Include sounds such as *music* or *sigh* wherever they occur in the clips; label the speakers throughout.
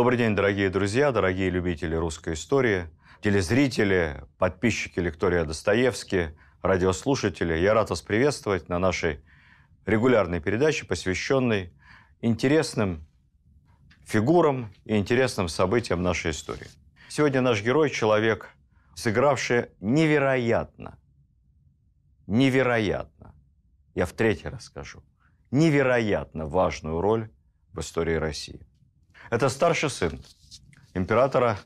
Speaker 1: Добрый день, дорогие друзья, дорогие любители русской истории, телезрители, подписчики лектория Достоевский, радиослушатели. Я рад вас приветствовать на нашей регулярной передаче, посвященной интересным фигурам и интересным событиям нашей истории. Сегодня наш герой – человек, сыгравший невероятно, невероятно, я в третий раз скажу, невероятно важную роль в истории России. Это старший сын императора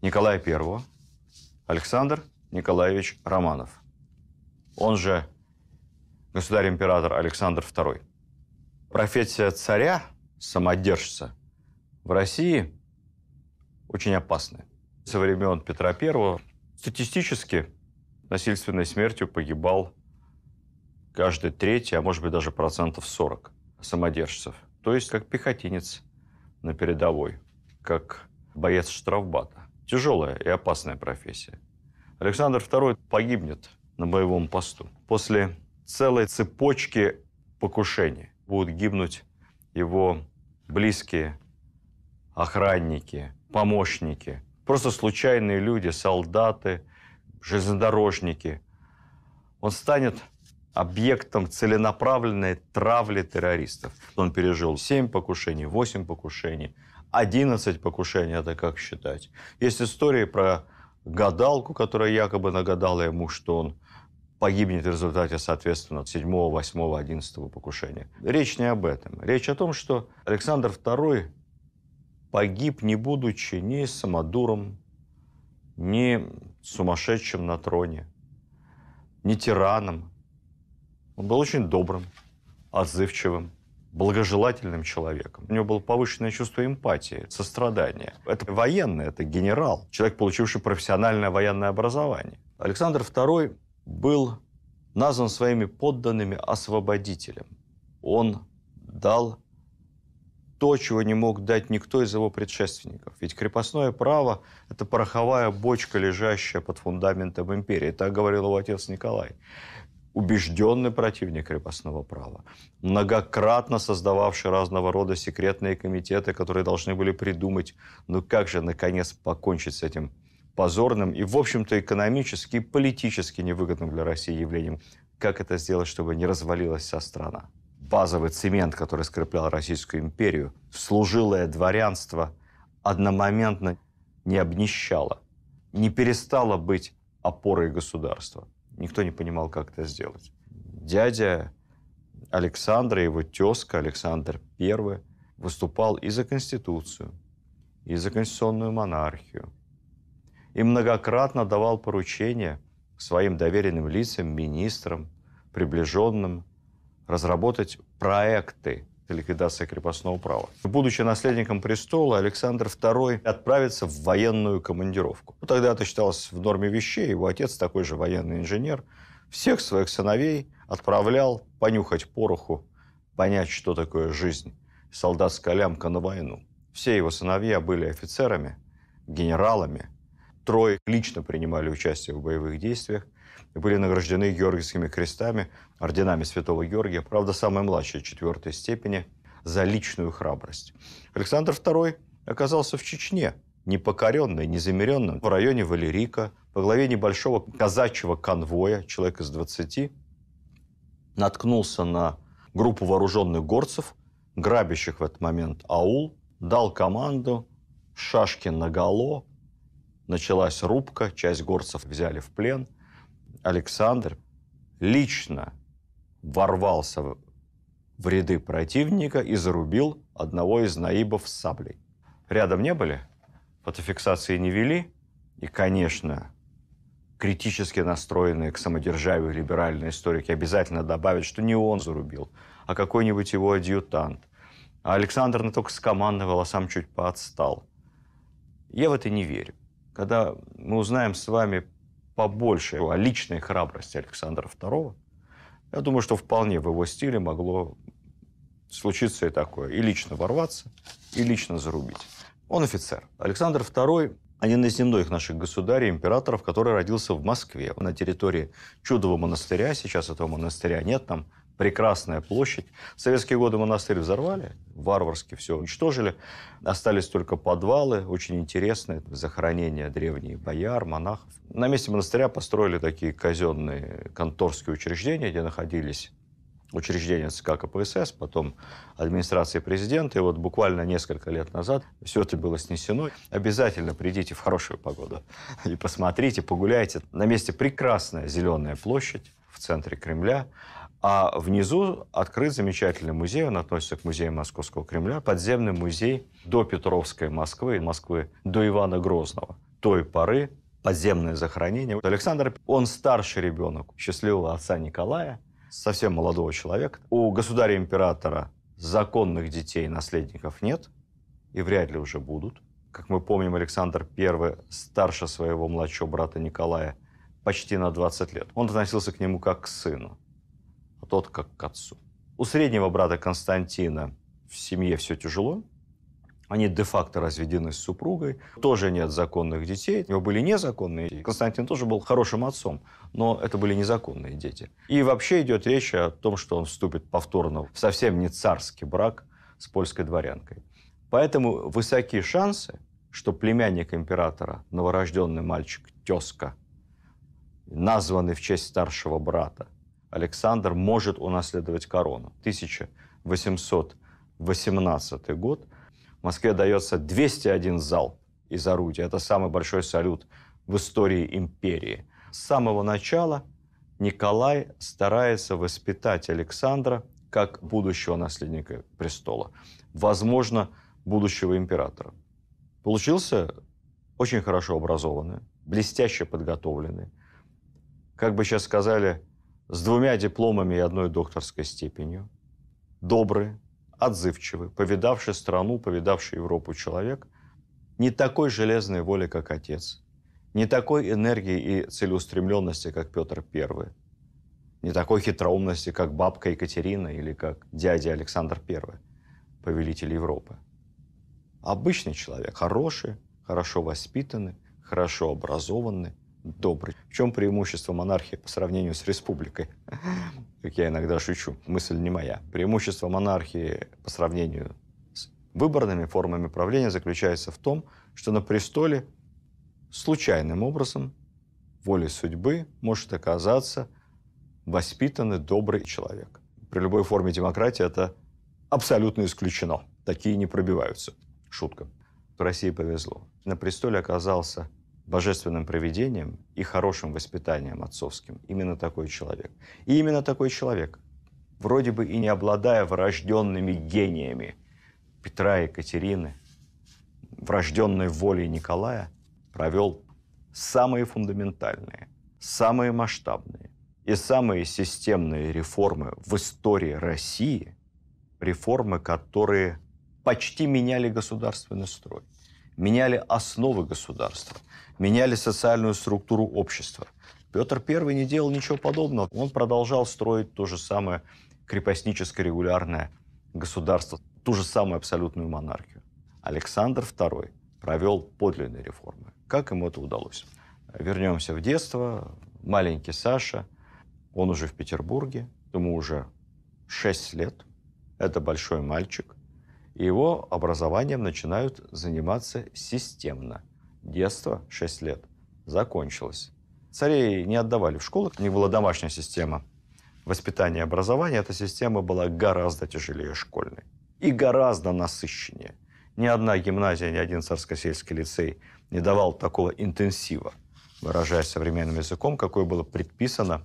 Speaker 1: Николая I, Александр Николаевич Романов. Он же государь-император Александр II. Профессия царя, самодержца, в России очень опасная. Со времен Петра I статистически насильственной смертью погибал каждый третий, а может быть даже процентов 40 самодержцев. То есть как пехотинец – на передовой, как боец штрафбата. Тяжелая и опасная профессия. Александр II погибнет на боевом посту. После целой цепочки покушений будут гибнуть его близкие, охранники, помощники, просто случайные люди, солдаты, железнодорожники. Он станет объектом целенаправленной травли террористов. Он пережил 7 покушений, 8 покушений, 11 покушений, это как считать. Есть истории про гадалку, которая якобы нагадала ему, что он погибнет в результате, соответственно, от 7, 8, 11 покушения. Речь не об этом. Речь о том, что Александр II погиб, не будучи ни самодуром, ни сумасшедшим на троне, ни тираном, он был очень добрым, отзывчивым, благожелательным человеком. У него было повышенное чувство эмпатии, сострадания. Это военный, это генерал, человек, получивший профессиональное военное образование. Александр II был назван своими подданными освободителем. Он дал то, чего не мог дать никто из его предшественников. Ведь крепостное право – это пороховая бочка, лежащая под фундаментом империи. Так говорил его отец Николай убежденный противник крепостного права, многократно создававший разного рода секретные комитеты, которые должны были придумать, ну как же, наконец, покончить с этим позорным и, в общем-то, экономически и политически невыгодным для России явлением. Как это сделать, чтобы не развалилась вся страна? Базовый цемент, который скреплял Российскую империю, служилое дворянство одномоментно не обнищало, не перестало быть опорой государства. Никто не понимал, как это сделать. Дядя Александра, его тезка Александр I, выступал и за Конституцию, и за конституционную монархию, и многократно давал поручения своим доверенным лицам, министрам, приближенным, разработать проекты ликвидация крепостного права. Будучи наследником престола, Александр II отправится в военную командировку. Ну, тогда это считалось в норме вещей. Его отец, такой же военный инженер, всех своих сыновей отправлял понюхать пороху, понять, что такое жизнь, солдатская лямка на войну. Все его сыновья были офицерами, генералами. Трое лично принимали участие в боевых действиях и были награждены георгиевскими крестами, орденами Святого Георгия, правда, самой младшей четвертой степени, за личную храбрость. Александр II оказался в Чечне, непокоренный, незамеренным, в районе Валерика, во главе небольшого казачьего конвоя, человек из 20, наткнулся на группу вооруженных горцев, грабящих в этот момент аул, дал команду, шашки наголо, началась рубка, часть горцев взяли в плен – Александр лично ворвался в ряды противника и зарубил одного из наибов с саблей. Рядом не были, фотофиксации не вели, и, конечно, критически настроенные к самодержавию либеральные историки обязательно добавят, что не он зарубил, а какой-нибудь его адъютант. А Александр не только скомандовал, а сам чуть поотстал. Я в это не верю. Когда мы узнаем с вами побольше о а личной храбрости Александра II, я думаю, что вполне в его стиле могло случиться и такое. И лично ворваться, и лично зарубить. Он офицер. Александр II один из немногих наших государей, императоров, который родился в Москве, на территории Чудового монастыря. Сейчас этого монастыря нет, там прекрасная площадь. В советские годы монастырь взорвали, варварски все уничтожили. Остались только подвалы, очень интересные, захоронения древних бояр, монахов. На месте монастыря построили такие казенные конторские учреждения, где находились учреждения ЦК КПСС, потом администрации президента. И вот буквально несколько лет назад все это было снесено. Обязательно придите в хорошую погоду и посмотрите, погуляйте. На месте прекрасная зеленая площадь в центре Кремля. А внизу открыт замечательный музей, он относится к музею Московского Кремля, подземный музей до Петровской Москвы, Москвы до Ивана Грозного. Той поры подземное захоронение. Александр, он старший ребенок счастливого отца Николая, совсем молодого человека. У государя-императора законных детей, наследников нет, и вряд ли уже будут. Как мы помним, Александр I старше своего младшего брата Николая почти на 20 лет. Он относился к нему как к сыну тот как к отцу. У среднего брата Константина в семье все тяжело. Они де-факто разведены с супругой. Тоже нет законных детей. У него были незаконные. И Константин тоже был хорошим отцом, но это были незаконные дети. И вообще идет речь о том, что он вступит повторно в совсем не царский брак с польской дворянкой. Поэтому высокие шансы, что племянник императора, новорожденный мальчик, тезка, названный в честь старшего брата, Александр может унаследовать корону. 1818 год. В Москве дается 201 залп из орудия. Это самый большой салют в истории империи. С самого начала Николай старается воспитать Александра как будущего наследника престола, возможно, будущего императора. Получился очень хорошо образованный, блестяще подготовленный, как бы сейчас сказали, с двумя дипломами и одной докторской степенью, добрый, отзывчивый, повидавший страну, повидавший Европу человек, не такой железной воли, как отец, не такой энергии и целеустремленности, как Петр I, не такой хитроумности, как бабка Екатерина или как дядя Александр I, повелитель Европы. Обычный человек, хороший, хорошо воспитанный, хорошо образованный, добрый. В чем преимущество монархии по сравнению с республикой? *laughs* Как я иногда шучу, мысль не моя. Преимущество монархии по сравнению с выборными формами правления заключается в том, что на престоле случайным образом, волей судьбы, может оказаться воспитанный добрый человек. При любой форме демократии это абсолютно исключено. Такие не пробиваются. Шутка. В России повезло. На престоле оказался божественным проведением и хорошим воспитанием отцовским именно такой человек. И именно такой человек, вроде бы и не обладая врожденными гениями Петра и Екатерины, врожденной волей Николая, провел самые фундаментальные, самые масштабные и самые системные реформы в истории России, реформы, которые почти меняли государственный строй меняли основы государства, меняли социальную структуру общества. Петр I не делал ничего подобного. Он продолжал строить то же самое крепостническое регулярное государство, ту же самую абсолютную монархию. Александр II провел подлинные реформы. Как ему это удалось? Вернемся в детство. Маленький Саша, он уже в Петербурге, ему уже 6 лет. Это большой мальчик – и его образованием начинают заниматься системно. Детство 6 лет. Закончилось. Царей не отдавали в школах, не была домашняя система воспитания и образования. Эта система была гораздо тяжелее школьной и гораздо насыщеннее. Ни одна гимназия, ни один царско-сельский лицей не давал такого интенсива, выражаясь современным языком, какое было предписано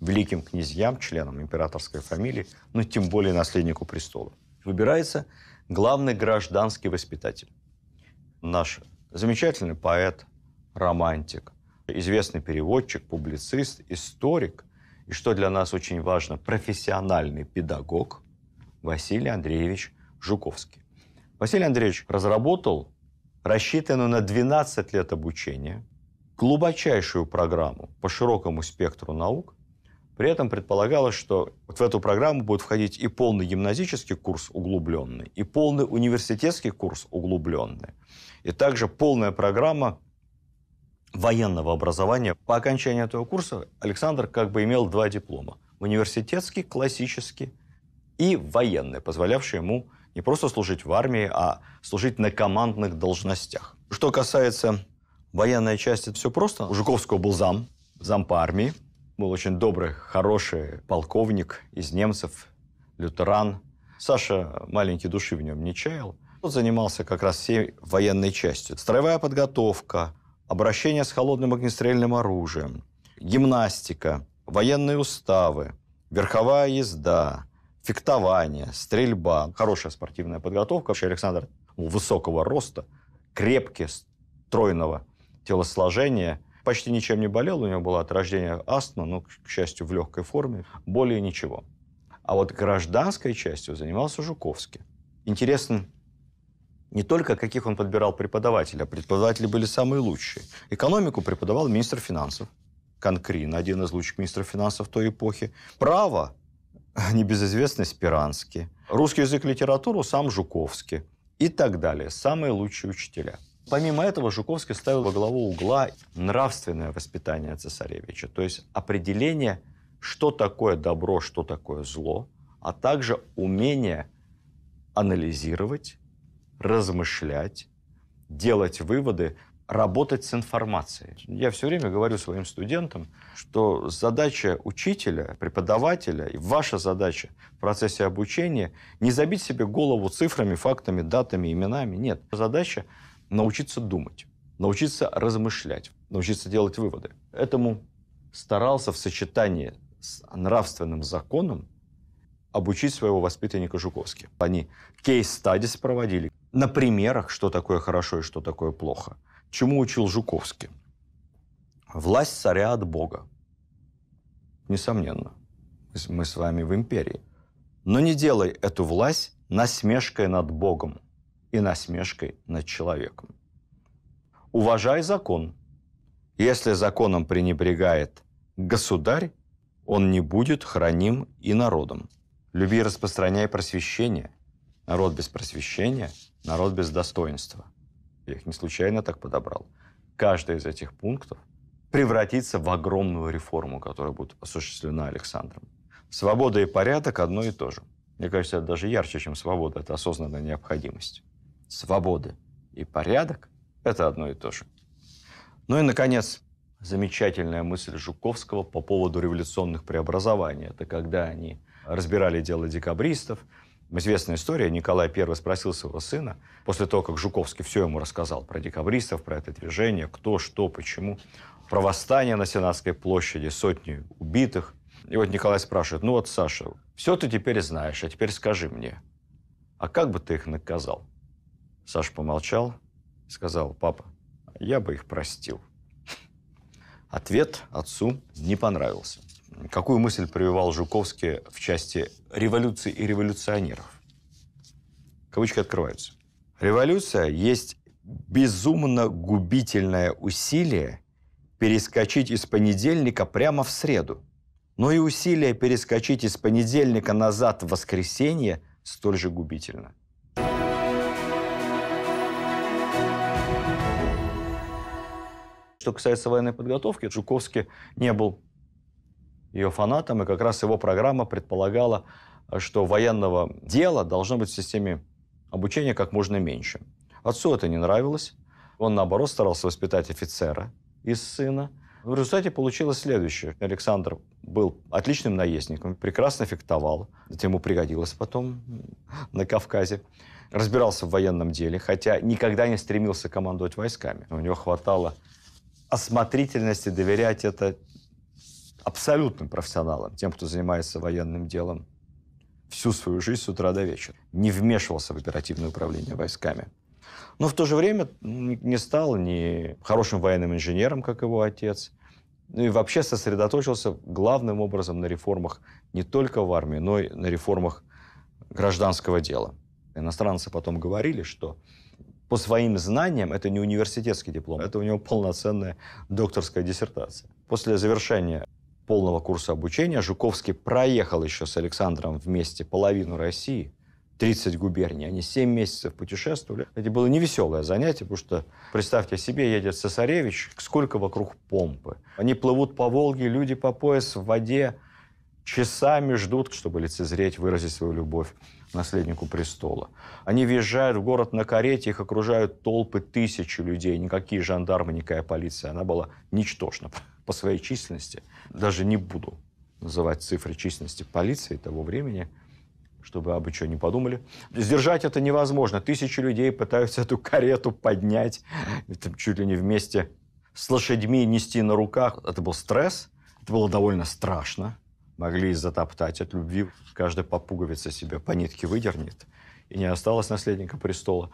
Speaker 1: великим князьям, членам императорской фамилии, ну, тем более наследнику престола. Выбирается главный гражданский воспитатель. Наш замечательный поэт, романтик, известный переводчик, публицист, историк и, что для нас очень важно, профессиональный педагог Василий Андреевич Жуковский. Василий Андреевич разработал рассчитанную на 12 лет обучения глубочайшую программу по широкому спектру наук, при этом предполагалось, что вот в эту программу будет входить и полный гимназический курс углубленный, и полный университетский курс углубленный, и также полная программа военного образования. По окончании этого курса Александр как бы имел два диплома. Университетский, классический и военный, позволявший ему не просто служить в армии, а служить на командных должностях. Что касается военной части, все просто. У Жуковского был зам, зам по армии, был очень добрый, хороший полковник из немцев, лютеран. Саша маленький души в нем не чаял. Он занимался как раз всей военной частью. Строевая подготовка, обращение с холодным огнестрельным оружием, гимнастика, военные уставы, верховая езда, фехтование, стрельба. Хорошая спортивная подготовка. Вообще Александр ну, высокого роста, крепкий, стройного телосложения – Почти ничем не болел, у него была от рождения астма, но, к счастью, в легкой форме. Более ничего. А вот гражданской частью занимался Жуковский. Интересно не только каких он подбирал преподавателя, а преподаватели были самые лучшие. Экономику преподавал министр финансов Конкрин, один из лучших министров финансов той эпохи. Право *laughs* небезызвестный Спиранский. Русский язык литературу сам Жуковский. И так далее. Самые лучшие учителя – Помимо этого, Жуковский ставил во главу угла нравственное воспитание цесаревича, то есть определение, что такое добро, что такое зло, а также умение анализировать, размышлять, делать выводы, работать с информацией. Я все время говорю своим студентам, что задача учителя, преподавателя и ваша задача в процессе обучения не забить себе голову цифрами, фактами, датами, именами. Нет. Задача научиться думать, научиться размышлять, научиться делать выводы. Этому старался в сочетании с нравственным законом обучить своего воспитанника Жуковский. Они кейс-стадис проводили на примерах, что такое хорошо и что такое плохо. Чему учил Жуковский? Власть царя от Бога. Несомненно. Мы с вами в империи. Но не делай эту власть насмешкой над Богом и насмешкой над человеком. Уважай закон. Если законом пренебрегает государь, он не будет храним и народом. Люби и распространяй просвещение. Народ без просвещения – народ без достоинства. Я их не случайно так подобрал. Каждый из этих пунктов превратится в огромную реформу, которая будет осуществлена Александром. Свобода и порядок одно и то же. Мне кажется, это даже ярче, чем свобода. Это осознанная необходимость свободы и порядок – это одно и то же. Ну и, наконец, замечательная мысль Жуковского по поводу революционных преобразований. Это когда они разбирали дело декабристов. Известная история. Николай I спросил своего сына, после того, как Жуковский все ему рассказал про декабристов, про это движение, кто, что, почему, про восстание на Сенатской площади, сотни убитых. И вот Николай спрашивает, ну вот, Саша, все ты теперь знаешь, а теперь скажи мне, а как бы ты их наказал? Саш помолчал сказал, папа, я бы их простил. Ответ отцу не понравился. Какую мысль прививал Жуковский в части революции и революционеров? Кавычки открываются. Революция есть безумно губительное усилие перескочить из понедельника прямо в среду. Но и усилие перескочить из понедельника назад в воскресенье столь же губительно – Что касается военной подготовки, Жуковский не был ее фанатом, и как раз его программа предполагала, что военного дела должно быть в системе обучения как можно меньше. Отцу это не нравилось. Он, наоборот, старался воспитать офицера из сына. В результате получилось следующее. Александр был отличным наездником, прекрасно фехтовал. Это ему пригодилось потом на Кавказе. Разбирался в военном деле, хотя никогда не стремился командовать войсками. У него хватало осмотрительности доверять это абсолютным профессионалам, тем, кто занимается военным делом всю свою жизнь с утра до вечера. Не вмешивался в оперативное управление войсками. Но в то же время ну, не стал ни хорошим военным инженером, как его отец, ну и вообще сосредоточился главным образом на реформах не только в армии, но и на реформах гражданского дела. Иностранцы потом говорили, что по своим знаниям это не университетский диплом, это у него полноценная докторская диссертация. После завершения полного курса обучения Жуковский проехал еще с Александром вместе половину России, 30 губерний. Они 7 месяцев путешествовали. Это было невеселое занятие, потому что, представьте себе, едет цесаревич, сколько вокруг помпы. Они плывут по Волге, люди по пояс в воде, часами ждут, чтобы лицезреть, выразить свою любовь наследнику престола. Они въезжают в город на карете, их окружают толпы тысячи людей. Никакие жандармы, никакая полиция. Она была ничтожна *laughs* по своей численности. Даже не буду называть цифры численности полиции того времени, чтобы обо что не подумали. Сдержать это невозможно. Тысячи людей пытаются эту карету поднять, это чуть ли не вместе с лошадьми нести на руках. Это был стресс, это было довольно страшно могли затоптать от любви. Каждая по пуговице себе по нитке выдернет, и не осталось наследника престола.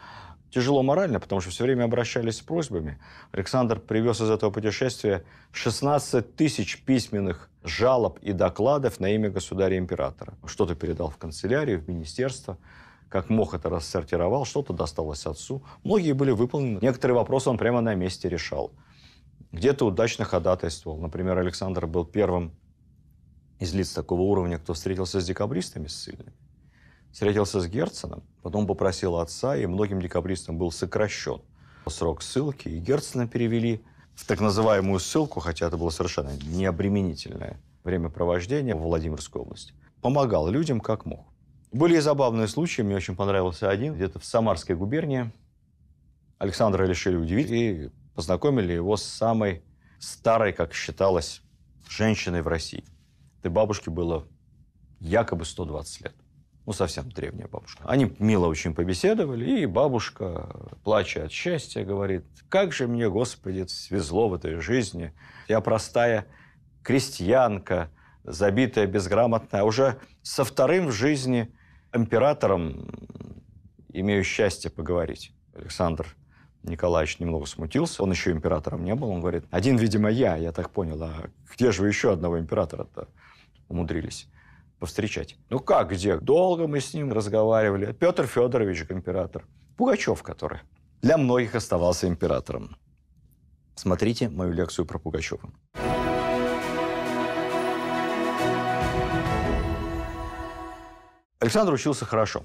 Speaker 1: Тяжело морально, потому что все время обращались с просьбами. Александр привез из этого путешествия 16 тысяч письменных жалоб и докладов на имя государя-императора. Что-то передал в канцелярию, в министерство как мог это рассортировал, что-то досталось отцу. Многие были выполнены. Некоторые вопросы он прямо на месте решал. Где-то удачно ходатайствовал. Например, Александр был первым из лиц такого уровня, кто встретился с декабристами ссыльными, встретился с Герценом, потом попросил отца, и многим декабристам был сокращен срок ссылки, и Герцена перевели в так называемую ссылку, хотя это было совершенно необременительное времяпровождение в Владимирской области. Помогал людям как мог. Были и забавные случаи, мне очень понравился один, где-то в Самарской губернии. Александра решили удивить и познакомили его с самой старой, как считалось, женщиной в России – этой бабушке было якобы 120 лет. Ну, совсем древняя бабушка. Они мило очень побеседовали, и бабушка, плача от счастья, говорит, «Как же мне, Господи, свезло в этой жизни! Я простая крестьянка, забитая, безграмотная, уже со вторым в жизни императором имею счастье поговорить». Александр Николаевич немного смутился, он еще императором не был, он говорит, один, видимо, я, я так понял, а где же вы еще одного императора-то умудрились повстречать. Ну как, где? Долго мы с ним разговаривали. Петр Федорович, император. Пугачев, который для многих оставался императором. Смотрите мою лекцию про Пугачева. Александр учился хорошо.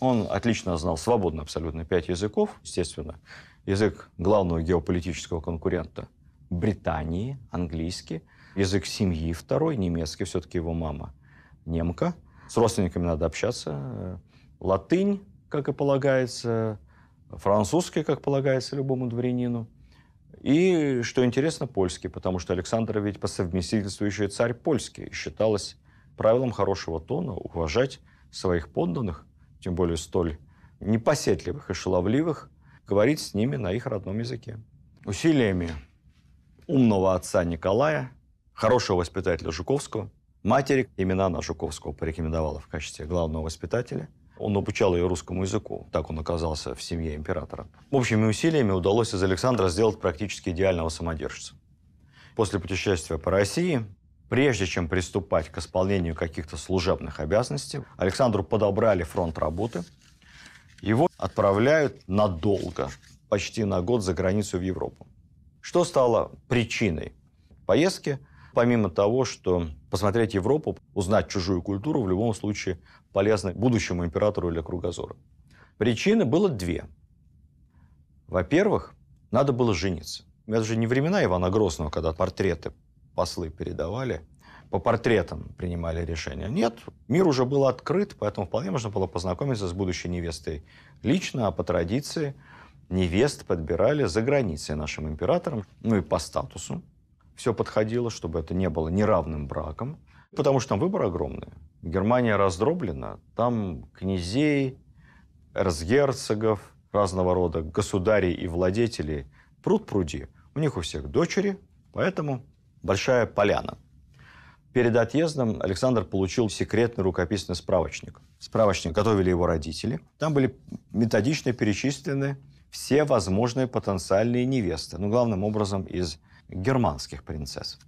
Speaker 1: Он отлично знал свободно абсолютно пять языков, естественно. Язык главного геополитического конкурента Британии, английский – язык семьи, второй немецкий, все-таки его мама немка. С родственниками надо общаться. Латынь, как и полагается, французский, как полагается любому дворянину. И, что интересно, польский, потому что Александр ведь по совместительству еще и царь польский. считалось правилом хорошего тона уважать своих подданных, тем более столь непоседливых и шаловливых, говорить с ними на их родном языке. Усилиями умного отца Николая хорошего воспитателя Жуковского. Матери именно она Жуковского порекомендовала в качестве главного воспитателя. Он обучал ее русскому языку. Так он оказался в семье императора. Общими усилиями удалось из Александра сделать практически идеального самодержца. После путешествия по России, прежде чем приступать к исполнению каких-то служебных обязанностей, Александру подобрали фронт работы. Его отправляют надолго, почти на год за границу в Европу. Что стало причиной поездки? помимо того, что посмотреть Европу, узнать чужую культуру в любом случае полезно будущему императору или кругозору. Причины было две. Во-первых, надо было жениться. Это же не времена Ивана Грозного, когда портреты послы передавали, по портретам принимали решения. Нет, мир уже был открыт, поэтому вполне можно было познакомиться с будущей невестой лично, а по традиции невест подбирали за границей нашим императором, ну и по статусу все подходило, чтобы это не было неравным браком, потому что там выбор огромный. Германия раздроблена, там князей, эрцгерцогов, разного рода государей и владетелей пруд пруди. У них у всех дочери, поэтому большая поляна. Перед отъездом Александр получил секретный рукописный справочник. Справочник готовили его родители. Там были методично перечислены все возможные потенциальные невесты. Ну, главным образом из германских принцесс.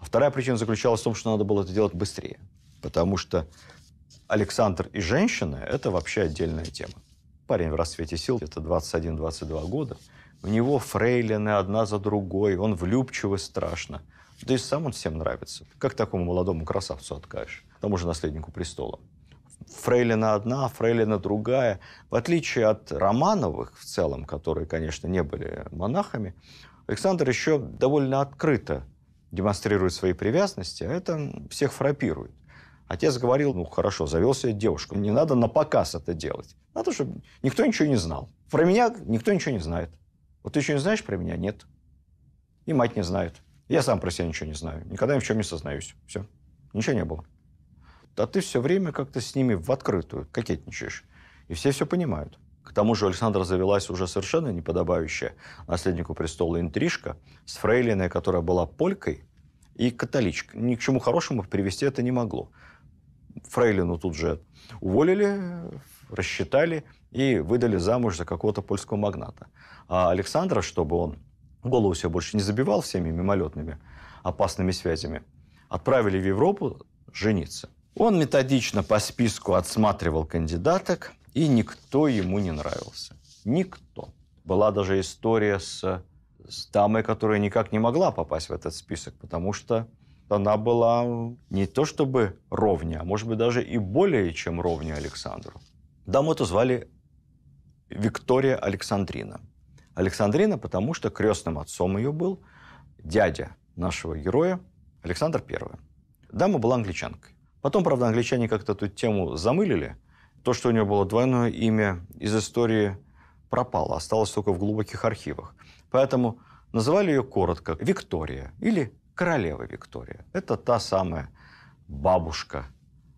Speaker 1: А вторая причина заключалась в том, что надо было это делать быстрее. Потому что Александр и женщины – это вообще отдельная тема. Парень в расцвете сил, где-то 21-22 года. У него фрейлины одна за другой, он влюбчивый страшно. Да и сам он всем нравится. Как такому молодому красавцу откажешь? К тому же наследнику престола. Фрейлина одна, фрейлина другая. В отличие от Романовых в целом, которые, конечно, не были монахами, Александр еще довольно открыто демонстрирует свои привязанности, а это всех фрапирует. Отец говорил, ну хорошо, завел себе девушку, не надо на показ это делать. Надо, чтобы никто ничего не знал. Про меня никто ничего не знает. Вот ты еще не знаешь про меня? Нет. И мать не знает. Я сам про себя ничего не знаю. Никогда ни в чем не сознаюсь. Все. Ничего не было. А ты все время как-то с ними в открытую кокетничаешь. И все все понимают. К тому же у Александра завелась уже совершенно неподобающая наследнику престола интрижка с фрейлиной, которая была полькой и католичкой. Ни к чему хорошему привести это не могло. Фрейлину тут же уволили, рассчитали и выдали замуж за какого-то польского магната. А Александра, чтобы он голову себе больше не забивал всеми мимолетными опасными связями, отправили в Европу жениться. Он методично по списку отсматривал кандидаток – и никто ему не нравился. Никто. Была даже история с, с дамой, которая никак не могла попасть в этот список, потому что она была не то чтобы ровня, а может быть даже и более чем ровня Александру. Даму эту звали Виктория Александрина. Александрина, потому что крестным отцом ее был дядя нашего героя Александр I. Дама была англичанкой. Потом, правда, англичане как-то эту тему замылили, то, что у него было двойное имя, из истории пропало, осталось только в глубоких архивах. Поэтому называли ее коротко Виктория или королева Виктория. Это та самая бабушка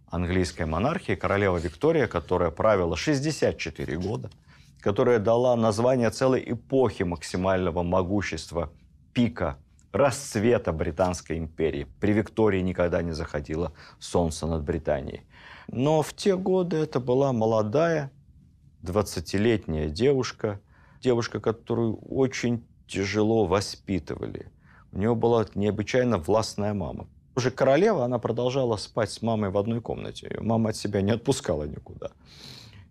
Speaker 1: английской монархии, королева Виктория, которая правила 64 года, которая дала название целой эпохи максимального могущества, пика, расцвета Британской империи. При Виктории никогда не заходило солнце над Британией. Но в те годы это была молодая 20-летняя девушка, девушка, которую очень тяжело воспитывали. У нее была необычайно властная мама. Уже королева, она продолжала спать с мамой в одной комнате. Ее мама от себя не отпускала никуда.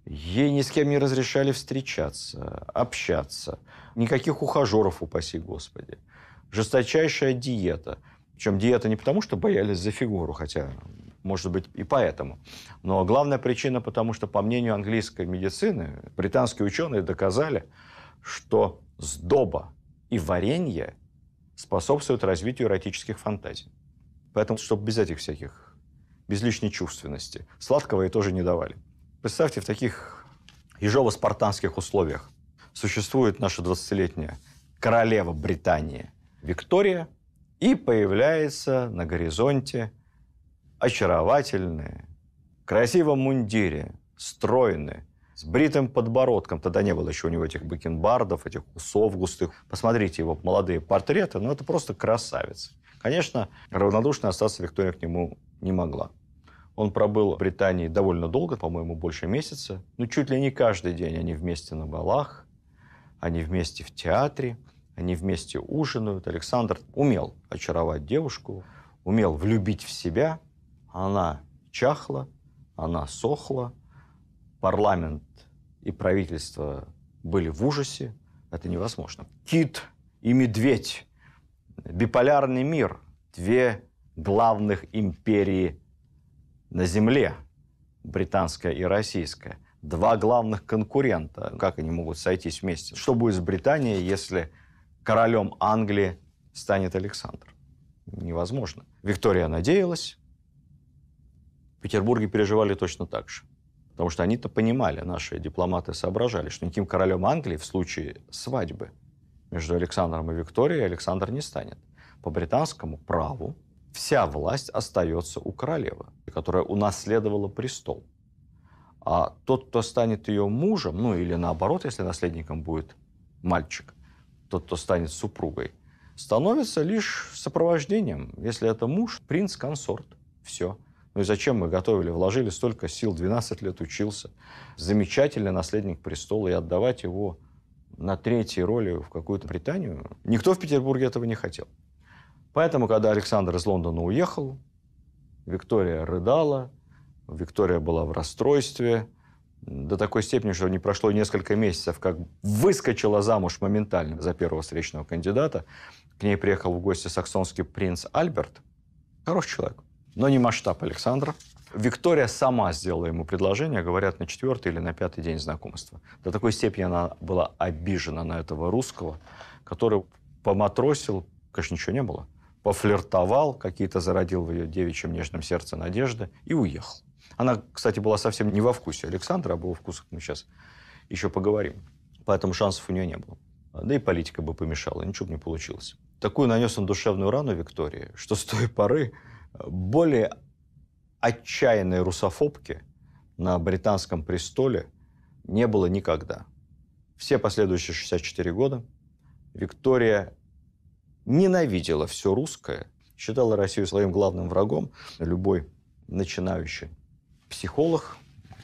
Speaker 1: Ей ни с кем не разрешали встречаться, общаться. Никаких ухажеров, упаси Господи. Жесточайшая диета. Причем диета не потому, что боялись за фигуру, хотя может быть, и поэтому. Но главная причина, потому что, по мнению английской медицины, британские ученые доказали, что сдоба и варенье способствуют развитию эротических фантазий. Поэтому, чтобы без этих всяких, без лишней чувственности. Сладкого ей тоже не давали. Представьте, в таких ежово-спартанских условиях существует наша 20-летняя королева Британии Виктория, и появляется на горизонте очаровательные, в красивом мундире, стройные, с бритым подбородком. Тогда не было еще у него этих бакенбардов, этих усов густых. Посмотрите его молодые портреты, ну это просто красавец. Конечно, равнодушно остаться Виктория к нему не могла. Он пробыл в Британии довольно долго, по-моему, больше месяца. Ну, чуть ли не каждый день они вместе на балах, они вместе в театре, они вместе ужинают. Александр умел очаровать девушку, умел влюбить в себя – она чахла, она сохла, парламент и правительство были в ужасе, это невозможно. Кит и медведь, биполярный мир, две главных империи на Земле, британская и российская, два главных конкурента. Как они могут сойтись вместе? Что будет с Британией, если королем Англии станет Александр? Невозможно. Виктория надеялась, Петербурге переживали точно так же. Потому что они-то понимали, наши дипломаты соображали, что никаким королем Англии в случае свадьбы между Александром и Викторией Александр не станет. По британскому праву вся власть остается у королевы, которая унаследовала престол. А тот, кто станет ее мужем, ну или наоборот, если наследником будет мальчик, тот, кто станет супругой, становится лишь сопровождением. Если это муж, принц-консорт. Все. Ну и зачем мы готовили? Вложили столько сил, 12 лет учился. Замечательный наследник престола, и отдавать его на третьей роли в какую-то Британию, никто в Петербурге этого не хотел. Поэтому, когда Александр из Лондона уехал, Виктория рыдала, Виктория была в расстройстве, до такой степени, что не прошло несколько месяцев, как выскочила замуж моментально за первого встречного кандидата. К ней приехал в гости саксонский принц Альберт. Хороший человек но не масштаб Александра. Виктория сама сделала ему предложение, говорят, на четвертый или на пятый день знакомства. До такой степени она была обижена на этого русского, который поматросил, конечно, ничего не было, пофлиртовал, какие-то зародил в ее девичьем нежном сердце надежды и уехал. Она, кстати, была совсем не во вкусе Александра, об а его вкусах мы сейчас еще поговорим. Поэтому шансов у нее не было. Да и политика бы помешала, ничего бы не получилось. Такую нанес он душевную рану Виктории, что с той поры более отчаянной русофобки на британском престоле не было никогда. Все последующие 64 года Виктория ненавидела все русское, считала Россию своим главным врагом. Любой начинающий психолог,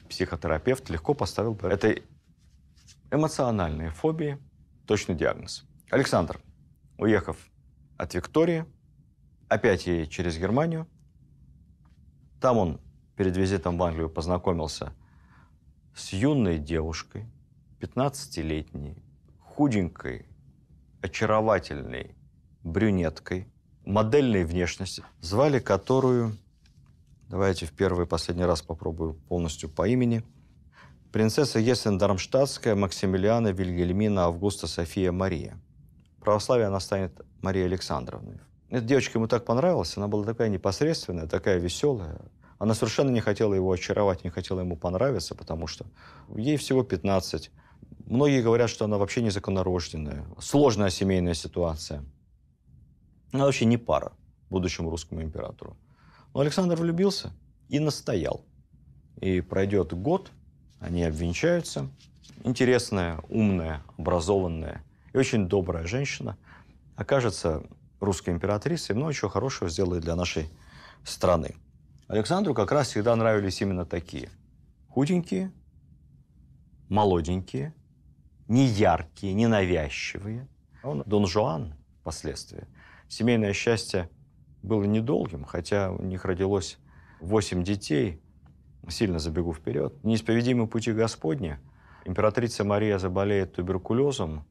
Speaker 1: психотерапевт легко поставил бы этой эмоциональной фобии точный диагноз. Александр, уехав от Виктории, опять и через Германию. Там он перед визитом в Англию познакомился с юной девушкой, 15-летней, худенькой, очаровательной брюнеткой, модельной внешности, звали которую, давайте в первый и последний раз попробую полностью по имени, принцесса Ессен-Дармштадтская Максимилиана Вильгельмина Августа София Мария. Православие она станет Мария Александровной. Эта девочка ему так понравилась, она была такая непосредственная, такая веселая. Она совершенно не хотела его очаровать, не хотела ему понравиться, потому что ей всего 15. Многие говорят, что она вообще незаконнорожденная, Сложная семейная ситуация. Она вообще не пара будущему русскому императору. Но Александр влюбился и настоял. И пройдет год, они обвенчаются. Интересная, умная, образованная и очень добрая женщина окажется русской императрицы, много чего хорошего сделает для нашей страны. Александру как раз всегда нравились именно такие. Худенькие, молоденькие, неяркие, ненавязчивые. А он Дон Жуан впоследствии. Семейное счастье было недолгим, хотя у них родилось восемь детей. Сильно забегу вперед. Неисповедимы пути Господни. Императрица Мария заболеет туберкулезом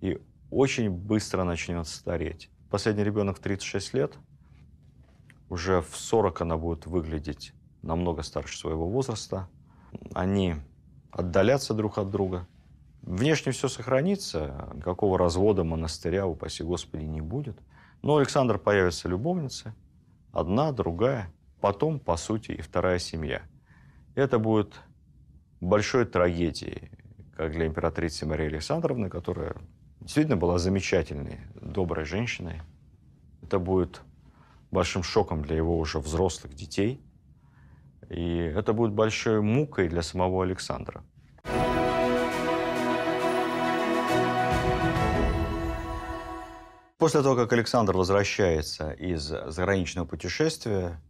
Speaker 1: и очень быстро начнет стареть. Последний ребенок 36 лет. Уже в 40 она будет выглядеть намного старше своего возраста. Они отдалятся друг от друга. Внешне все сохранится, никакого развода монастыря, упаси Господи, не будет. Но у Александра появятся любовницы, одна, другая, потом, по сути, и вторая семья. Это будет большой трагедией как для императрицы Марии Александровны, которая действительно была замечательной, доброй женщиной. Это будет большим шоком для его уже взрослых детей. И это будет большой мукой для самого Александра. После того, как Александр возвращается из заграничного путешествия,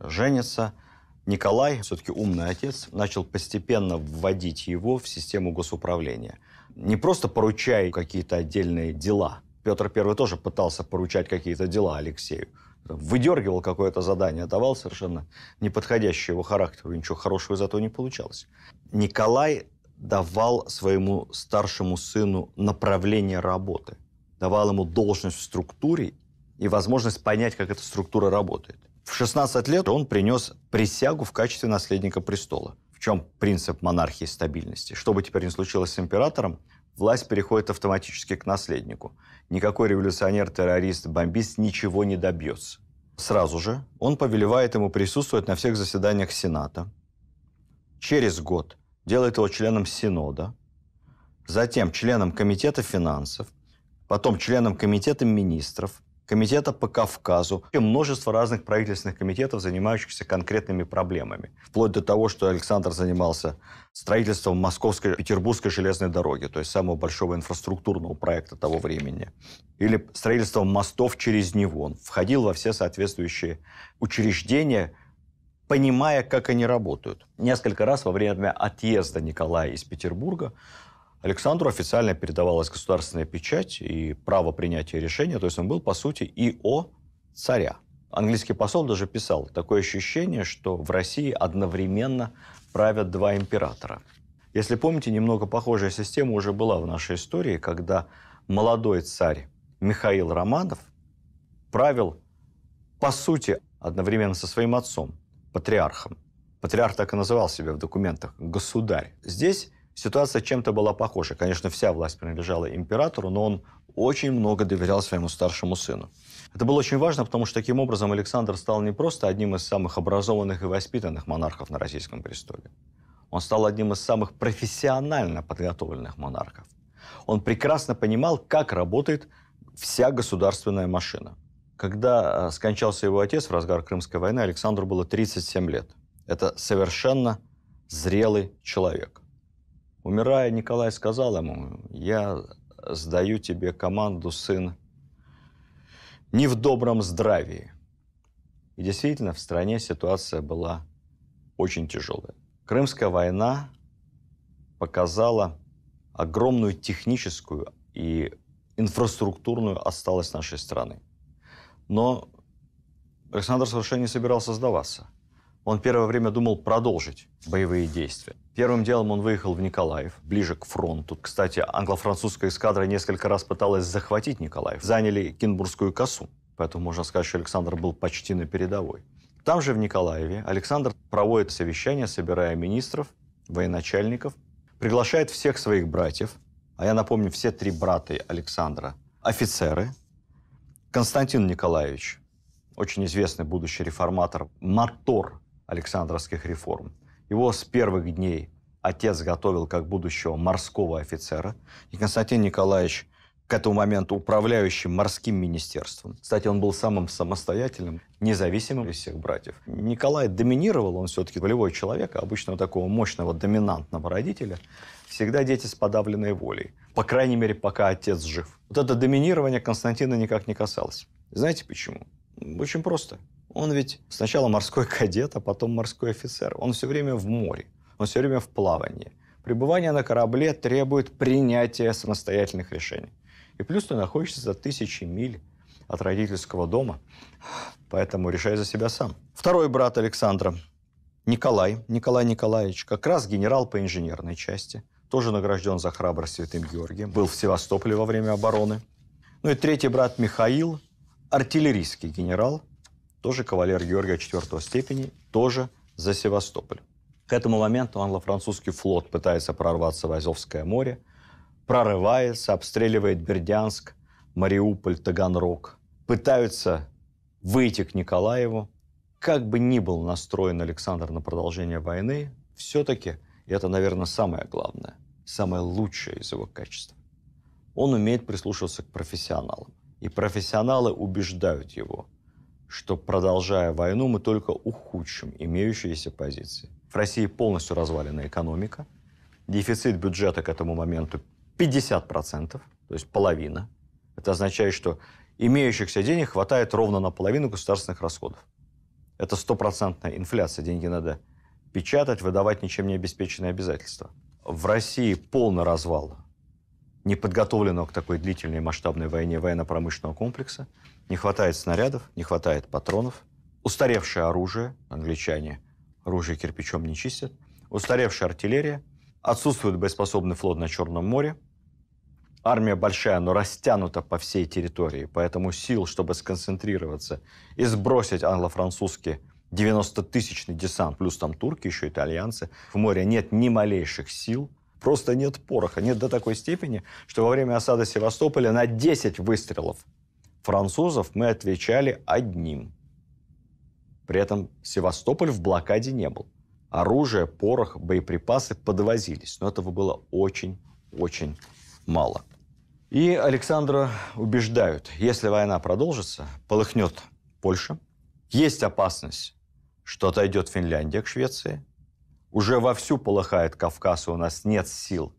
Speaker 1: женится – Николай, все-таки умный отец, начал постепенно вводить его в систему госуправления. Не просто поручая какие-то отдельные дела. Петр Первый тоже пытался поручать какие-то дела Алексею. Выдергивал какое-то задание, давал совершенно неподходящее его характеру, ничего хорошего из этого не получалось. Николай давал своему старшему сыну направление работы, давал ему должность в структуре и возможность понять, как эта структура работает. В 16 лет он принес присягу в качестве наследника престола. В чем принцип монархии стабильности? Что бы теперь ни случилось с императором, власть переходит автоматически к наследнику. Никакой революционер, террорист, бомбист ничего не добьется. Сразу же он повелевает ему присутствовать на всех заседаниях Сената. Через год делает его членом Синода, затем членом Комитета финансов, потом членом Комитета министров – комитета по Кавказу и множество разных правительственных комитетов, занимающихся конкретными проблемами. Вплоть до того, что Александр занимался строительством Московской Петербургской железной дороги, то есть самого большого инфраструктурного проекта того времени, или строительством мостов через него. Он входил во все соответствующие учреждения, понимая, как они работают. Несколько раз во время отъезда Николая из Петербурга Александру официально передавалась государственная печать и право принятия решения, то есть он был, по сути, и о царя. Английский посол даже писал, такое ощущение, что в России одновременно правят два императора. Если помните, немного похожая система уже была в нашей истории, когда молодой царь Михаил Романов правил, по сути, одновременно со своим отцом, патриархом. Патриарх так и называл себя в документах – государь. Здесь Ситуация чем-то была похожа. Конечно, вся власть принадлежала императору, но он очень много доверял своему старшему сыну. Это было очень важно, потому что таким образом Александр стал не просто одним из самых образованных и воспитанных монархов на российском престоле. Он стал одним из самых профессионально подготовленных монархов. Он прекрасно понимал, как работает вся государственная машина. Когда э, скончался его отец в разгар Крымской войны, Александру было 37 лет. Это совершенно зрелый человек. Умирая, Николай сказал ему, я сдаю тебе команду, сын, не в добром здравии. И действительно, в стране ситуация была очень тяжелая. Крымская война показала огромную техническую и инфраструктурную осталось нашей страны. Но Александр совершенно не собирался сдаваться – он первое время думал продолжить боевые действия. Первым делом он выехал в Николаев, ближе к фронту. Кстати, англо-французская эскадра несколько раз пыталась захватить Николаев. Заняли Кинбургскую косу. Поэтому можно сказать, что Александр был почти на передовой. Там же, в Николаеве, Александр проводит совещание, собирая министров, военачальников, приглашает всех своих братьев, а я напомню, все три брата Александра – офицеры, Константин Николаевич, очень известный будущий реформатор, мотор Александровских реформ. Его с первых дней отец готовил как будущего морского офицера, и Константин Николаевич к этому моменту управляющим морским министерством. Кстати, он был самым самостоятельным, независимым из всех братьев. Николай доминировал, он все-таки волевой человек, а обычно такого мощного доминантного родителя всегда дети с подавленной волей. По крайней мере, пока отец жив. Вот это доминирование Константина никак не касалось. Знаете почему? Очень просто. Он ведь сначала морской *laughs* кадет, а потом морской офицер. Он все время в море, он все время в плавании. Пребывание на корабле требует принятия самостоятельных решений. И плюс ты находишься за тысячи миль от родительского дома, поэтому решай за себя сам. Второй брат Александра, Николай, Николай Николаевич, как раз генерал по инженерной части, тоже награжден за храбрость Святым Георгием, был в Севастополе во время обороны. Ну и третий брат Михаил, артиллерийский генерал – тоже кавалер Георгия IV степени, тоже за Севастополь. К этому моменту англо-французский флот пытается прорваться в Азовское море, прорывается, обстреливает Бердянск, Мариуполь, Таганрог. Пытаются выйти к Николаеву. Как бы ни был настроен Александр на продолжение войны, все-таки, это, наверное, самое главное, самое лучшее из его качеств, он умеет прислушиваться к профессионалам. И профессионалы убеждают его, что, продолжая войну, мы только ухудшим имеющиеся позиции. В России полностью развалена экономика. Дефицит бюджета к этому моменту 50%, то есть половина. Это означает, что имеющихся денег хватает ровно на половину государственных расходов. Это стопроцентная инфляция. Деньги надо печатать, выдавать ничем не обеспеченные обязательства. В России полный развал неподготовленного к такой длительной масштабной войне военно-промышленного комплекса – не хватает снарядов, не хватает патронов. Устаревшее оружие, англичане оружие кирпичом не чистят. Устаревшая артиллерия. Отсутствует боеспособный флот на Черном море. Армия большая, но растянута по всей территории, поэтому сил, чтобы сконцентрироваться и сбросить англо-французский 90-тысячный десант, плюс там турки, еще итальянцы, в море нет ни малейших сил, просто нет пороха, нет до такой степени, что во время осады Севастополя на 10 выстрелов французов мы отвечали одним. При этом Севастополь в блокаде не был. Оружие, порох, боеприпасы подвозились, но этого было очень-очень мало. И Александра убеждают, если война продолжится, полыхнет Польша. Есть опасность, что отойдет Финляндия к Швеции. Уже вовсю полыхает Кавказ, и у нас нет сил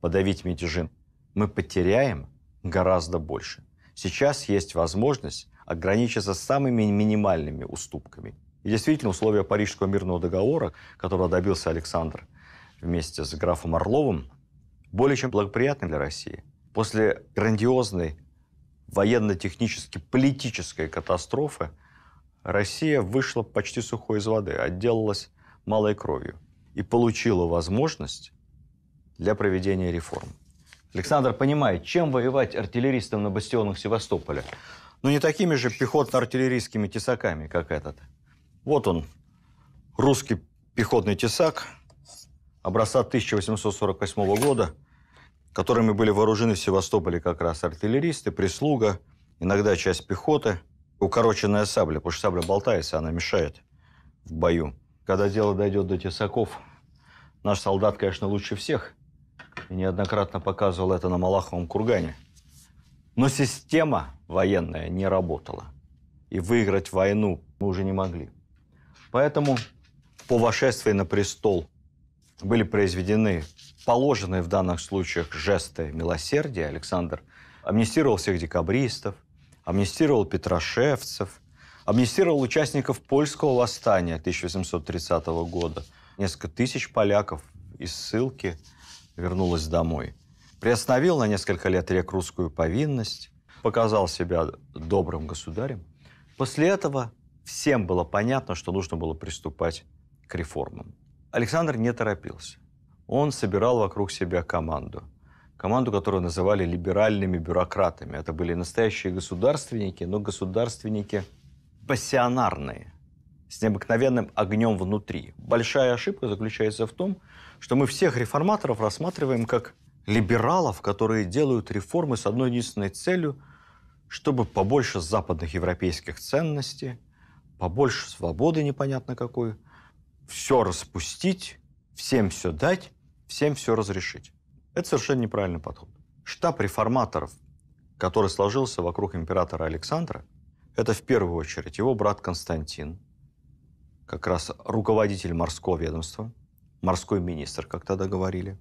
Speaker 1: подавить мятежин, Мы потеряем гораздо больше. Сейчас есть возможность ограничиться самыми минимальными уступками. И действительно, условия Парижского мирного договора, которого добился Александр вместе с графом Орловым, более чем благоприятны для России. После грандиозной военно-технически-политической катастрофы Россия вышла почти сухой из воды, отделалась малой кровью и получила возможность для проведения реформ. Александр понимает, чем воевать артиллеристам на бастионах Севастополя. Но не такими же пехотно-артиллерийскими тесаками, как этот. Вот он, русский пехотный тесак образца 1848 года, которыми были вооружены в Севастополе как раз артиллеристы, прислуга, иногда часть пехоты, укороченная сабля, потому что сабля болтается, она мешает в бою. Когда дело дойдет до тесаков, наш солдат, конечно, лучше всех – и неоднократно показывал это на Малаховом кургане. Но система военная не работала. И выиграть войну мы уже не могли. Поэтому по вошествии на престол были произведены положенные в данных случаях жесты милосердия. Александр амнистировал всех декабристов, амнистировал петрошевцев, амнистировал участников польского восстания 1830 года, несколько тысяч поляков из ссылки – вернулась домой. Приостановил на несколько лет рек русскую повинность, показал себя добрым государем. После этого всем было понятно, что нужно было приступать к реформам. Александр не торопился. Он собирал вокруг себя команду. Команду, которую называли либеральными бюрократами. Это были настоящие государственники, но государственники пассионарные, с необыкновенным огнем внутри. Большая ошибка заключается в том, что мы всех реформаторов рассматриваем как либералов, которые делают реформы с одной единственной целью, чтобы побольше западных европейских ценностей, побольше свободы непонятно какой, все распустить, всем все дать, всем все разрешить. Это совершенно неправильный подход. Штаб реформаторов, который сложился вокруг императора Александра, это в первую очередь его брат Константин, как раз руководитель морского ведомства – морской министр, как тогда говорили.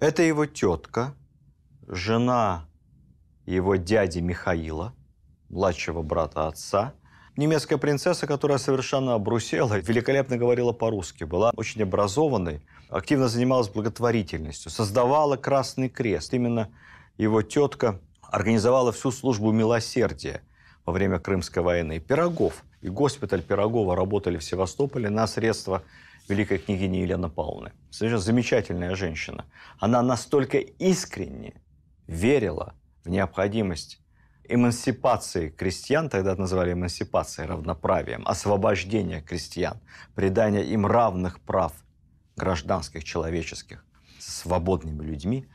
Speaker 1: Это его тетка, жена его дяди Михаила, младшего брата отца, немецкая принцесса, которая совершенно обрусела, великолепно говорила по-русски, была очень образованной, активно занималась благотворительностью, создавала Красный Крест. Именно его тетка организовала всю службу милосердия во время Крымской войны. Пирогов и госпиталь Пирогова работали в Севастополе на средства великой княгини Елены Павловны. Совершенно замечательная женщина. Она настолько искренне верила в необходимость эмансипации крестьян, тогда называли эмансипацией, равноправием, освобождение крестьян, придание им равных прав гражданских, человеческих, свободными людьми.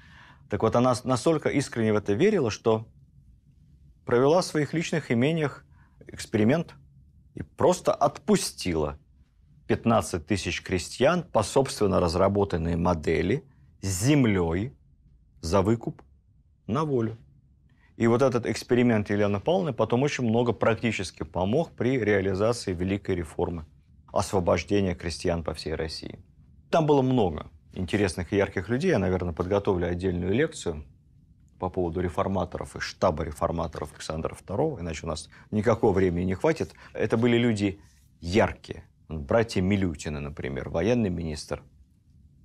Speaker 1: Так вот, она настолько искренне в это верила, что провела в своих личных имениях эксперимент и просто отпустила 15 тысяч крестьян по собственно разработанной модели с землей за выкуп на волю. И вот этот эксперимент Елены Павловны потом очень много практически помог при реализации великой реформы освобождения крестьян по всей России. Там было много интересных и ярких людей. Я, наверное, подготовлю отдельную лекцию по поводу реформаторов и штаба реформаторов Александра II, иначе у нас никакого времени не хватит. Это были люди яркие, братья Милютины, например, военный министр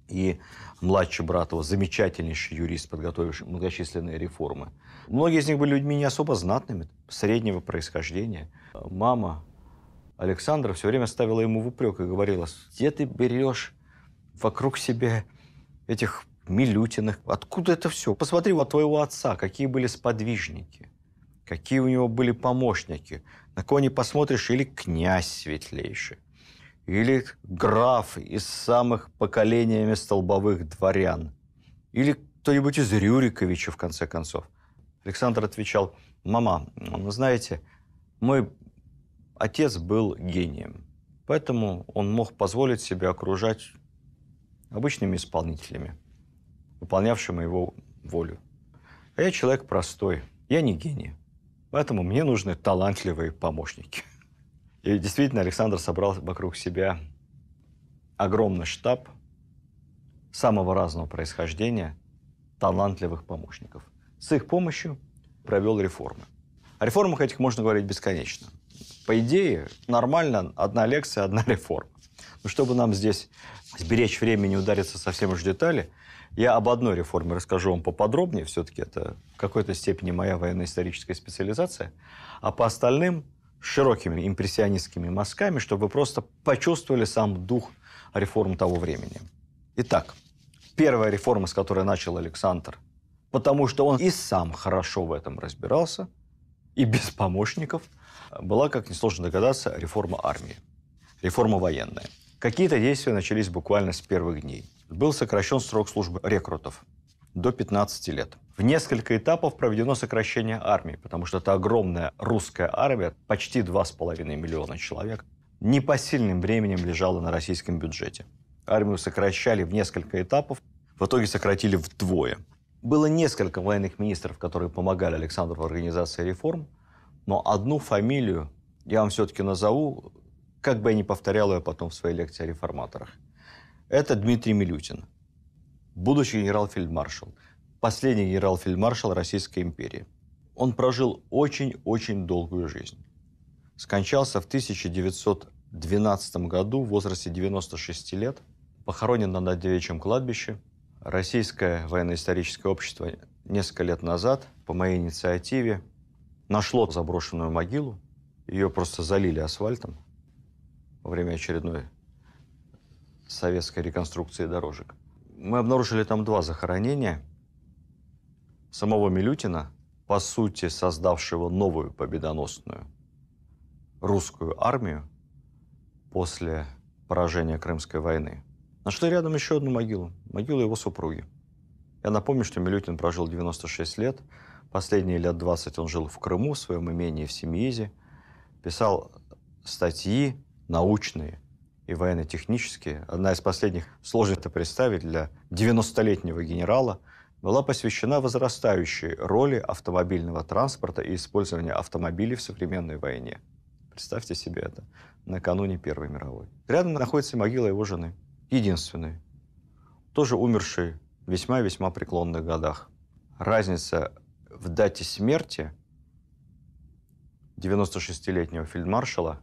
Speaker 1: и младший брат его, замечательнейший юрист, подготовивший многочисленные реформы. Многие из них были людьми не особо знатными, среднего происхождения. Мама Александра все время ставила ему в упрек и говорила, где ты берешь вокруг себя этих Милютиных, откуда это все? Посмотри, вот твоего отца, какие были сподвижники, какие у него были помощники, на кого не посмотришь, или князь светлейший или граф из самых поколениями столбовых дворян, или кто-нибудь из Рюриковича, в конце концов. Александр отвечал, «Мама, ну, вы знаете, мой отец был гением, поэтому он мог позволить себе окружать обычными исполнителями, выполнявшими его волю. А я человек простой, я не гений, поэтому мне нужны талантливые помощники». И действительно Александр собрал вокруг себя огромный штаб самого разного происхождения талантливых помощников. С их помощью провел реформы. О реформах этих можно говорить бесконечно. По идее, нормально одна лекция, одна *laughs* реформа. Но чтобы нам здесь сберечь времени и удариться совсем уж в детали, я об одной реформе расскажу вам поподробнее, все-таки это в какой-то степени моя военно-историческая специализация, а по остальным широкими импрессионистскими мазками, чтобы вы просто почувствовали сам дух реформ того времени. Итак, первая реформа, с которой начал Александр, потому что он и сам хорошо в этом разбирался, и без помощников, была, как несложно догадаться, реформа армии, реформа военная. Какие-то действия начались буквально с первых дней. Был сокращен срок службы рекрутов до 15 лет – в несколько этапов проведено сокращение армии, потому что это огромная русская армия, почти 2,5 миллиона человек, непосильным временем лежала на российском бюджете. Армию сокращали в несколько этапов, в итоге сократили вдвое. Было несколько военных министров, которые помогали Александру в организации реформ, но одну фамилию я вам все-таки назову, как бы я ни повторял ее потом в своей лекции о реформаторах. Это Дмитрий Милютин, будущий генерал-фельдмаршал – последний генерал-фельдмаршал Российской империи. Он прожил очень-очень долгую жизнь. Скончался в 1912 году в возрасте 96 лет, похоронен на Надевичьем кладбище. Российское военно-историческое общество несколько лет назад по моей инициативе нашло заброшенную могилу. Ее просто залили асфальтом во время очередной советской реконструкции дорожек. Мы обнаружили там два захоронения – самого Милютина, по сути создавшего новую победоносную русскую армию после поражения Крымской войны. Нашли рядом еще одну могилу, могилу его супруги. Я напомню, что Милютин прожил 96 лет, последние лет 20 он жил в Крыму, в своем имении в Семиизе, писал статьи научные и военно-технические. Одна из последних сложно это представить для 90-летнего генерала – была посвящена возрастающей роли автомобильного транспорта и использования автомобилей в современной войне. Представьте себе это, накануне Первой мировой. Рядом находится могила его жены, единственной, тоже умершей в весьма-весьма преклонных годах. Разница в дате смерти 96-летнего фельдмаршала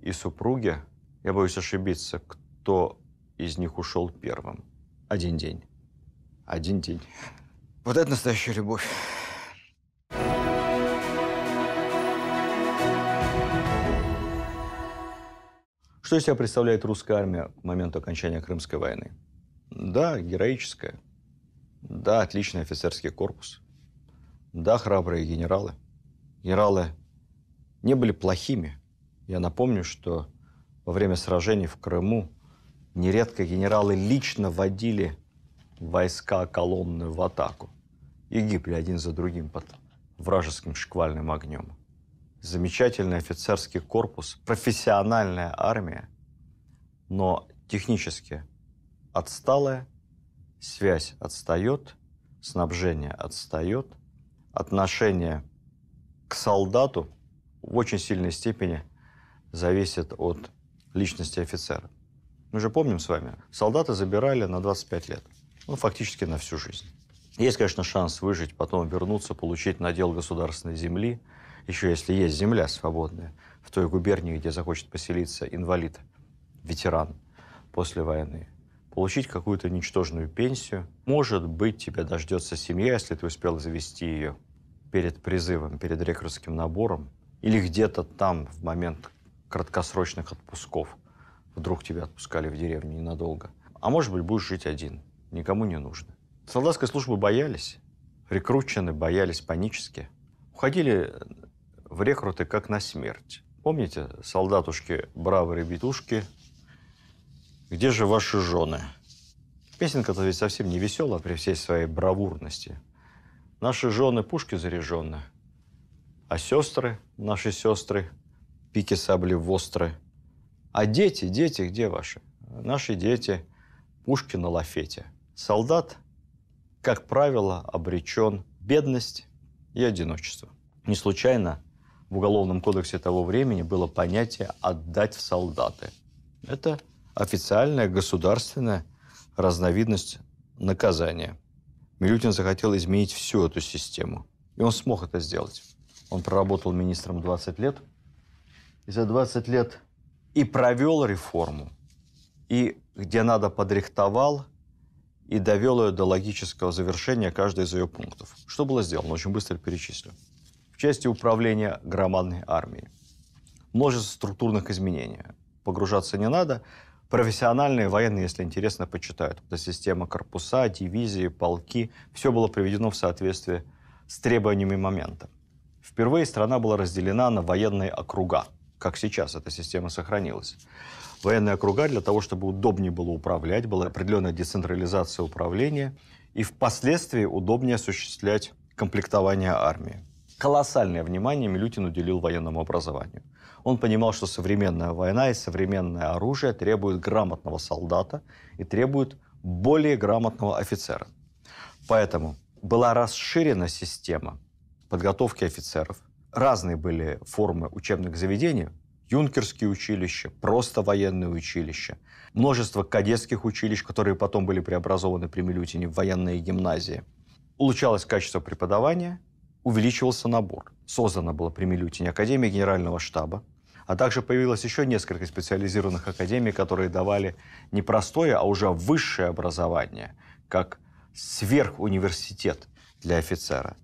Speaker 1: и супруги, я боюсь ошибиться, кто из них ушел первым. Один день один день. Вот это настоящая любовь. Что из себя представляет русская армия к моменту окончания Крымской войны? Да, героическая. Да, отличный офицерский корпус. Да, храбрые генералы. Генералы не были плохими. Я напомню, что во время сражений в Крыму нередко генералы лично водили войска колонны в атаку и гибли один за другим под вражеским шквальным огнем. Замечательный офицерский корпус, профессиональная армия, но технически отсталая, связь отстает, снабжение отстает, отношение к солдату в очень сильной степени зависит от личности офицера. Мы же помним с вами, солдаты забирали на 25 лет – ну, фактически на всю жизнь. Есть, конечно, шанс выжить, потом вернуться, получить надел государственной земли, еще если есть земля свободная в той губернии, где захочет поселиться инвалид, ветеран после войны, получить какую-то ничтожную пенсию. Может быть, тебя дождется семья, если ты успел завести ее перед призывом, перед рекрутским набором, или где-то там в момент краткосрочных отпусков. Вдруг тебя отпускали в деревню ненадолго. А может быть, будешь жить один – никому не нужно. Солдатской службы боялись, рекручены боялись панически. Уходили в рекруты как на смерть. Помните солдатушки, бравые ребятушки, где же ваши жены? Песенка-то ведь совсем не весела при всей своей бравурности. Наши жены пушки заряжены, а сестры, наши сестры, пики сабли востры. А дети, дети, где ваши? Наши дети, пушки на лафете – солдат, как правило, обречен бедность и одиночество. Не случайно в Уголовном кодексе того времени было понятие «отдать в солдаты». Это официальная государственная разновидность наказания. Милютин захотел изменить всю эту систему. И он смог это сделать. Он проработал министром 20 лет. И за 20 лет и провел реформу, и где надо подрихтовал – и довел ее до логического завершения каждой из ее пунктов. Что было сделано? Очень быстро перечислю. В части управления громадной армией. Множество структурных изменений. Погружаться не надо. Профессиональные военные, если интересно, почитают. Это система корпуса, дивизии, полки. Все было приведено в соответствии с требованиями момента. Впервые страна была разделена на военные округа, как сейчас эта система сохранилась военные округа для того, чтобы удобнее было управлять, была определенная децентрализация управления и впоследствии удобнее осуществлять комплектование армии. Колоссальное внимание Милютин уделил военному образованию. Он понимал, что современная война и современное оружие требуют грамотного солдата и требуют более грамотного офицера. Поэтому была расширена система подготовки офицеров. Разные были формы учебных заведений юнкерские училища, просто военные училища, множество кадетских училищ, которые потом были преобразованы при Милютине в военные гимназии. Улучшалось качество преподавания, увеличивался набор. Создана была при Милютине Академия Генерального штаба, а также появилось еще несколько специализированных академий, которые давали не простое, а уже высшее образование, как сверхуниверситет для офицера.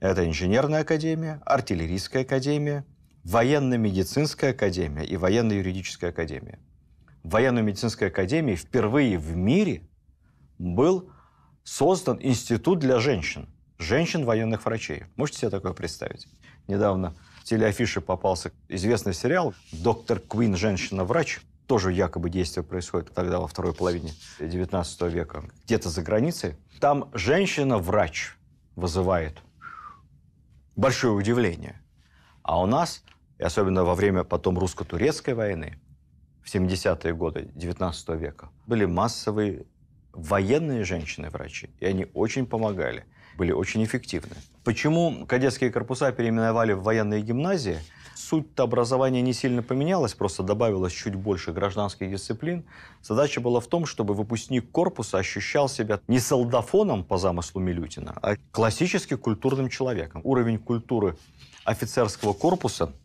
Speaker 1: Это инженерная академия, артиллерийская академия – Военно-медицинская академия и военно-юридическая академия. В военно-медицинской академии впервые в мире был создан институт для женщин, женщин-военных врачей. Можете себе такое представить? Недавно в телеафише попался известный сериал «Доктор Квин. Женщина-врач». Тоже якобы действие происходит тогда во второй половине 19 века, где-то за границей. Там женщина-врач вызывает большое удивление. А у нас и особенно во время потом русско-турецкой войны, в 70-е годы 19 века, были массовые военные женщины-врачи, и они очень помогали, были очень эффективны. Почему кадетские корпуса переименовали в военные гимназии? суть образования не сильно поменялась, просто добавилось чуть больше гражданских дисциплин. Задача была в том, чтобы выпускник корпуса ощущал себя не солдафоном по замыслу Милютина, а классически культурным человеком. Уровень культуры офицерского корпуса –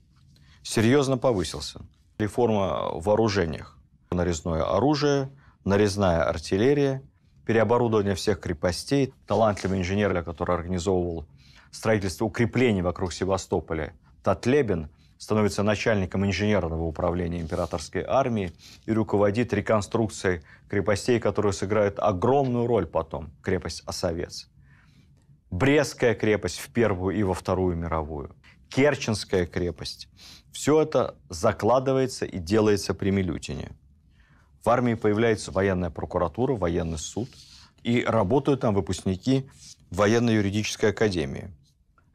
Speaker 1: серьезно повысился. Реформа в вооружениях. Нарезное оружие, нарезная артиллерия, переоборудование всех крепостей. Талантливый инженер, который организовывал строительство укреплений вокруг Севастополя, Татлебин, становится начальником инженерного управления императорской армии и руководит реконструкцией крепостей, которые сыграют огромную роль потом. Крепость Осовец. Брестская крепость в Первую и во Вторую мировую. Керченская крепость. Все это закладывается и делается при Милютине. В армии появляется военная прокуратура, военный суд, и работают там выпускники военно-юридической академии.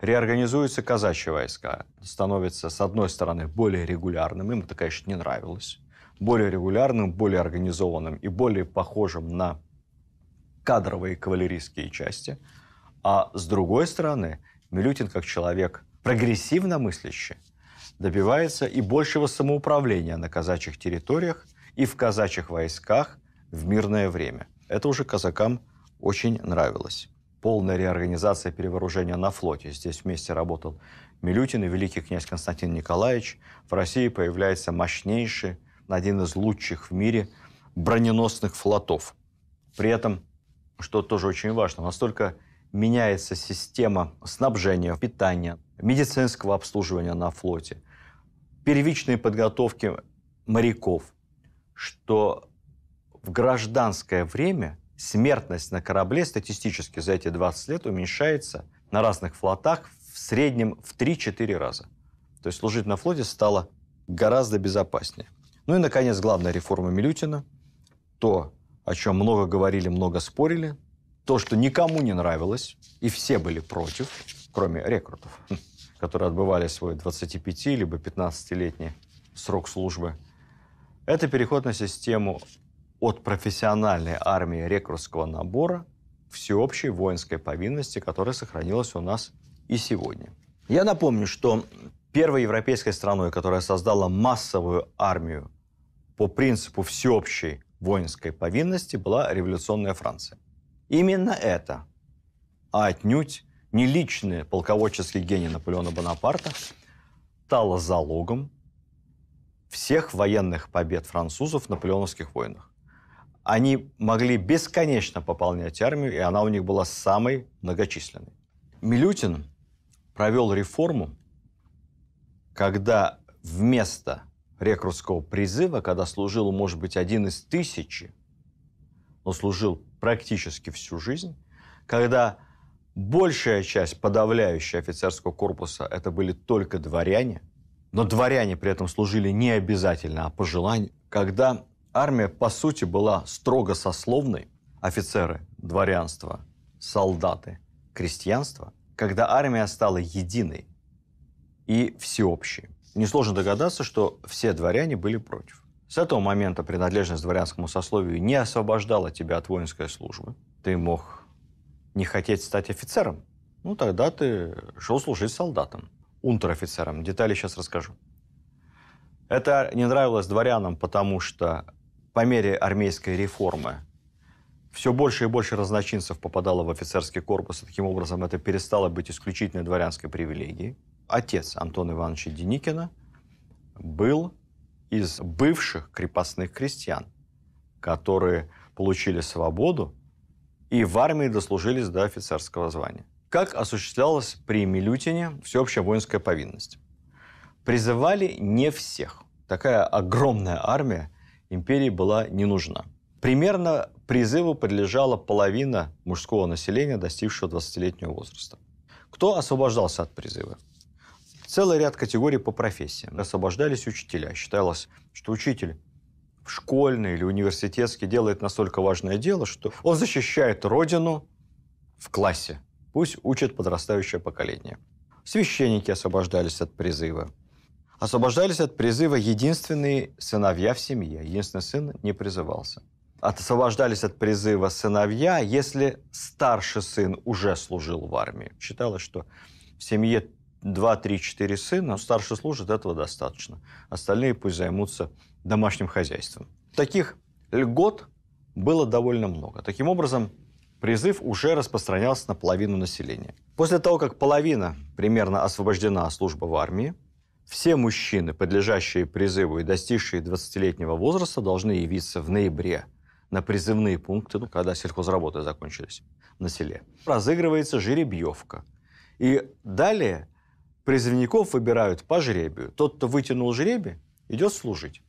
Speaker 1: Реорганизуются казачьи войска, становятся, с одной стороны, более регулярным, им это, конечно, не нравилось, более регулярным, более организованным и более похожим на кадровые кавалерийские части. А с другой стороны, Милютин, как человек прогрессивно мыслящий, добивается и большего самоуправления на казачьих территориях и в казачьих войсках в мирное время. Это уже казакам очень нравилось. Полная реорганизация перевооружения на флоте. Здесь вместе работал Милютин и великий князь Константин Николаевич. В России появляется мощнейший, один из лучших в мире броненосных флотов. При этом, что тоже очень важно, настолько меняется система снабжения, питания, медицинского обслуживания на флоте, первичной подготовки моряков, что в гражданское время смертность на корабле статистически за эти 20 лет уменьшается на разных флотах в среднем в 3-4 раза. То есть служить на флоте стало гораздо безопаснее. Ну и, наконец, главная реформа Милютина, то, о чем много говорили, много спорили, то, что никому не нравилось, и все были против, кроме рекрутов, *laughs* которые отбывали свой 25- либо 15-летний срок службы, это переход на систему от профессиональной армии рекрутского набора всеобщей воинской повинности, которая сохранилась у нас и сегодня. Я напомню, что первой европейской страной, которая создала массовую армию по принципу всеобщей воинской повинности, была революционная Франция. Именно это, а отнюдь не личный полководческий гений Наполеона Бонапарта, стало залогом всех военных побед французов в наполеоновских войнах. Они могли бесконечно пополнять армию, и она у них была самой многочисленной. Милютин провел реформу, когда вместо рекрутского призыва, когда служил, может быть, один из тысячи, но служил практически всю жизнь, когда большая часть, подавляющая офицерского корпуса, это были только дворяне, но дворяне при этом служили не обязательно, а по желанию, когда армия, по сути, была строго сословной, офицеры, дворянство, солдаты, крестьянство, когда армия стала единой и всеобщей. Несложно догадаться, что все дворяне были против. С этого момента принадлежность к дворянскому сословию не освобождала тебя от воинской службы. Ты мог не хотеть стать офицером. Ну, тогда ты шел служить солдатом, унтер-офицером. Детали сейчас расскажу. Это не нравилось дворянам, потому что по мере армейской реформы все больше и больше разночинцев попадало в офицерский корпус, и таким образом это перестало быть исключительной дворянской привилегией. Отец Антона Ивановича Деникина был из бывших крепостных крестьян, которые получили свободу и в армии дослужились до офицерского звания. Как осуществлялась при Милютине всеобщая воинская повинность? Призывали не всех. Такая огромная армия империи была не нужна. Примерно призыву подлежала половина мужского населения, достигшего 20-летнего возраста. Кто освобождался от призыва? Целый ряд категорий по профессиям. Освобождались учителя. Считалось, что учитель в школьной или университетский делает настолько важное дело, что он защищает родину в классе. Пусть учит подрастающее поколение. Священники освобождались от призыва. Освобождались от призыва единственные сыновья в семье. Единственный сын не призывался. Освобождались от призыва сыновья, если старший сын уже служил в армии. Считалось, что в семье два, три, четыре сына, старший служит, этого достаточно. Остальные пусть займутся домашним хозяйством. Таких льгот было довольно много. Таким образом, призыв уже распространялся на половину населения. После того, как половина примерно освобождена от службы в армии, все мужчины, подлежащие призыву и достигшие 20-летнего возраста, должны явиться в ноябре на призывные пункты, ну, когда сельхозработы закончились на селе. Разыгрывается жеребьевка. И далее Призывников выбирают по жребию. Тот, кто вытянул жребий, идет служить.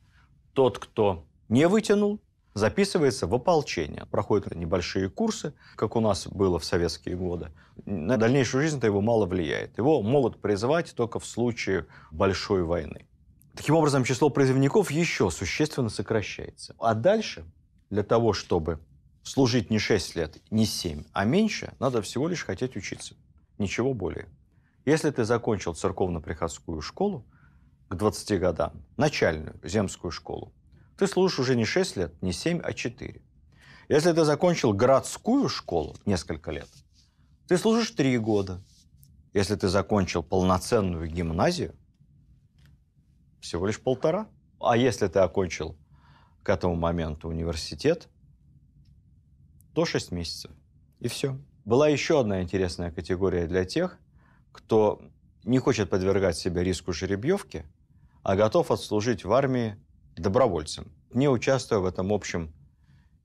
Speaker 1: Тот, кто не вытянул, записывается в ополчение, проходят небольшие курсы, как у нас было в советские годы. На дальнейшую жизнь это его мало влияет. Его могут призывать только в случае большой войны. Таким образом, число призывников еще существенно сокращается. А дальше, для того, чтобы служить не 6 лет, не 7, а меньше, надо всего лишь хотеть учиться. Ничего более. Если ты закончил церковно-приходскую школу к 20 годам, начальную земскую школу, ты служишь уже не 6 лет, не 7, а 4. Если ты закончил городскую школу несколько лет, ты служишь 3 года. Если ты закончил полноценную гимназию, всего лишь полтора. А если ты окончил к этому моменту университет, то 6 месяцев. И все. Была еще одна интересная категория для тех, кто не хочет подвергать себя риску жеребьевки, а готов отслужить в армии добровольцем, не участвуя в этом общем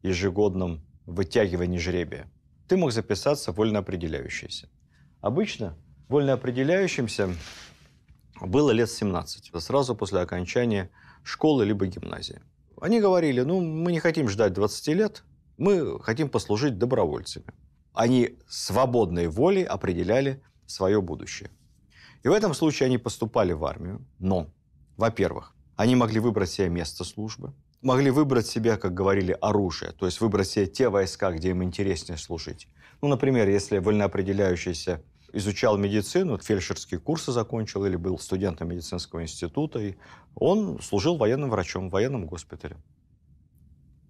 Speaker 1: ежегодном вытягивании жребия. Ты мог записаться вольноопределяющийся. Обычно вольноопределяющимся было лет 17, сразу после окончания школы либо гимназии. Они говорили, ну, мы не хотим ждать 20 лет, мы хотим послужить добровольцами. Они свободной волей определяли свое будущее. И в этом случае они поступали в армию, но, во-первых, они могли выбрать себе место службы, могли выбрать себе, как говорили, оружие, то есть выбрать себе те войска, где им интереснее служить. Ну, например, если вольноопределяющийся изучал медицину, фельдшерские курсы закончил или был студентом медицинского института, и он служил военным врачом в военном госпитале.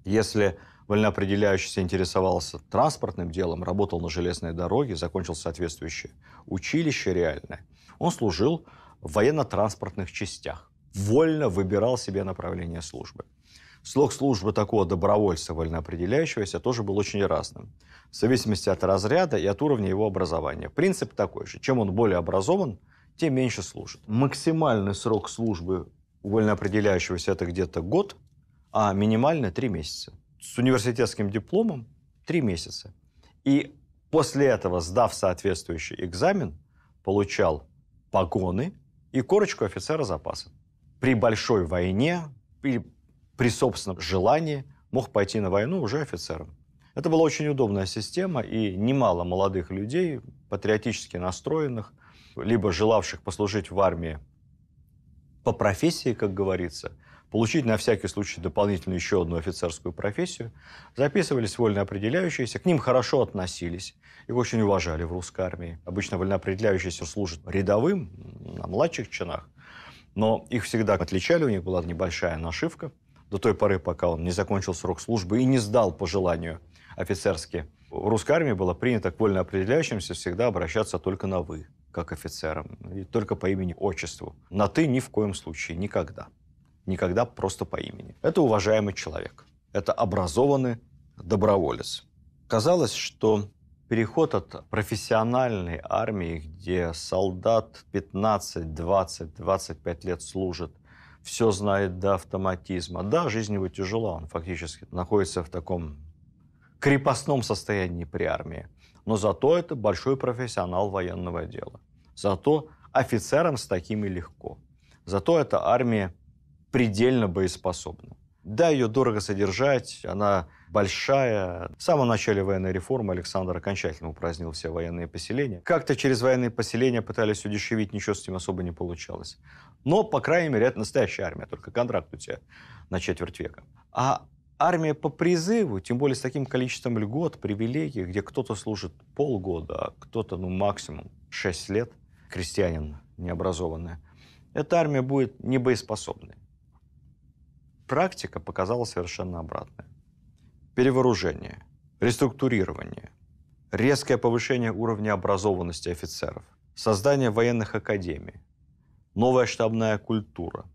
Speaker 1: Если Вольноопределяющийся интересовался транспортным делом, работал на железной дороге, закончил соответствующее училище реальное. Он служил в военно-транспортных частях, вольно выбирал себе направление службы. Слог службы такого добровольца, вольноопределяющегося, тоже был очень разным, в зависимости от разряда и от уровня его образования. Принцип такой же. Чем он более образован, тем меньше служит. Максимальный срок службы вольноопределяющегося это где-то год, а минимально три месяца с университетским дипломом три месяца. И после этого, сдав соответствующий экзамен, получал погоны и корочку офицера запаса. При большой войне или при собственном желании мог пойти на войну уже офицером. Это была очень удобная система, и немало молодых людей, патриотически настроенных, либо желавших послужить в армии по профессии, как говорится, получить на всякий случай дополнительно еще одну офицерскую профессию, записывались вольноопределяющиеся, к ним хорошо относились, их очень уважали в русской армии. Обычно вольноопределяющиеся служат рядовым, на младших чинах, но их всегда отличали, у них была небольшая нашивка до той поры, пока он не закончил срок службы и не сдал по желанию офицерски. В русской армии было принято к вольноопределяющимся всегда обращаться только на «вы», как офицерам, и только по имени-отчеству. На «ты» ни в коем случае, никогда никогда просто по имени. Это уважаемый человек. Это образованный доброволец. Казалось, что переход от профессиональной армии, где солдат 15, 20, 25 лет служит, все знает до автоматизма. Да, жизнь его тяжела, он фактически находится в таком крепостном состоянии при армии. Но зато это большой профессионал военного дела. Зато офицерам с такими легко. Зато эта армия предельно боеспособна. Да, ее дорого содержать, она большая. В самом начале военной реформы Александр окончательно упразднил все военные поселения. Как-то через военные поселения пытались удешевить, ничего с этим особо не получалось. Но, по крайней мере, это настоящая армия, только контракт у тебя на четверть века. А армия по призыву, тем более с таким количеством льгот, привилегий, где кто-то служит полгода, а кто-то, ну, максимум 6 лет, крестьянин необразованный, эта армия будет небоеспособной. Практика показала совершенно обратное. Перевооружение, реструктурирование, резкое повышение уровня образованности офицеров, создание военных академий, новая штабная культура,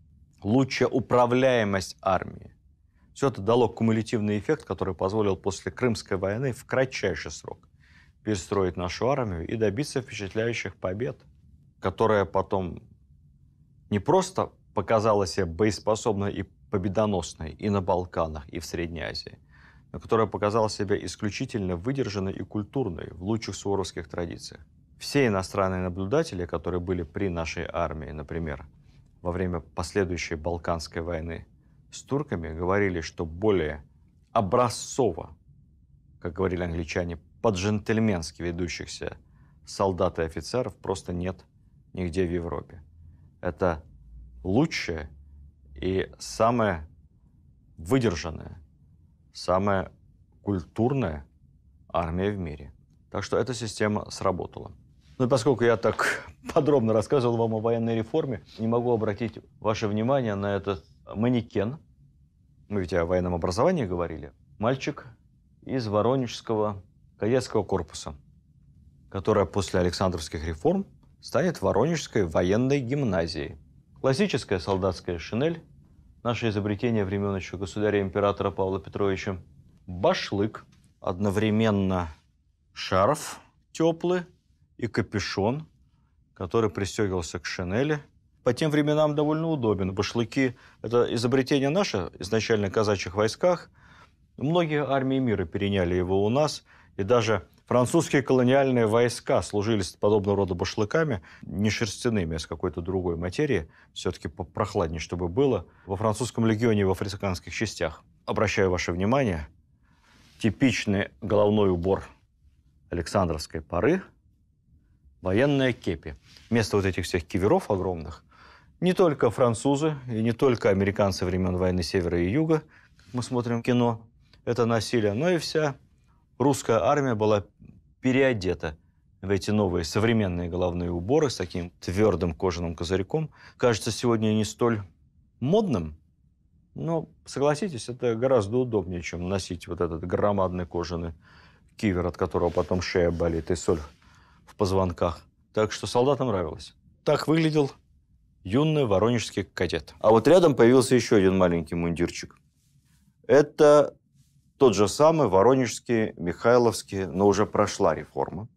Speaker 1: лучшая управляемость армии. Все это дало кумулятивный эффект, который позволил после Крымской войны в кратчайший срок перестроить нашу армию и добиться впечатляющих побед, которая потом не просто показала себя боеспособной и победоносной и на Балканах, и в Средней Азии, но которая показала себя исключительно выдержанной и культурной в лучших суворовских традициях. Все иностранные наблюдатели, которые были при нашей армии, например, во время последующей Балканской войны с турками, говорили, что более образцово, как говорили англичане, по-джентльменски ведущихся солдат и офицеров просто нет нигде в Европе. Это лучшее и самое выдержанная, самая культурная армия в мире. Так что эта система сработала. Ну и поскольку я так *laughs* подробно рассказывал вам о военной реформе, не могу обратить ваше внимание на этот манекен. Мы ведь о военном образовании говорили. Мальчик из Воронежского кадетского корпуса, которая после Александровских реформ станет Воронежской военной гимназией. Классическая солдатская шинель, Наше изобретение времен еще государя-императора Павла Петровича. Башлык, одновременно шарф теплый и капюшон, который пристегивался к шинели. По тем временам довольно удобен. Башлыки – это изобретение наше, изначально в казачьих войсках. Многие армии мира переняли его у нас, и даже Французские колониальные войска служили подобного рода башлыками, не шерстяными, а с какой-то другой материи, все-таки прохладнее, чтобы было, во французском легионе и в африканских частях. Обращаю ваше внимание, типичный головной убор Александровской поры – военная кепи. Вместо вот этих всех киверов огромных не только французы и не только американцы времен войны Севера и Юга, как мы смотрим кино, это насилие, но и вся русская армия была переодета в эти новые современные головные уборы с таким твердым кожаным козырьком, кажется сегодня не столь модным, но, согласитесь, это гораздо удобнее, чем носить вот этот громадный кожаный кивер, от которого потом шея болит и соль в позвонках. Так что солдатам нравилось. Так выглядел юный воронежский кадет. А вот рядом появился еще один маленький мундирчик. Это тот же самый Воронежский, Михайловский, но уже прошла реформа.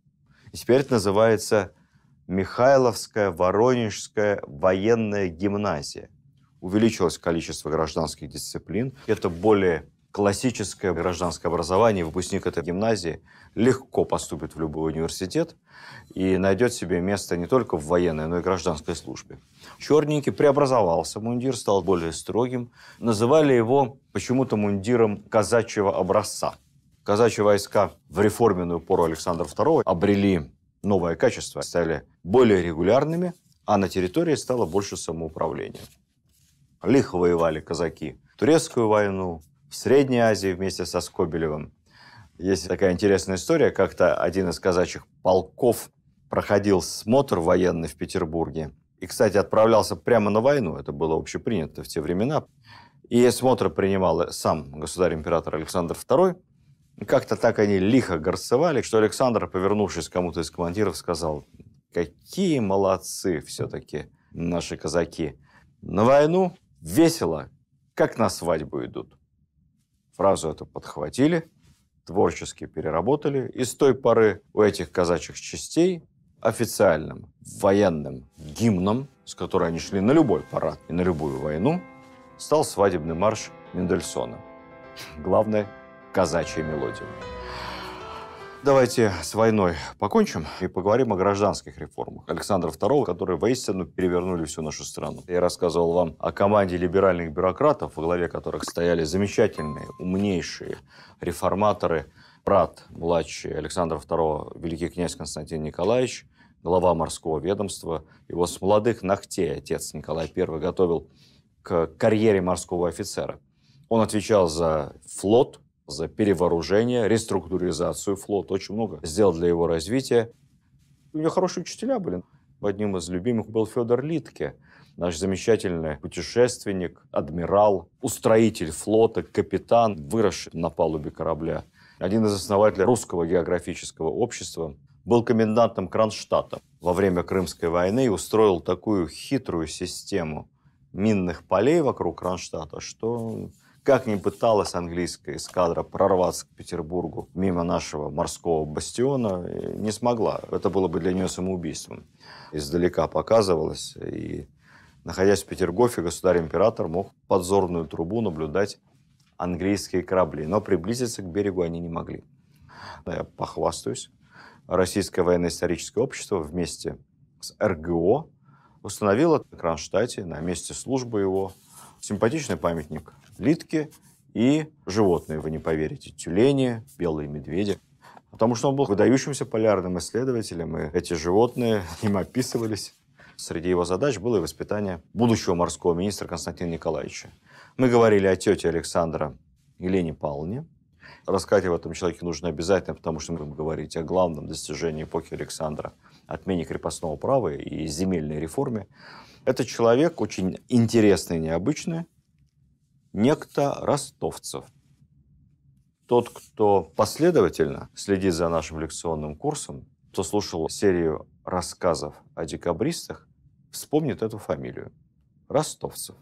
Speaker 1: И теперь это называется Михайловская Воронежская военная гимназия. Увеличилось количество гражданских дисциплин. Это более классическое гражданское образование, выпускник этой гимназии легко поступит в любой университет и найдет себе место не только в военной, но и гражданской службе. Черненький преобразовался, мундир стал более строгим. Называли его почему-то мундиром казачьего образца. Казачьи войска в реформенную пору Александра II обрели новое качество, стали более регулярными, а на территории стало больше самоуправления. Лихо воевали казаки. Турецкую войну, в Средней Азии вместе со Скобелевым. Есть такая интересная история. Как-то один из казачьих полков проходил смотр военный в Петербурге. И, кстати, отправлялся прямо на войну. Это было общепринято в те времена. И смотр принимал сам государь-император Александр II. Как-то так они лихо горцевали, что Александр, повернувшись к кому-то из командиров, сказал, какие молодцы все-таки наши казаки. На войну весело, как на свадьбу идут. Фразу эту подхватили, творчески переработали, и с той поры у этих казачьих частей официальным военным гимном, с которой они шли на любой парад и на любую войну, стал свадебный марш Мендельсона. Главное – казачья мелодия. Давайте с войной покончим и поговорим о гражданских реформах Александра II, которые воистину перевернули всю нашу страну. Я рассказывал вам о команде либеральных бюрократов, во главе которых стояли замечательные, умнейшие реформаторы, брат младший Александра II, великий князь Константин Николаевич, глава морского ведомства. Его с молодых ногтей отец Николай I готовил к карьере морского офицера. Он отвечал за флот, за перевооружение, реструктуризацию флота, очень много сделал для его развития. У него хорошие учителя были. Одним из любимых был Федор Литке, наш замечательный путешественник, адмирал, устроитель флота, капитан, выросший на палубе корабля. Один из основателей русского географического общества был комендантом Кронштадта во время Крымской войны и устроил такую хитрую систему минных полей вокруг Кронштадта, что как ни пыталась английская эскадра прорваться к Петербургу мимо нашего морского бастиона, э, не смогла. Это было бы для нее самоубийством. Издалека показывалось, и находясь в Петергофе, государь-император мог подзорную трубу наблюдать английские корабли, но приблизиться к берегу они не могли. Я похвастаюсь. Российское военно-историческое общество вместе с РГО установило в Кронштадте на месте службы его Симпатичный памятник Литке и животные, вы не поверите, тюлени, белые медведи. Потому что он был выдающимся полярным исследователем, и эти животные *laughs* им описывались. Среди его задач было и воспитание будущего морского министра Константина Николаевича. Мы говорили о тете Александра Елене Павловне. Рассказать об этом человеке нужно обязательно, потому что мы будем говорить о главном достижении эпохи Александра – отмене крепостного права и земельной реформе. Это человек очень интересный, необычный, некто Ростовцев. Тот, кто последовательно следит за нашим лекционным курсом, кто слушал серию рассказов о декабристах, вспомнит эту фамилию. Ростовцев.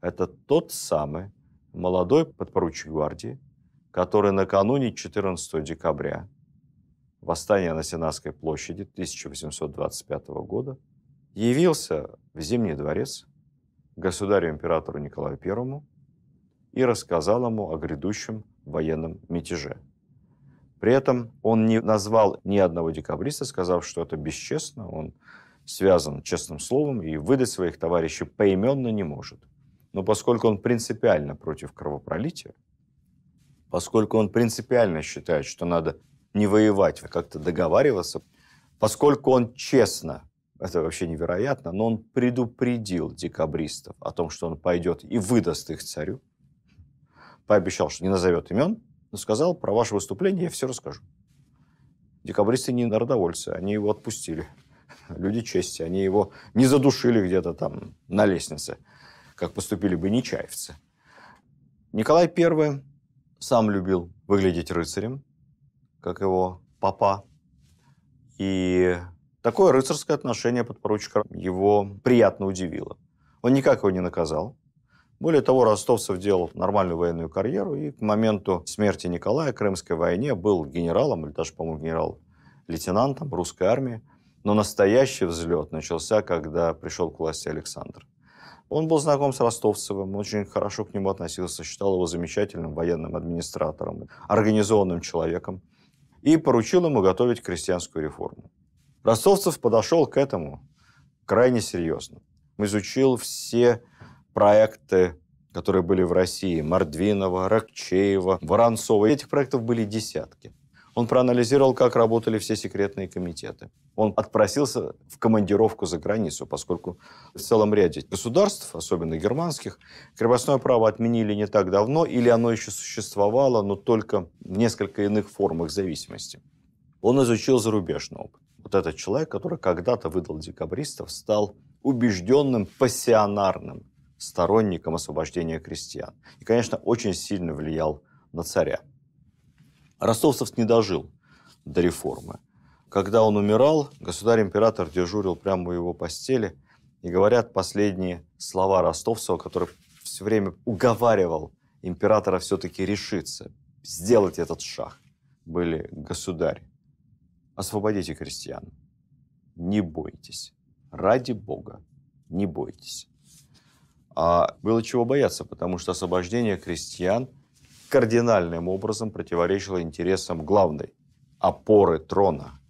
Speaker 1: Это тот самый молодой подпоручик гвардии, который накануне 14 декабря восстания на Сенатской площади 1825 года – явился в Зимний дворец государю-императору Николаю Первому и рассказал ему о грядущем военном мятеже. При этом он не назвал ни одного декабриста, сказав, что это бесчестно, он связан честным словом и выдать своих товарищей поименно не может. Но поскольку он принципиально против кровопролития, поскольку он принципиально считает, что надо не воевать, а как-то договариваться, поскольку он честно это вообще невероятно, но он предупредил декабристов о том, что он пойдет и выдаст их царю, пообещал, что не назовет имен, но сказал, про ваше выступление я все расскажу. Декабристы не народовольцы, они его отпустили. Люди чести, они его не задушили где-то там на лестнице, как поступили бы нечаевцы. Николай I сам любил выглядеть рыцарем, как его папа. И Такое рыцарское отношение подпоручика его приятно удивило. Он никак его не наказал. Более того, Ростовцев делал нормальную военную карьеру, и к моменту смерти Николая в Крымской войне был генералом, или даже, по-моему, генерал-лейтенантом русской армии. Но настоящий взлет начался, когда пришел к власти Александр. Он был знаком с Ростовцевым, очень хорошо к нему относился, считал его замечательным военным администратором, организованным человеком и поручил ему готовить крестьянскую реформу. Ростовцев подошел к этому крайне серьезно. Он Изучил все проекты, которые были в России, Мордвинова, Рокчеева, Воронцова. Этих проектов были десятки. Он проанализировал, как работали все секретные комитеты. Он отпросился в командировку за границу, поскольку в целом ряде государств, особенно германских, крепостное право отменили не так давно, или оно еще существовало, но только в несколько иных формах зависимости. Он изучил зарубежный опыт. Вот этот человек, который когда-то выдал декабристов, стал убежденным пассионарным сторонником освобождения крестьян. И, конечно, очень сильно влиял на царя. Ростовцев не дожил до реформы. Когда он умирал, государь-император дежурил прямо у его постели, и говорят последние слова Ростовцева, который все время уговаривал императора все-таки решиться, сделать этот шаг. Были государь освободите крестьян. Не бойтесь. Ради Бога, не бойтесь. А было чего бояться, потому что освобождение крестьян кардинальным образом противоречило интересам главной опоры трона,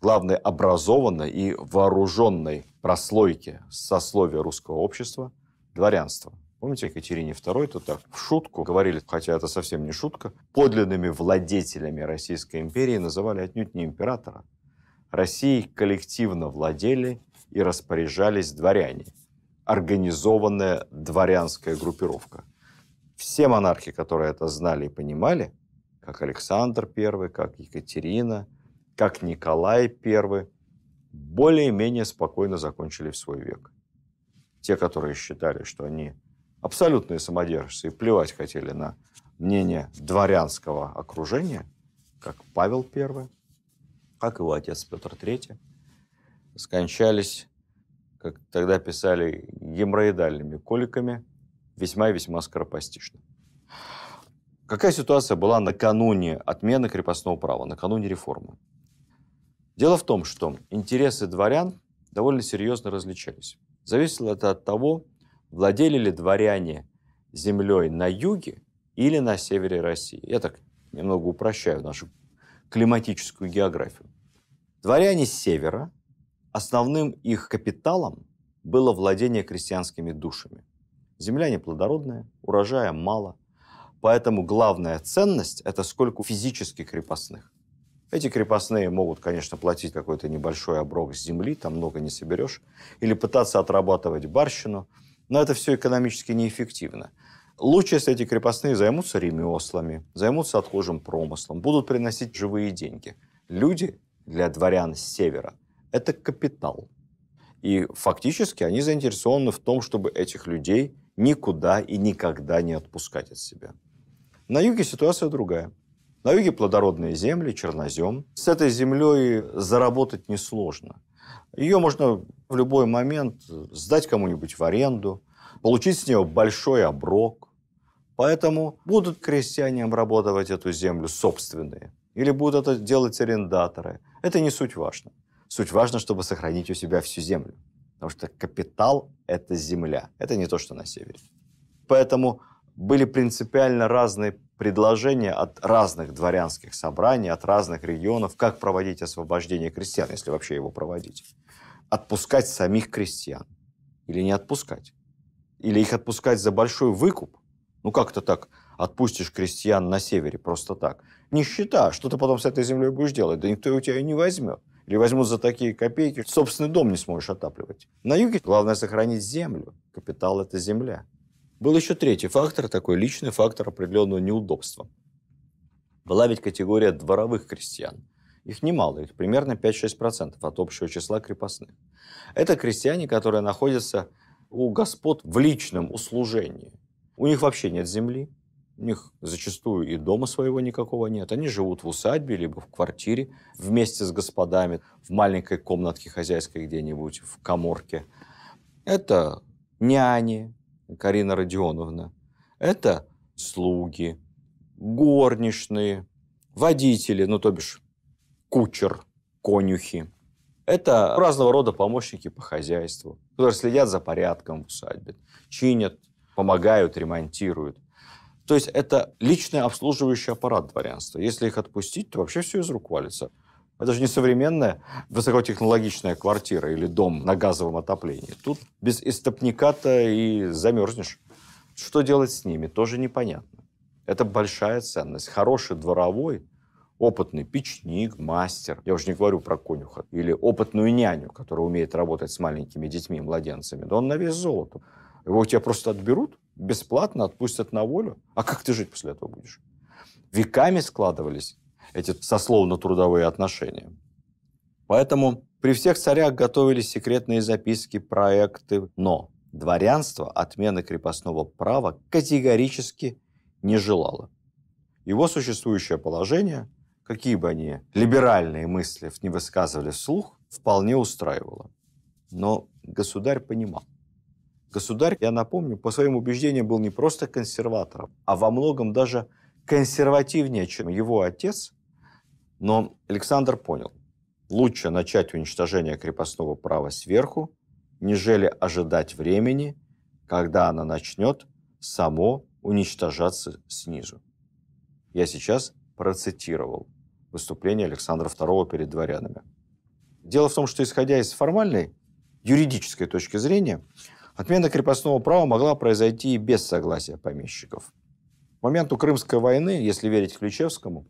Speaker 1: главной образованной и вооруженной прослойки сословия русского общества – дворянства. Помните, Екатерине II это так в шутку говорили, хотя это совсем не шутка, подлинными владетелями Российской империи называли отнюдь не императора. Россией коллективно владели и распоряжались дворяне, организованная дворянская группировка. Все монархи, которые это знали и понимали, как Александр I, как Екатерина, как Николай I, более-менее спокойно закончили в свой век. Те, которые считали, что они абсолютные самодержцы и плевать хотели на мнение дворянского окружения, как Павел I, как его отец Петр III, скончались, как тогда писали, геморроидальными коликами, весьма и весьма скоропостижно. Какая ситуация была накануне отмены крепостного права, накануне реформы? Дело в том, что интересы дворян довольно серьезно различались. Зависело это от того, владели ли дворяне землей на юге или на севере России. Я так немного упрощаю нашу климатическую географию. Дворяне с севера, основным их капиталом было владение крестьянскими душами. Земля неплодородная, урожая мало, поэтому главная ценность – это сколько физически крепостных. Эти крепостные могут, конечно, платить какой-то небольшой оброк с земли, там много не соберешь, или пытаться отрабатывать барщину – но это все экономически неэффективно. Лучше, если эти крепостные займутся ремеслами, займутся отхожим промыслом, будут приносить живые деньги. Люди для дворян с севера – это капитал. И фактически они заинтересованы в том, чтобы этих людей никуда и никогда не отпускать от себя. На юге ситуация другая. На юге плодородные земли, чернозем. С этой землей заработать несложно – ее можно в любой момент сдать кому-нибудь в аренду, получить с нее большой оброк. Поэтому будут крестьяне обрабатывать эту землю собственные, или будут это делать арендаторы. Это не суть важно. Суть важно, чтобы сохранить у себя всю землю. Потому что капитал – это земля. Это не то, что на севере. Поэтому были принципиально разные предложения от разных дворянских собраний, от разных регионов, как проводить освобождение крестьян, если вообще его проводить. Отпускать самих крестьян или не отпускать? Или их отпускать за большой выкуп? Ну, как-то так отпустишь крестьян на севере просто так. Нищета, а что ты потом с этой землей будешь делать? Да никто у тебя и не возьмет. Или возьмут за такие копейки, собственный дом не сможешь отапливать. На юге главное сохранить землю. Капитал – это земля. Был еще третий фактор, такой личный фактор определенного неудобства. Была ведь категория дворовых крестьян. Их немало, их примерно 5-6% от общего числа крепостных. Это крестьяне, которые находятся у господ в личном услужении. У них вообще нет земли, у них зачастую и дома своего никакого нет. Они живут в усадьбе, либо в квартире вместе с господами, в маленькой комнатке хозяйской где-нибудь, в коморке. Это няни, Карина Родионовна, это слуги, горничные, водители, ну, то бишь, кучер, конюхи. Это разного рода помощники по хозяйству, которые следят за порядком в усадьбе, чинят, помогают, ремонтируют. То есть это личный обслуживающий аппарат дворянства. Если их отпустить, то вообще все из рук валится. Это же не современная высокотехнологичная квартира или дом на газовом отоплении. Тут без истопника-то и замерзнешь. Что делать с ними, тоже непонятно. Это большая ценность. Хороший дворовой, опытный печник, мастер, я уже не говорю про конюха, или опытную няню, которая умеет работать с маленькими детьми, младенцами, да он на весь золото. Его у тебя просто отберут, бесплатно отпустят на волю. А как ты жить после этого будешь? Веками складывались эти сословно-трудовые отношения. Поэтому при всех царях готовились секретные записки, проекты, но дворянство отмены крепостного права категорически не желало. Его существующее положение, какие бы они либеральные мысли не высказывали вслух, вполне устраивало. Но государь понимал. Государь, я напомню, по своим убеждениям был не просто консерватором, а во многом даже консервативнее, чем его отец, но Александр понял, лучше начать уничтожение крепостного права сверху, нежели ожидать времени, когда она начнет само уничтожаться снизу. Я сейчас процитировал выступление Александра II перед дворянами. Дело в том, что исходя из формальной юридической точки зрения, отмена крепостного права могла произойти и без согласия помещиков. К моменту Крымской войны, если верить Ключевскому,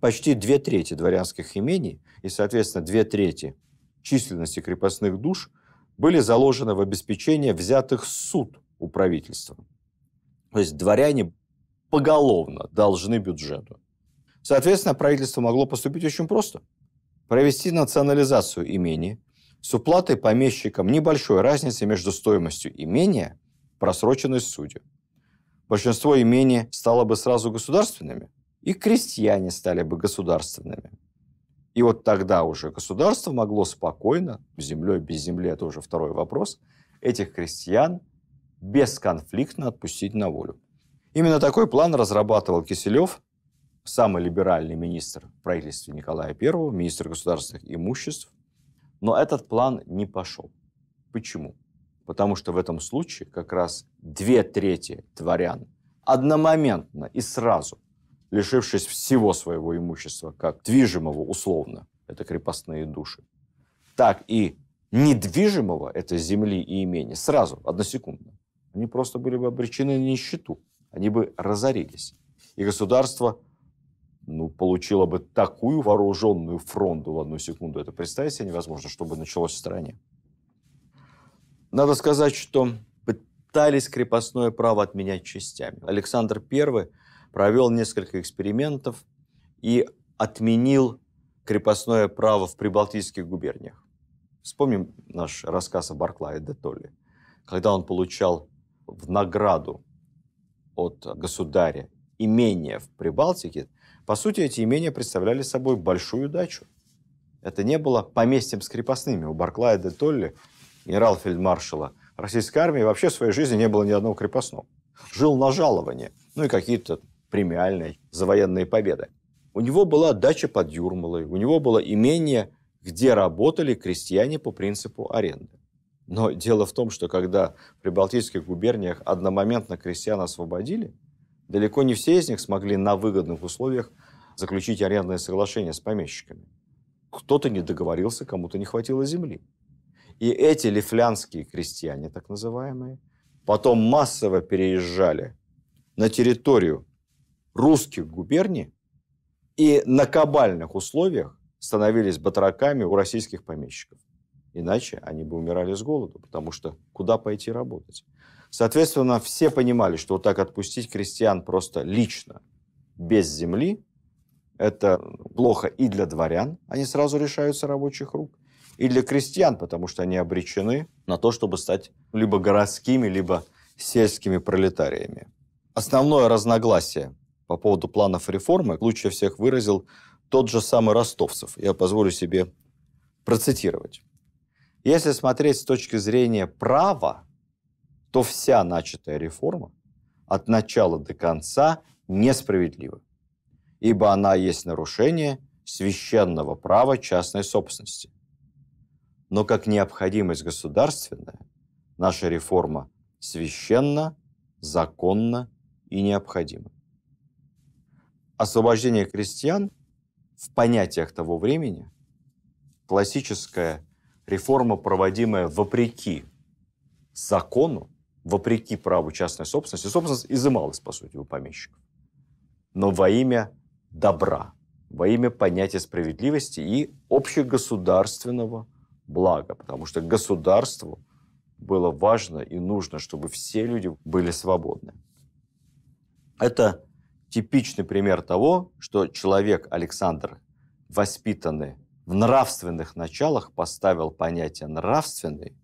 Speaker 1: почти две трети дворянских имений и, соответственно, две трети численности крепостных душ были заложены в обеспечение взятых суд у правительства. То есть дворяне поголовно должны бюджету. Соответственно, правительство могло поступить очень просто. Провести национализацию имени с уплатой помещикам небольшой разницы между стоимостью имения и просроченной судью. Большинство имений стало бы сразу государственными, и крестьяне стали бы государственными. И вот тогда уже государство могло спокойно, землей без земли, это уже второй вопрос, этих крестьян бесконфликтно отпустить на волю. Именно такой план разрабатывал Киселев, самый либеральный министр в правительстве Николая I, министр государственных имуществ. Но этот план не пошел. Почему? Потому что в этом случае как раз две трети дворян одномоментно и сразу – лишившись всего своего имущества, как движимого условно, это крепостные души, так и недвижимого, это земли и имения, сразу, односекундно, они просто были бы обречены на нищету, они бы разорились. И государство ну, получило бы такую вооруженную фронту в одну секунду, это представить себе невозможно, чтобы началось в стране. Надо сказать, что пытались крепостное право отменять частями. Александр I провел несколько экспериментов и отменил крепостное право в прибалтийских губерниях. Вспомним наш рассказ о Барклае де Толли, когда он получал в награду от государя имения в Прибалтике, по сути, эти имения представляли собой большую дачу. Это не было поместьем с крепостными. У Барклая де Толли, генерал-фельдмаршала российской армии, вообще в своей жизни не было ни одного крепостного. Жил на жалование. Ну и какие-то премиальной за военные победы. У него была дача под Юрмалой, у него было имение, где работали крестьяне по принципу аренды. Но дело в том, что когда при балтийских губерниях одномоментно крестьян освободили, далеко не все из них смогли на выгодных условиях заключить арендное соглашение с помещиками. Кто-то не договорился, кому-то не хватило земли. И эти лифлянские крестьяне, так называемые, потом массово переезжали на территорию русских губерний и на кабальных условиях становились батраками у российских помещиков. Иначе они бы умирали с голоду, потому что куда пойти работать? Соответственно, все понимали, что вот так отпустить крестьян просто лично, без земли, это плохо и для дворян, они сразу решаются рабочих рук, и для крестьян, потому что они обречены на то, чтобы стать либо городскими, либо сельскими пролетариями. Основное разногласие по поводу планов реформы лучше всех выразил тот же самый Ростовцев. Я позволю себе процитировать. Если смотреть с точки зрения права, то вся начатая реформа от начала до конца несправедлива, ибо она есть нарушение священного права частной собственности. Но как необходимость государственная, наша реформа священна, законна и необходима освобождение крестьян в понятиях того времени, классическая реформа, проводимая вопреки закону, вопреки праву частной собственности. Собственность изымалась, по сути, у помещиков. Но во имя добра, во имя понятия справедливости и общегосударственного блага. Потому что государству было важно и нужно, чтобы все люди были свободны. Это типичный пример того, что человек Александр, воспитанный в нравственных началах, поставил понятие «нравственный»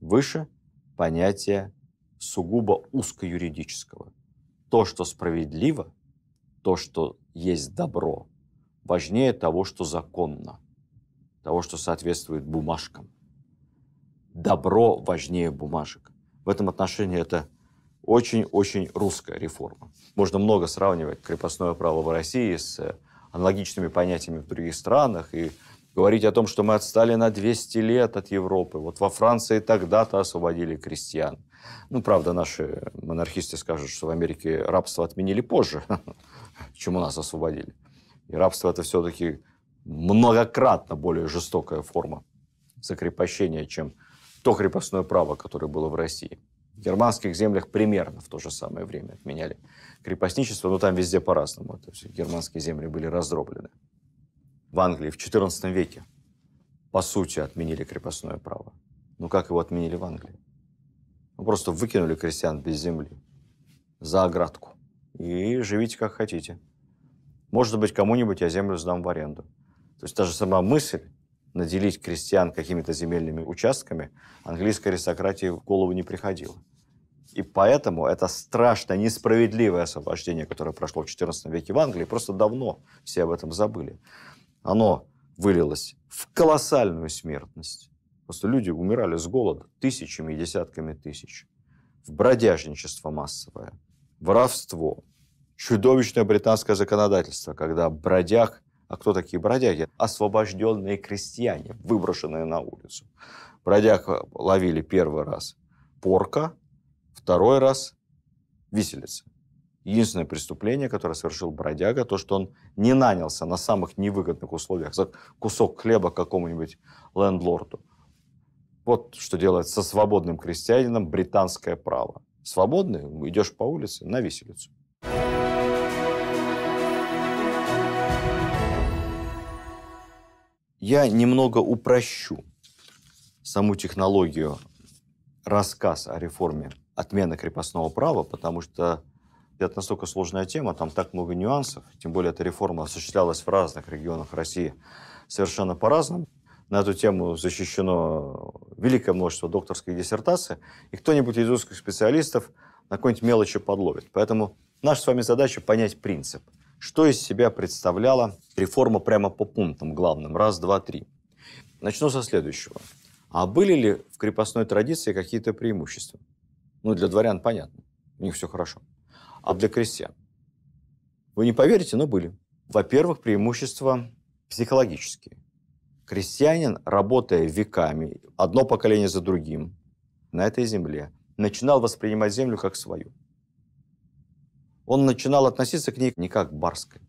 Speaker 1: выше понятия сугубо узкоюридического. То, что справедливо, то, что есть добро, важнее того, что законно, того, что соответствует бумажкам. Добро важнее бумажек. В этом отношении это очень-очень русская реформа. Можно много сравнивать крепостное право в России с э, аналогичными понятиями в других странах и говорить о том, что мы отстали на 200 лет от Европы. Вот во Франции тогда-то освободили крестьян. Ну, правда, наши монархисты скажут, что в Америке рабство отменили позже, *laughs* чем у нас освободили. И рабство – это все-таки многократно более жестокая форма закрепощения, чем то крепостное право, которое было в России германских землях примерно в то же самое время отменяли крепостничество, но там везде по-разному. То есть германские земли были раздроблены. В Англии в XIV веке, по сути, отменили крепостное право. Но ну как его отменили в Англии? Ну, просто выкинули крестьян без земли за оградку. И живите как хотите. Может быть, кому-нибудь я землю сдам в аренду. То есть та же сама мысль наделить крестьян какими-то земельными участками, английской аристократии в голову не приходило. И поэтому это страшное, несправедливое освобождение, которое прошло в XIV веке в Англии, просто давно все об этом забыли. Оно вылилось в колоссальную смертность. Просто люди умирали с голода тысячами и десятками тысяч. В бродяжничество массовое, воровство, чудовищное британское законодательство, когда бродяг а кто такие бродяги? Освобожденные крестьяне, выброшенные на улицу. Бродяг э, ловили первый раз порка, второй раз виселица. Единственное преступление, которое совершил бродяга, то, что он не нанялся на самых невыгодных условиях за кусок хлеба какому-нибудь лендлорду. Вот что делает со свободным крестьянином британское право. Свободный, идешь по улице на виселицу. Я немного упрощу саму технологию рассказ о реформе отмены крепостного права, потому что это настолько сложная тема, там так много нюансов, тем более эта реформа осуществлялась в разных регионах России совершенно по-разному. На эту тему защищено великое множество докторских диссертаций, и кто-нибудь из узких специалистов на какой-нибудь мелочи подловит. Поэтому наша с вами задача понять принцип – что из себя представляла реформа прямо по пунктам главным? Раз, два, три. Начну со следующего. А были ли в крепостной традиции какие-то преимущества? Ну, для дворян понятно, у них все хорошо. А для крестьян? Вы не поверите, но были. Во-первых, преимущества психологические. Крестьянин, работая веками, одно поколение за другим, на этой земле, начинал воспринимать землю как свою он начинал относиться к ней не как к барской.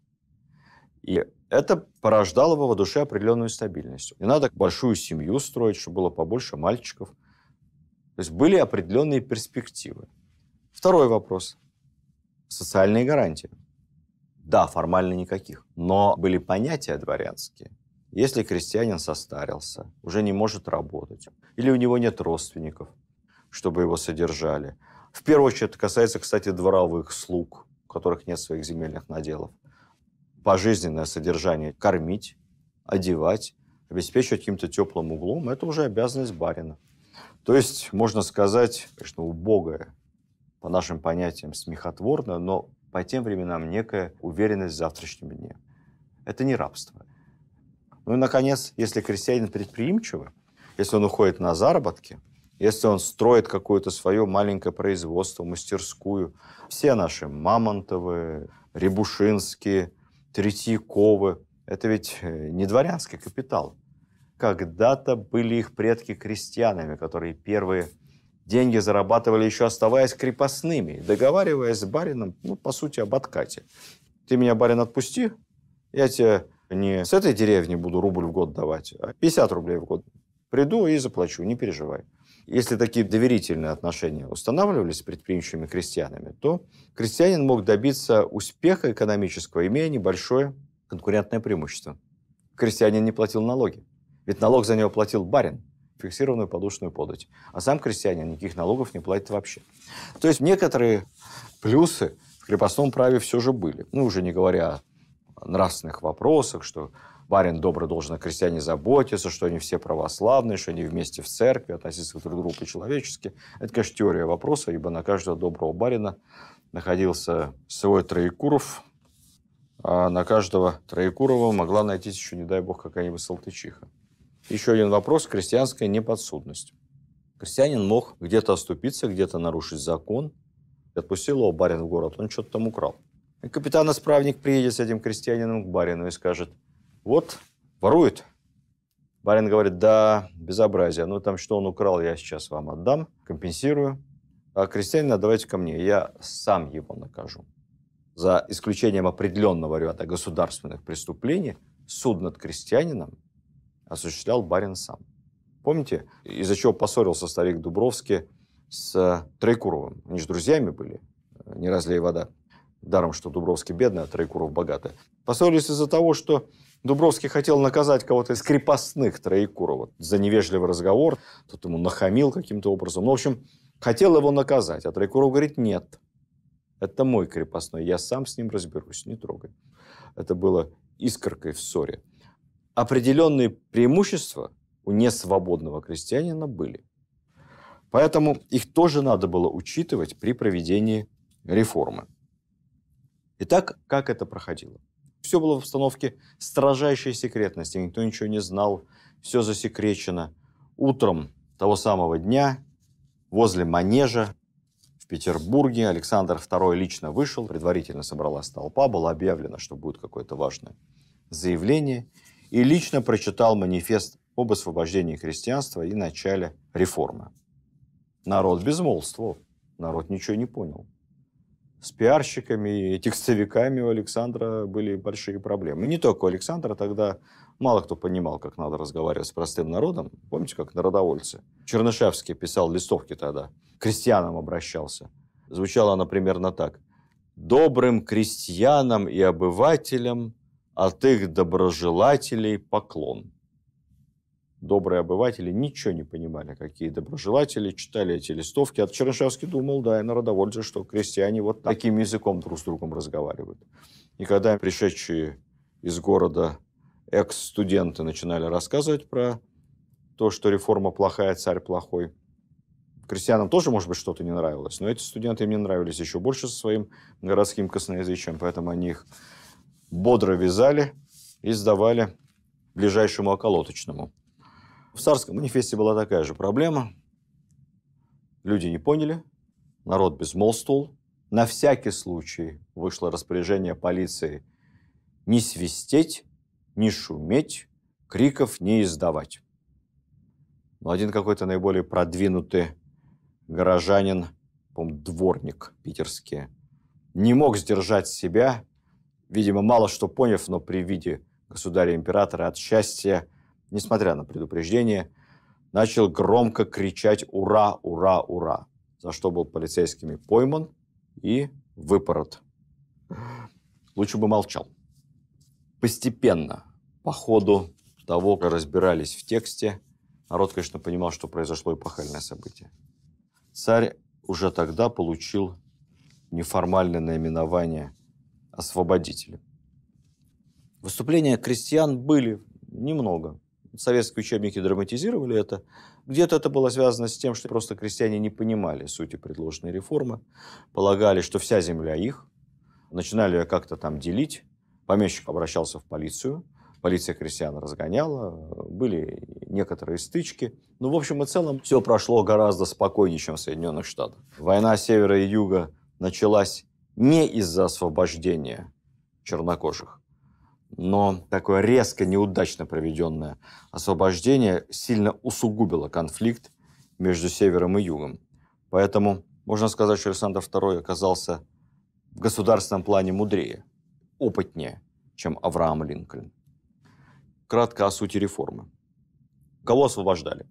Speaker 1: И это порождало в его душе определенную стабильность. Не надо большую семью строить, чтобы было побольше мальчиков. То есть были определенные перспективы. Второй вопрос. Социальные гарантии. Да, формально никаких, но были понятия дворянские. Если крестьянин состарился, уже не может работать, или у него нет родственников, чтобы его содержали. В первую очередь это касается, кстати, дворовых слуг, у которых нет своих земельных наделов, пожизненное содержание кормить, одевать, обеспечивать каким-то теплым углом, это уже обязанность барина. То есть, можно сказать, конечно, убогое, по нашим понятиям, смехотворное, но по тем временам некая уверенность в завтрашнем дне. Это не рабство. Ну и, наконец, если крестьянин предприимчивый, если он уходит на заработки, если он строит какое-то свое маленькое производство, мастерскую. Все наши Мамонтовы, Рябушинские, Третьяковы – это ведь э, не дворянский капитал. Когда-то были их предки крестьянами, которые первые деньги зарабатывали еще оставаясь крепостными, договариваясь с барином, ну, по сути, об откате. Ты меня, барин, отпусти, я тебе не с этой деревни буду рубль в год давать, а 50 рублей в год. Приду и заплачу, не переживай. Если такие доверительные отношения устанавливались с предприимчивыми крестьянами, то крестьянин мог добиться успеха экономического, имея небольшое конкурентное преимущество. Крестьянин не платил налоги. Ведь налог за него платил барин, фиксированную подушную подать. А сам крестьянин никаких налогов не платит вообще. То есть некоторые плюсы в крепостном праве все же были. Ну, уже не говоря о нравственных вопросах, что барин добро должен о крестьяне заботиться, что они все православные, что они вместе в церкви, относиться друг к другу по-человечески. Это, конечно, теория вопроса, ибо на каждого доброго барина находился свой Троекуров, а на каждого Троекурова могла найтись еще, не дай бог, какая-нибудь салтычиха. Еще один вопрос – крестьянская неподсудность. Крестьянин мог где-то оступиться, где-то нарушить закон. Отпустил его барин в город, он что-то там украл. И капитан-исправник приедет с этим крестьянином к барину и скажет – вот, ворует. Барин говорит, да, безобразие. Ну, там, что он украл, я сейчас вам отдам, компенсирую. А крестьянина давайте ко мне, я сам его накажу. За исключением определенного ряда государственных преступлений, суд над крестьянином осуществлял барин сам. Помните, из-за чего поссорился старик Дубровский с Троекуровым? Они же друзьями были, не разлей вода. Даром, что Дубровский бедный, а Троекуров богатый. Поссорились из-за того, что Дубровский хотел наказать кого-то из крепостных Троекурова за невежливый разговор. тот ему нахамил каким-то образом. Ну, в общем, хотел его наказать, а Троекуров говорит, нет, это мой крепостной, я сам с ним разберусь, не трогай. Это было искоркой в ссоре. Определенные преимущества у несвободного крестьянина были. Поэтому их тоже надо было учитывать при проведении реформы. Итак, как это проходило? Все было в обстановке строжайшей секретности. Никто ничего не знал. Все засекречено. Утром того самого дня возле Манежа в Петербурге Александр II лично вышел, предварительно собралась толпа, было объявлено, что будет какое-то важное заявление, и лично прочитал манифест об освобождении христианства и начале реформы. Народ безмолвствовал, народ ничего не понял с пиарщиками и текстовиками у Александра были большие проблемы. И не только у Александра, тогда мало кто понимал, как надо разговаривать с простым народом. Помните, как народовольцы? Чернышевский писал листовки тогда, к крестьянам обращался. Звучало оно примерно так. «Добрым крестьянам и обывателям от их доброжелателей поклон» добрые обыватели ничего не понимали, какие доброжелатели, читали эти листовки. А Чернышевский думал, да, и народовольцы, что крестьяне вот таким языком друг с другом разговаривают. И когда пришедшие из города экс-студенты начинали рассказывать про то, что реформа плохая, царь плохой, крестьянам тоже, может быть, что-то не нравилось, но эти студенты мне нравились еще больше со своим городским косноязычием, поэтому они их бодро вязали и сдавали ближайшему околоточному. В царском манифесте была такая же проблема. Люди не поняли, народ безмолвствовал. На всякий случай вышло распоряжение полиции не свистеть, не шуметь, криков не издавать. Но один какой-то наиболее продвинутый горожанин, по дворник питерский, не мог сдержать себя, видимо, мало что поняв, но при виде государя-императора от счастья – несмотря на предупреждение, начал громко кричать «Ура! Ура! Ура!», за что был полицейскими пойман и выпорот. Лучше бы молчал. Постепенно, по ходу того, как разбирались в тексте, народ, конечно, понимал, что произошло эпохальное событие. Царь уже тогда получил неформальное наименование «освободителем». Выступления крестьян были немного, советские учебники драматизировали это. Где-то это было связано с тем, что просто крестьяне не понимали сути предложенной реформы, полагали, что вся земля их, начинали ее как-то там делить. Помещик обращался в полицию, полиция крестьян разгоняла, были некоторые стычки. Но ну, в общем и целом, все прошло гораздо спокойнее, чем в Соединенных Штатах. Война севера и юга началась не из-за освобождения чернокожих, но такое резко неудачно проведенное освобождение сильно усугубило конфликт между севером и югом. Поэтому можно сказать, что Александр II оказался в государственном плане мудрее, опытнее, чем Авраам Линкольн. Кратко о сути реформы. Кого освобождали?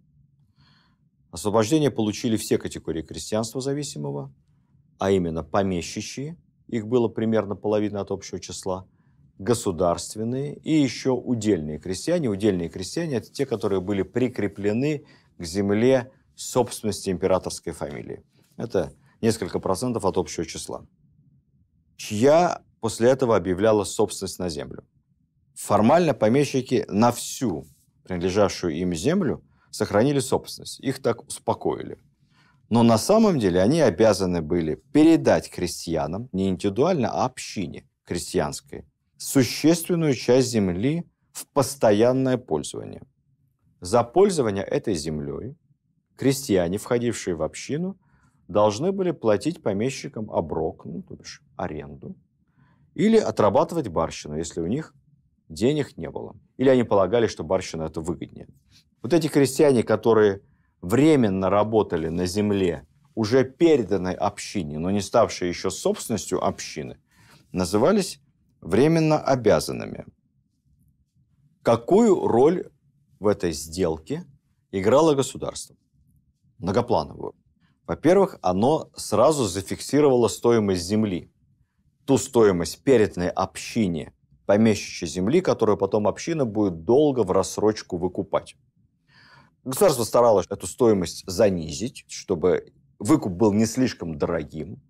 Speaker 1: Освобождение получили все категории крестьянства зависимого, а именно помещичьи, их было примерно половина от общего числа – государственные и еще удельные крестьяне. Удельные крестьяне – это те, которые были прикреплены к земле собственности императорской фамилии. Это несколько процентов от общего числа. Чья после этого объявляла собственность на землю. Формально помещики на всю принадлежавшую им землю сохранили собственность. Их так успокоили. Но на самом деле они обязаны были передать крестьянам, не индивидуально, а общине крестьянской, существенную часть земли в постоянное пользование. За пользование этой землей крестьяне, входившие в общину, должны были платить помещикам оброк, ну, то бишь аренду, или отрабатывать барщину, если у них денег не было. Или они полагали, что барщина это выгоднее. Вот эти крестьяне, которые временно работали на земле, уже переданной общине, но не ставшей еще собственностью общины, назывались временно обязанными. Какую роль в этой сделке играло государство? Многоплановую. Во-первых, оно сразу зафиксировало стоимость земли. Ту стоимость передной общине помещичьей земли, которую потом община будет долго в рассрочку выкупать. Государство старалось эту стоимость занизить, чтобы выкуп был не слишком дорогим,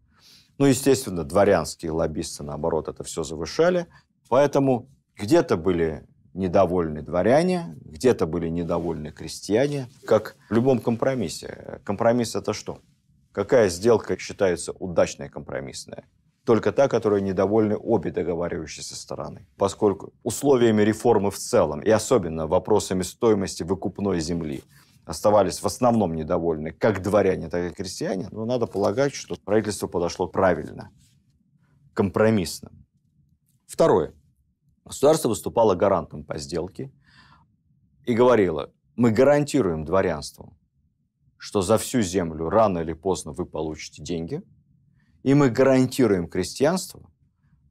Speaker 1: ну, естественно, дворянские лоббисты, наоборот, это все завышали. Поэтому где-то были недовольны дворяне, где-то были недовольны крестьяне, как в любом компромиссе. Компромисс – это что? Какая сделка считается удачной компромиссная? Только та, которая недовольны обе договаривающиеся стороны. Поскольку условиями реформы в целом, и особенно вопросами стоимости выкупной земли, оставались в основном недовольны как дворяне, так и крестьяне, но надо полагать, что правительство подошло правильно, компромиссно. Второе. Государство выступало гарантом по сделке и говорило, мы гарантируем дворянству, что за всю землю рано или поздно вы получите деньги, и мы гарантируем крестьянству,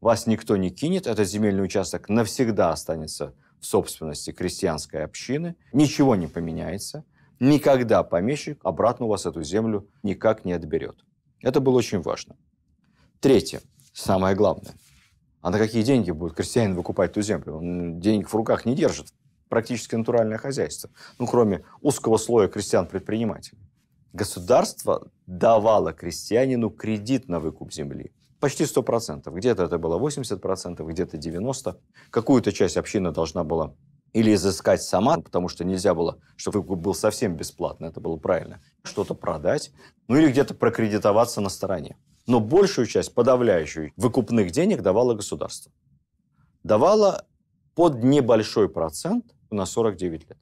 Speaker 1: вас никто не кинет, этот земельный участок навсегда останется в собственности крестьянской общины, ничего не поменяется – никогда помещик обратно у вас эту землю никак не отберет. Это было очень важно. Третье, самое главное. А на какие деньги будет крестьянин выкупать эту землю? Он денег в руках не держит. Практически натуральное хозяйство. Ну, кроме узкого слоя крестьян-предпринимателей. Государство давало крестьянину кредит на выкуп земли. Почти 100%. Где-то это было 80%, где-то 90%. Какую-то часть община должна была или изыскать сама, потому что нельзя было, чтобы выкуп был совсем бесплатный, это было правильно, что-то продать, ну или где-то прокредитоваться на стороне. Но большую часть, подавляющую, выкупных денег давало государство. Давало под небольшой процент на 49 лет.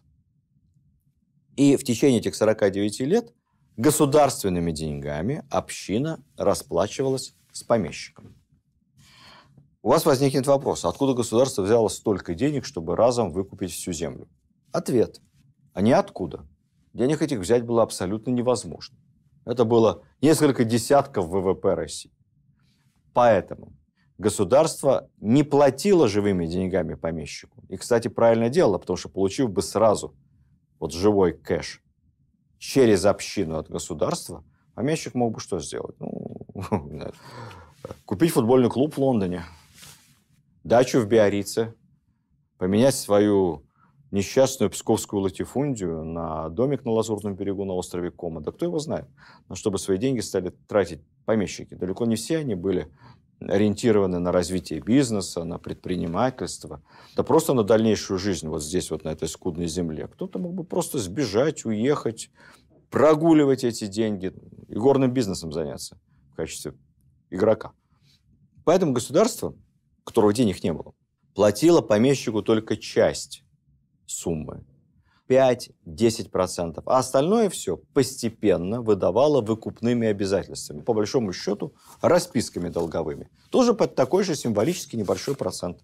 Speaker 1: И в течение этих 49 лет государственными деньгами община расплачивалась с помещиком. У вас возникнет вопрос, откуда государство взяло столько денег, чтобы разом выкупить всю землю? Ответ. А не откуда. Денег этих взять было абсолютно невозможно. Это было несколько десятков ВВП России. Поэтому государство не платило живыми деньгами помещику. И, кстати, правильно делало, потому что получив бы сразу вот живой кэш через общину от государства, помещик мог бы что сделать? Ну, *laughs* купить футбольный клуб в Лондоне, дачу в Биорице, поменять свою несчастную псковскую латифундию на домик на Лазурном берегу на острове Кома. Да кто его знает? Но чтобы свои деньги стали тратить помещики. Далеко не все они были ориентированы на развитие бизнеса, на предпринимательство, да просто на дальнейшую жизнь вот здесь, вот на этой скудной земле. Кто-то мог бы просто сбежать, уехать, прогуливать эти деньги и горным бизнесом заняться в качестве игрока. Поэтому государство которого денег не было, платила помещику только часть суммы. 5-10%. А остальное все постепенно выдавало выкупными обязательствами. По большому счету, расписками долговыми. Тоже под такой же символически небольшой процент.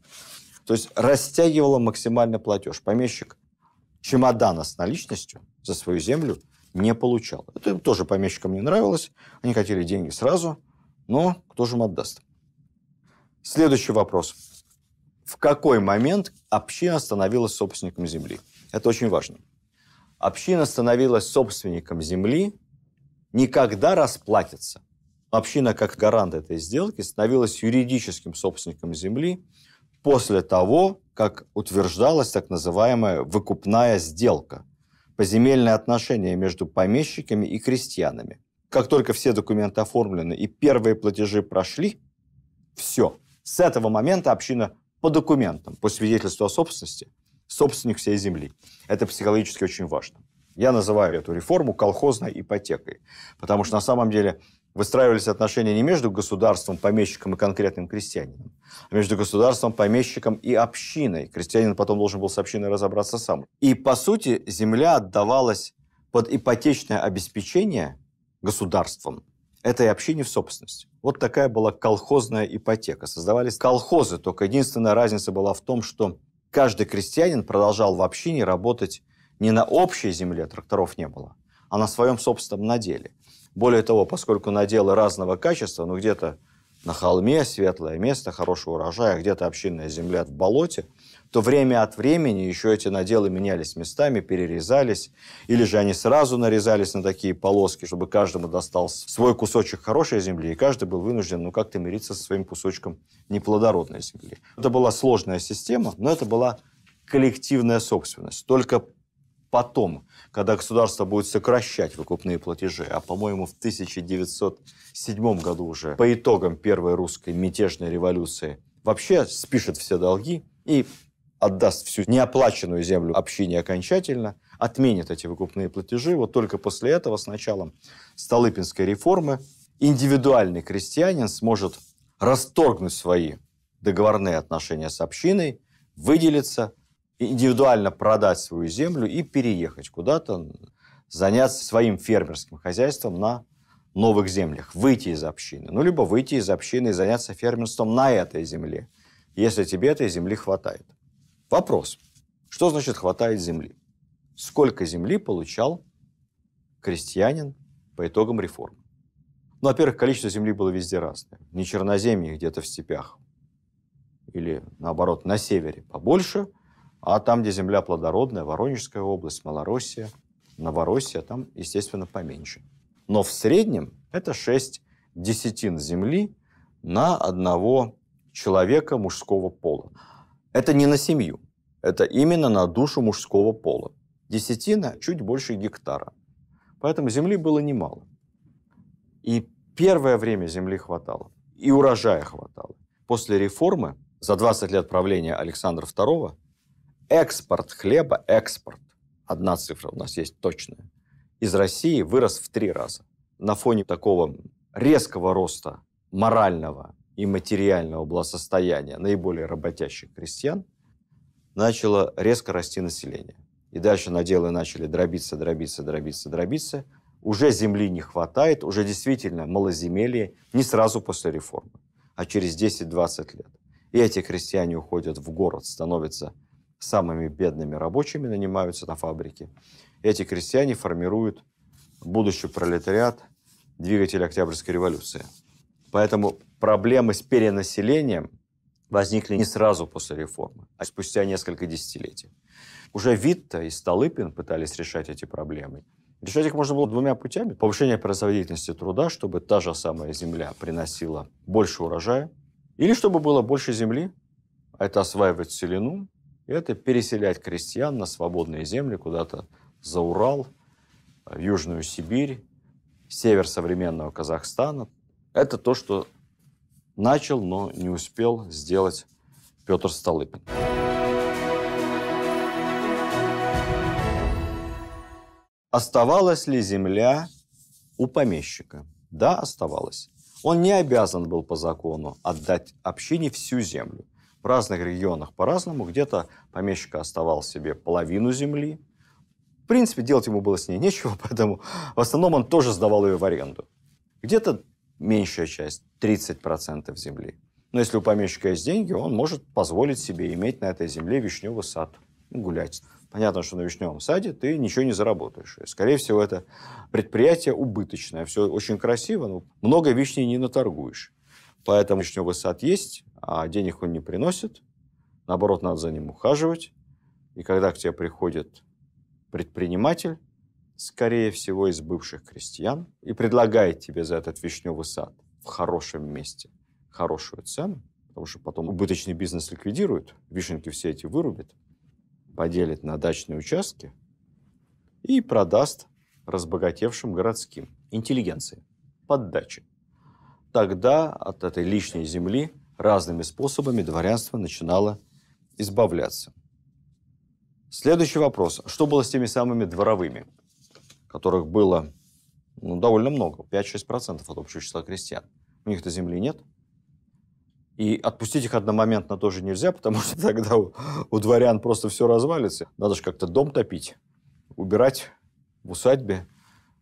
Speaker 1: То есть растягивало максимально платеж. Помещик чемодана с наличностью за свою землю не получал. Это тоже помещикам не нравилось. Они хотели деньги сразу, но кто же им отдаст? Следующий вопрос. В какой момент община становилась собственником земли? Это очень важно. Община становилась собственником земли, никогда расплатится. Община, как гарант этой сделки, становилась юридическим собственником земли после того, как утверждалась так называемая выкупная сделка по земельные отношения между помещиками и крестьянами. Как только все документы оформлены и первые платежи прошли, все, с этого момента община по документам, по свидетельству о собственности, собственник всей земли. Это психологически очень важно. Я называю эту реформу колхозной ипотекой, потому что на самом деле выстраивались отношения не между государством, помещиком и конкретным крестьянином, а между государством, помещиком и общиной. Крестьянин потом должен был с общиной разобраться сам. И, по сути, земля отдавалась под ипотечное обеспечение государством этой общине в собственность. Вот такая была колхозная ипотека. Создавались колхозы, только единственная разница была в том, что каждый крестьянин продолжал вообще не работать не на общей земле, тракторов не было, а на своем собственном наделе. Более того, поскольку наделы разного качества, ну где-то на холме светлое место, хороший урожай, а где-то общинная земля в болоте – то время от времени еще эти наделы менялись местами, перерезались, или же они сразу нарезались на такие полоски, чтобы каждому достался свой кусочек хорошей земли, и каждый был вынужден, ну, как-то мириться со своим кусочком неплодородной земли. Это была сложная система, но это была коллективная собственность. Только потом, когда государство будет сокращать выкупные платежи, а, по-моему, в 1907 году уже по итогам первой русской мятежной революции вообще спишет все долги и отдаст всю неоплаченную землю общине окончательно, отменит эти выкупные платежи. Вот только после этого, с началом Столыпинской реформы, индивидуальный крестьянин сможет расторгнуть свои договорные отношения с общиной, выделиться, индивидуально продать свою землю и переехать куда-то, заняться своим фермерским хозяйством на новых землях, выйти из общины. Ну, либо выйти из общины и заняться фермерством на этой земле, если тебе этой земли хватает. Вопрос. Что значит хватает земли? Сколько земли получал крестьянин по итогам реформ? Ну, во-первых, количество земли было везде разное. Не черноземье где-то в степях или, наоборот, на севере побольше, а там, где земля плодородная, Воронежская область, Малороссия, Новороссия, там, естественно, поменьше. Но в среднем это 6 десятин земли на одного человека мужского пола. Это не на семью, это именно на душу мужского пола. Десятина чуть больше гектара. Поэтому земли было немало. И первое время земли хватало, и урожая хватало. После реформы, за 20 лет правления Александра II, экспорт хлеба, экспорт, одна цифра у нас есть точная, из России вырос в три раза. На фоне такого резкого роста морального, и материального благосостояния наиболее работящих крестьян, начало резко расти население. И дальше наделы начали дробиться, дробиться, дробиться, дробиться. Уже земли не хватает, уже действительно малоземелье не сразу после реформы, а через 10-20 лет. И эти крестьяне уходят в город, становятся самыми бедными рабочими, нанимаются на фабрики. Эти крестьяне формируют будущий пролетариат, двигатель Октябрьской революции. Поэтому проблемы с перенаселением возникли не сразу после реформы, а спустя несколько десятилетий. Уже Витта и Столыпин пытались решать эти проблемы. Решать их можно было двумя путями. Повышение производительности труда, чтобы та же самая земля приносила больше урожая, или чтобы было больше земли, это осваивать селину, это переселять крестьян на свободные земли куда-то за Урал, в Южную Сибирь, север современного Казахстана. Это то, что начал, но не успел сделать Петр Столыпин. Оставалась ли земля у помещика? Да, оставалась. Он не обязан был по закону отдать общине всю землю. В разных регионах по-разному. Где-то помещик оставал себе половину земли. В принципе, делать ему было с ней нечего, *laughs* поэтому в основном он тоже сдавал ее в аренду. Где-то меньшая часть, 30% земли. Но если у помещика есть деньги, он может позволить себе иметь на этой земле вишневый сад ну, гулять. Понятно, что на вишневом саде ты ничего не заработаешь. скорее всего, это предприятие убыточное. Все очень красиво, но много вишней не наторгуешь. Поэтому вишневый сад есть, а денег он не приносит. Наоборот, надо за ним ухаживать. И когда к тебе приходит предприниматель, скорее всего, из бывших крестьян и предлагает тебе за этот вишневый сад в хорошем месте хорошую цену, потому что потом убыточный бизнес ликвидирует, вишенки все эти вырубит, поделит на дачные участки и продаст разбогатевшим городским интеллигенции под дачи. Тогда от этой лишней земли разными способами дворянство начинало избавляться. Следующий вопрос. Что было с теми самыми дворовыми? которых было ну, довольно много, 5-6% от общего числа крестьян. У них-то земли нет. И отпустить их одномоментно тоже нельзя, потому что тогда у, у дворян просто все развалится. Надо же как-то дом топить, убирать в усадьбе,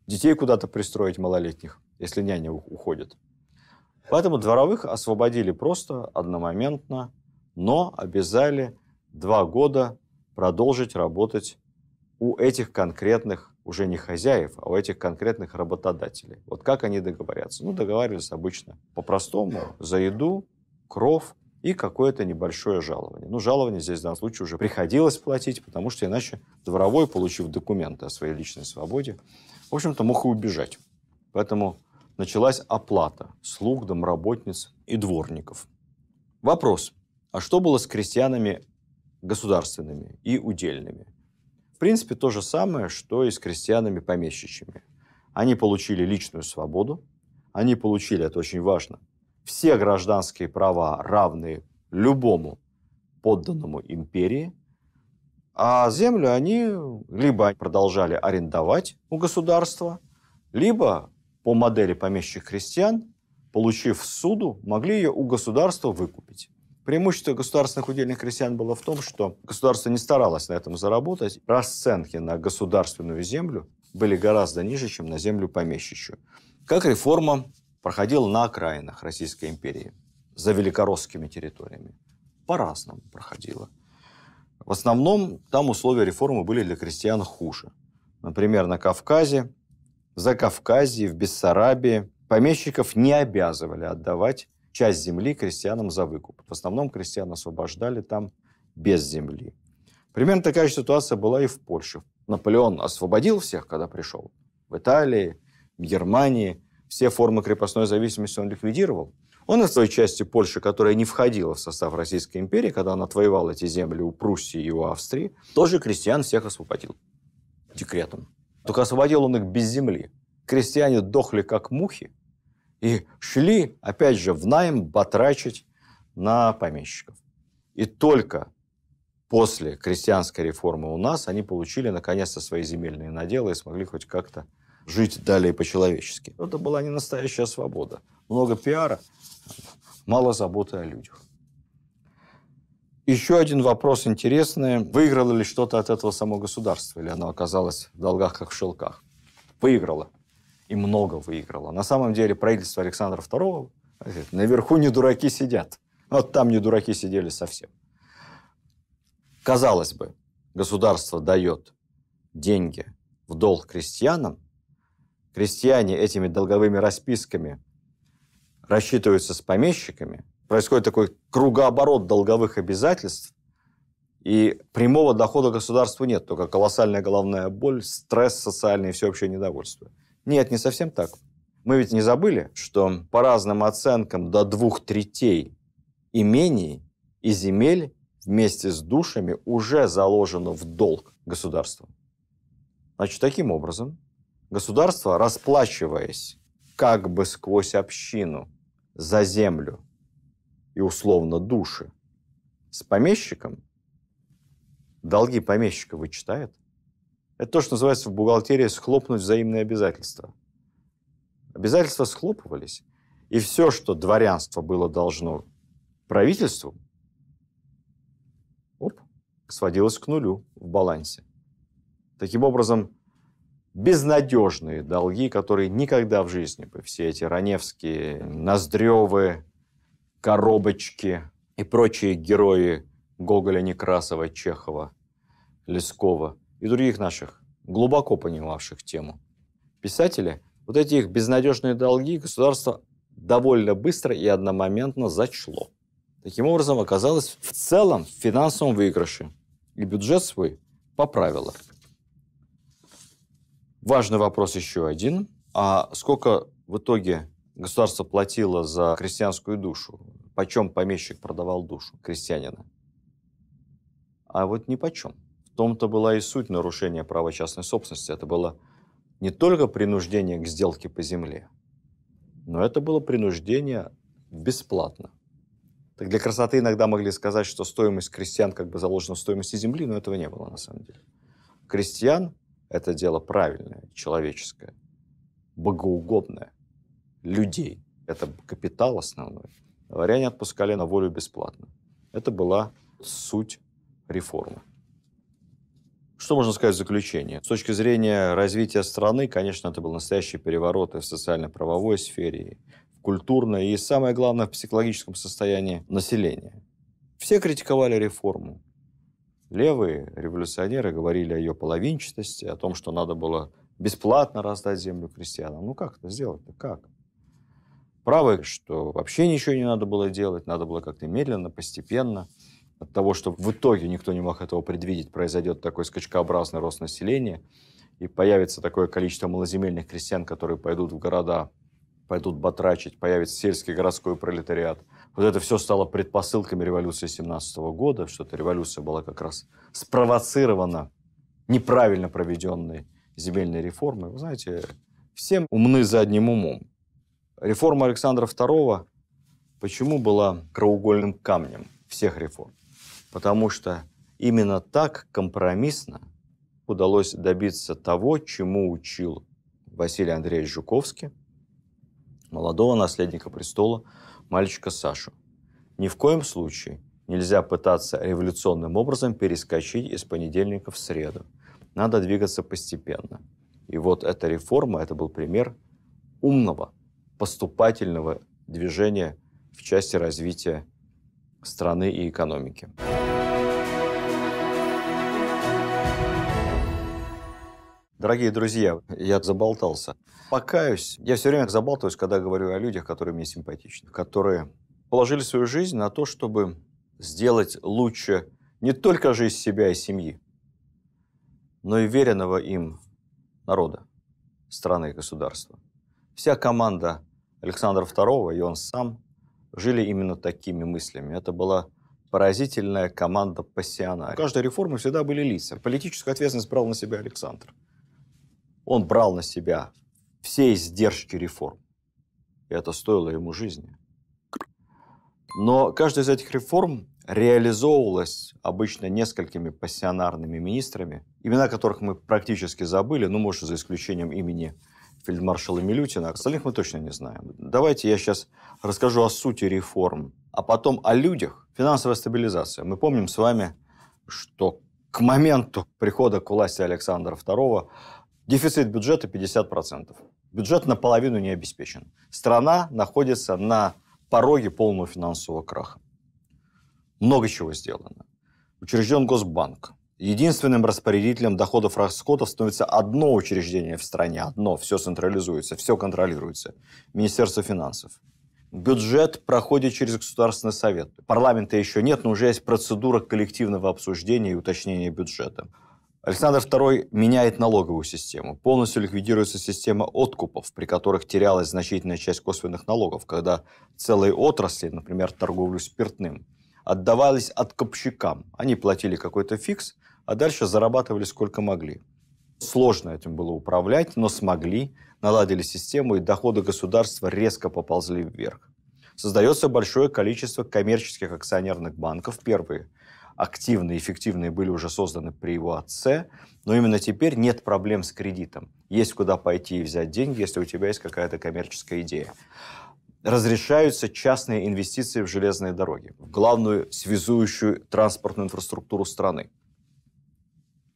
Speaker 1: детей куда-то пристроить малолетних, если няня уходит. Поэтому дворовых освободили просто одномоментно, но обязали два года продолжить работать у этих конкретных уже не хозяев, а у этих конкретных работодателей. Вот как они договорятся? Ну, договаривались обычно по-простому за еду, кров и какое-то небольшое жалование. Ну, жалование здесь в данном случае уже приходилось платить, потому что иначе дворовой, получив документы о своей личной свободе, в общем-то, мог и убежать. Поэтому началась оплата слуг, домработниц и дворников. Вопрос. А что было с крестьянами государственными и удельными? принципе, то же самое, что и с крестьянами-помещичьими. Они получили личную свободу, они получили, это очень важно, все гражданские права, равные любому подданному империи, а землю они либо продолжали арендовать у государства, либо по модели помещих крестьян, получив суду, могли ее у государства выкупить. Преимущество государственных удельных крестьян было в том, что государство не старалось на этом заработать. Расценки на государственную землю были гораздо ниже, чем на землю помещичью. Как реформа проходила на окраинах Российской империи, за великоросскими территориями. По-разному проходила. В основном там условия реформы были для крестьян хуже. Например, на Кавказе, за Кавказе, в Бессарабии помещиков не обязывали отдавать часть земли крестьянам за выкуп. В основном крестьян освобождали там без земли. Примерно такая же ситуация была и в Польше. Наполеон освободил всех, когда пришел. В Италии, в Германии. Все формы крепостной зависимости он ликвидировал. Он из той части Польши, которая не входила в состав Российской империи, когда он отвоевал эти земли у Пруссии и у Австрии, тоже крестьян всех освободил декретом. Только освободил он их без земли. Крестьяне дохли как мухи, и шли, опять же, в найм батрачить на помещиков. И только после крестьянской реформы у нас они получили наконец-то свои земельные наделы и смогли хоть как-то жить далее по-человечески. Это была не настоящая свобода. Много пиара, мало заботы о людях. Еще один вопрос интересный. Выиграло ли что-то от этого само государство, или оно оказалось в долгах, как в шелках? Выиграло и много выиграла. На самом деле правительство Александра II наверху не дураки сидят. Вот там не дураки сидели совсем. Казалось бы, государство дает деньги в долг крестьянам, крестьяне этими долговыми расписками рассчитываются с помещиками, происходит такой кругооборот долговых обязательств, и прямого дохода государству нет, только колоссальная головная боль, стресс социальный и всеобщее недовольство. Нет, не совсем так. Мы ведь не забыли, что по разным оценкам до двух третей имений и земель вместе с душами уже заложено в долг государству. Значит, таким образом, государство, расплачиваясь как бы сквозь общину за землю и условно души с помещиком, долги помещика вычитает, это то, что называется в бухгалтерии схлопнуть взаимные обязательства. Обязательства схлопывались. И все, что дворянство было должно правительству, оп, сводилось к нулю в балансе. Таким образом, безнадежные долги, которые никогда в жизни бы все эти Раневские, Ноздревы, Коробочки и прочие герои Гоголя, Некрасова, Чехова, Лескова – и других наших, глубоко понимавших тему, писателей, вот эти их безнадежные долги государство довольно быстро и одномоментно зачло. Таким образом, оказалось в целом в финансовом выигрыше и бюджет свой поправило. Важный вопрос еще один. А сколько в итоге государство платило за крестьянскую душу? Почем помещик продавал душу крестьянина? А вот ни почем том-то была и суть нарушения права частной собственности. Это было не только принуждение к сделке по земле, но это было принуждение бесплатно. Так для красоты иногда могли сказать, что стоимость крестьян как бы заложена в стоимости земли, но этого не было на самом деле. Крестьян – это дело правильное, человеческое, богоугодное, людей. Это капитал основной. Варяне отпускали на волю бесплатно. Это была суть реформы. Что можно сказать в заключение? С точки зрения развития страны, конечно, это был настоящий переворот и в социально-правовой сфере, в культурной и, самое главное, в психологическом состоянии населения. Все критиковали реформу. Левые революционеры говорили о ее половинчатости, о том, что надо было бесплатно раздать землю крестьянам. Ну как это сделать-то? Как? Правые, что вообще ничего не надо было делать, надо было как-то медленно, постепенно – от того, что в итоге никто не мог этого предвидеть, произойдет такой скачкообразный рост населения, и появится такое количество малоземельных крестьян, которые пойдут в города, пойдут батрачить, появится сельский городской пролетариат. Вот это все стало предпосылками революции 17 года, что эта революция была как раз спровоцирована неправильно проведенной земельной реформой. Вы знаете, всем умны за одним умом. Реформа Александра II почему была краугольным камнем всех реформ? потому что именно так компромиссно удалось добиться того, чему учил Василий Андреевич Жуковский, молодого наследника престола, мальчика Сашу. Ни в коем случае нельзя пытаться революционным образом перескочить из понедельника в среду. Надо двигаться постепенно. И вот эта реформа, это был пример умного, поступательного движения в части развития страны и экономики. Дорогие друзья, я заболтался. Покаюсь. Я все время заболтаюсь, когда говорю о людях, которые мне симпатичны, которые положили свою жизнь на то, чтобы сделать лучше не только жизнь себя и семьи, но и веренного им народа, страны и государства. Вся команда Александра II и он сам жили именно такими мыслями. Это была поразительная команда пассионарий. У каждой реформы всегда были лица. Политическую ответственность брал на себя Александр. Он брал на себя все издержки реформ. И это стоило ему жизни. Но каждая из этих реформ реализовывалась обычно несколькими пассионарными министрами, имена которых мы практически забыли, ну, может, за исключением имени фельдмаршала Милютина. Остальных мы точно не знаем. Давайте я сейчас расскажу о сути реформ, а потом о людях. Финансовая стабилизация. Мы помним с вами, что к моменту прихода к власти Александра II Дефицит бюджета 50%. Бюджет наполовину не обеспечен. Страна находится на пороге полного финансового краха. Много чего сделано. Учрежден Госбанк. Единственным распорядителем доходов и расходов становится одно учреждение в стране, одно, все централизуется, все контролируется. Министерство финансов. Бюджет проходит через Государственный совет. Парламента еще нет, но уже есть процедура коллективного обсуждения и уточнения бюджета. Александр II меняет налоговую систему. Полностью ликвидируется система откупов, при которых терялась значительная часть косвенных налогов, когда целые отрасли, например, торговлю спиртным, отдавались откупщикам. Они платили какой-то фикс, а дальше зарабатывали сколько могли. Сложно этим было управлять, но смогли, наладили систему, и доходы государства резко поползли вверх. Создается большое количество коммерческих акционерных банков, первые – активные, эффективные были уже созданы при его отце, но именно теперь нет проблем с кредитом. Есть куда пойти и взять деньги, если у тебя есть какая-то коммерческая идея. Разрешаются частные инвестиции в железные дороги, в главную связующую транспортную инфраструктуру страны.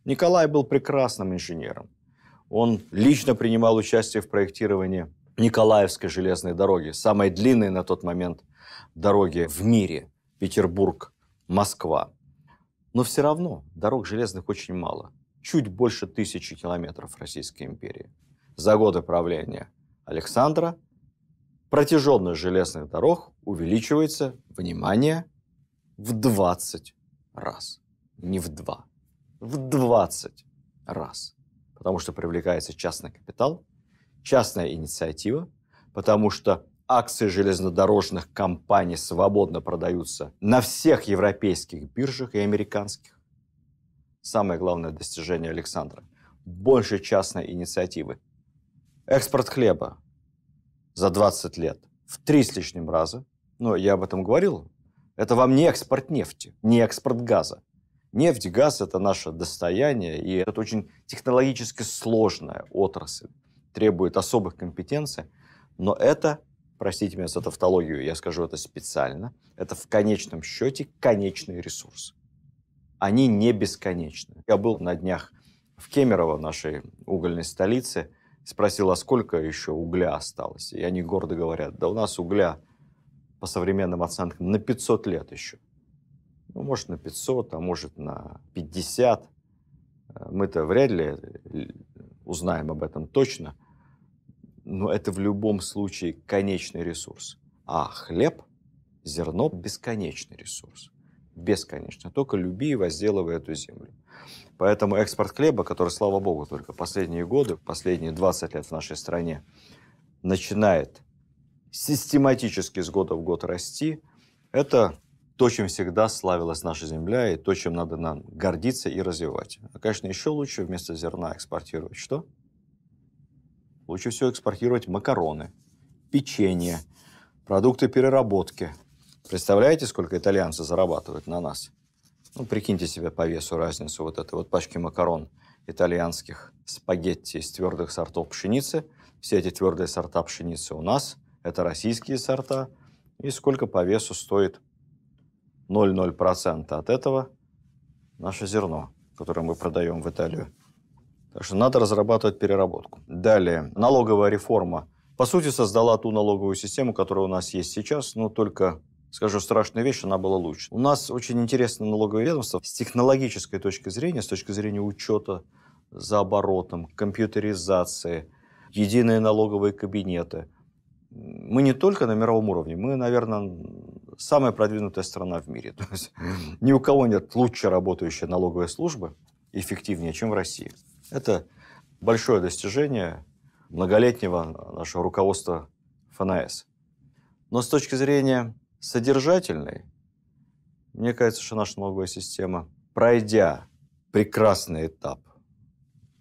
Speaker 1: Николай был прекрасным инженером. Он лично принимал участие в проектировании Николаевской железной дороги, самой длинной на тот момент дороги в мире, Петербург, Москва. Но все равно дорог железных очень мало. Чуть больше тысячи километров Российской империи. За годы правления Александра протяженность железных дорог увеличивается, внимание, в 20 раз. Не в 2, в 20 раз. Потому что привлекается частный капитал, частная инициатива, потому что акции железнодорожных компаний свободно продаются на всех европейских биржах и американских. Самое главное достижение Александра. Больше частной инициативы. Экспорт хлеба за 20 лет в три с лишним раза. Но я об этом говорил. Это вам не экспорт нефти, не экспорт газа. Нефть, газ – это наше достояние, и это очень технологически сложная отрасль, требует особых компетенций, но это простите меня за тавтологию, я скажу это специально, это в конечном счете конечный ресурс. Они не бесконечны. Я был на днях в Кемерово, нашей угольной столице, спросил, а сколько еще угля осталось? И они гордо говорят, да у нас угля по современным оценкам на 500 лет еще. Ну, может, на 500, а может, на 50. Э, мы-то вряд ли э, узнаем об этом точно но это в любом случае конечный ресурс. А хлеб, зерно – бесконечный ресурс. Бесконечно. Только люби и возделывай эту землю. Поэтому экспорт хлеба, который, слава богу, только последние годы, последние 20 лет в нашей стране, начинает систематически с года в год расти, это то, чем всегда славилась наша земля и то, чем надо нам гордиться и развивать. А, конечно, еще лучше вместо зерна экспортировать что? Лучше всего экспортировать макароны, печенье, продукты переработки. Представляете, сколько итальянцы зарабатывают на нас? Ну, прикиньте себе по весу разницу вот этой вот пачки макарон итальянских спагетти из твердых сортов пшеницы. Все эти твердые сорта пшеницы у нас. Это российские сорта. И сколько по весу стоит 0,0% от этого наше зерно, которое мы продаем в Италию что надо разрабатывать переработку. Далее, налоговая реформа. По сути, создала ту налоговую систему, которая у нас есть сейчас, но ну, только скажу страшную вещь, она была лучше. У нас очень интересное налоговое ведомство с технологической точки зрения, с точки зрения учета за оборотом, компьютеризации, единые налоговые кабинеты. Мы не только на мировом уровне, мы, наверное, самая продвинутая страна в мире. *laughs* То есть ни у кого нет лучше работающей налоговой службы, эффективнее, чем в России. Это большое достижение многолетнего нашего руководства ФНС. Но с точки зрения содержательной, мне кажется, что наша налоговая система, пройдя прекрасный этап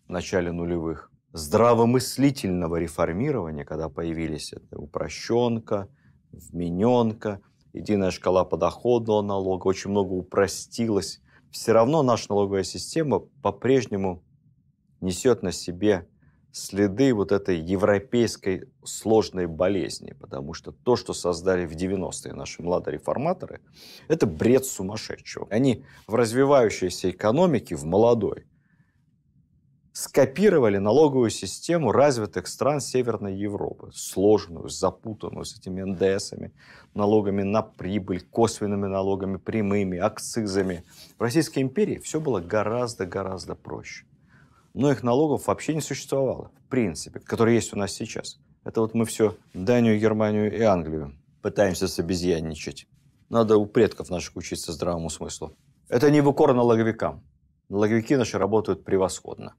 Speaker 1: в начале нулевых, здравомыслительного реформирования, когда появились это упрощенка, вмененка, единая шкала подоходного налога, очень много упростилось. Все равно наша налоговая система по-прежнему несет на себе следы вот этой европейской сложной болезни, потому что то, что создали в 90-е наши младые реформаторы, это бред сумасшедшего. Они в развивающейся экономике, в молодой, скопировали налоговую систему развитых стран Северной Европы. Сложную, запутанную, с этими НДСами, налогами на прибыль, косвенными налогами, прямыми, акцизами. В Российской империи все было гораздо-гораздо проще но их налогов вообще не существовало, в принципе, которые есть у нас сейчас. Это вот мы все Данию, Германию и Англию пытаемся собезьянничать. Надо у предков наших учиться здравому смыслу. Это не в укор налоговикам. Налоговики наши работают превосходно.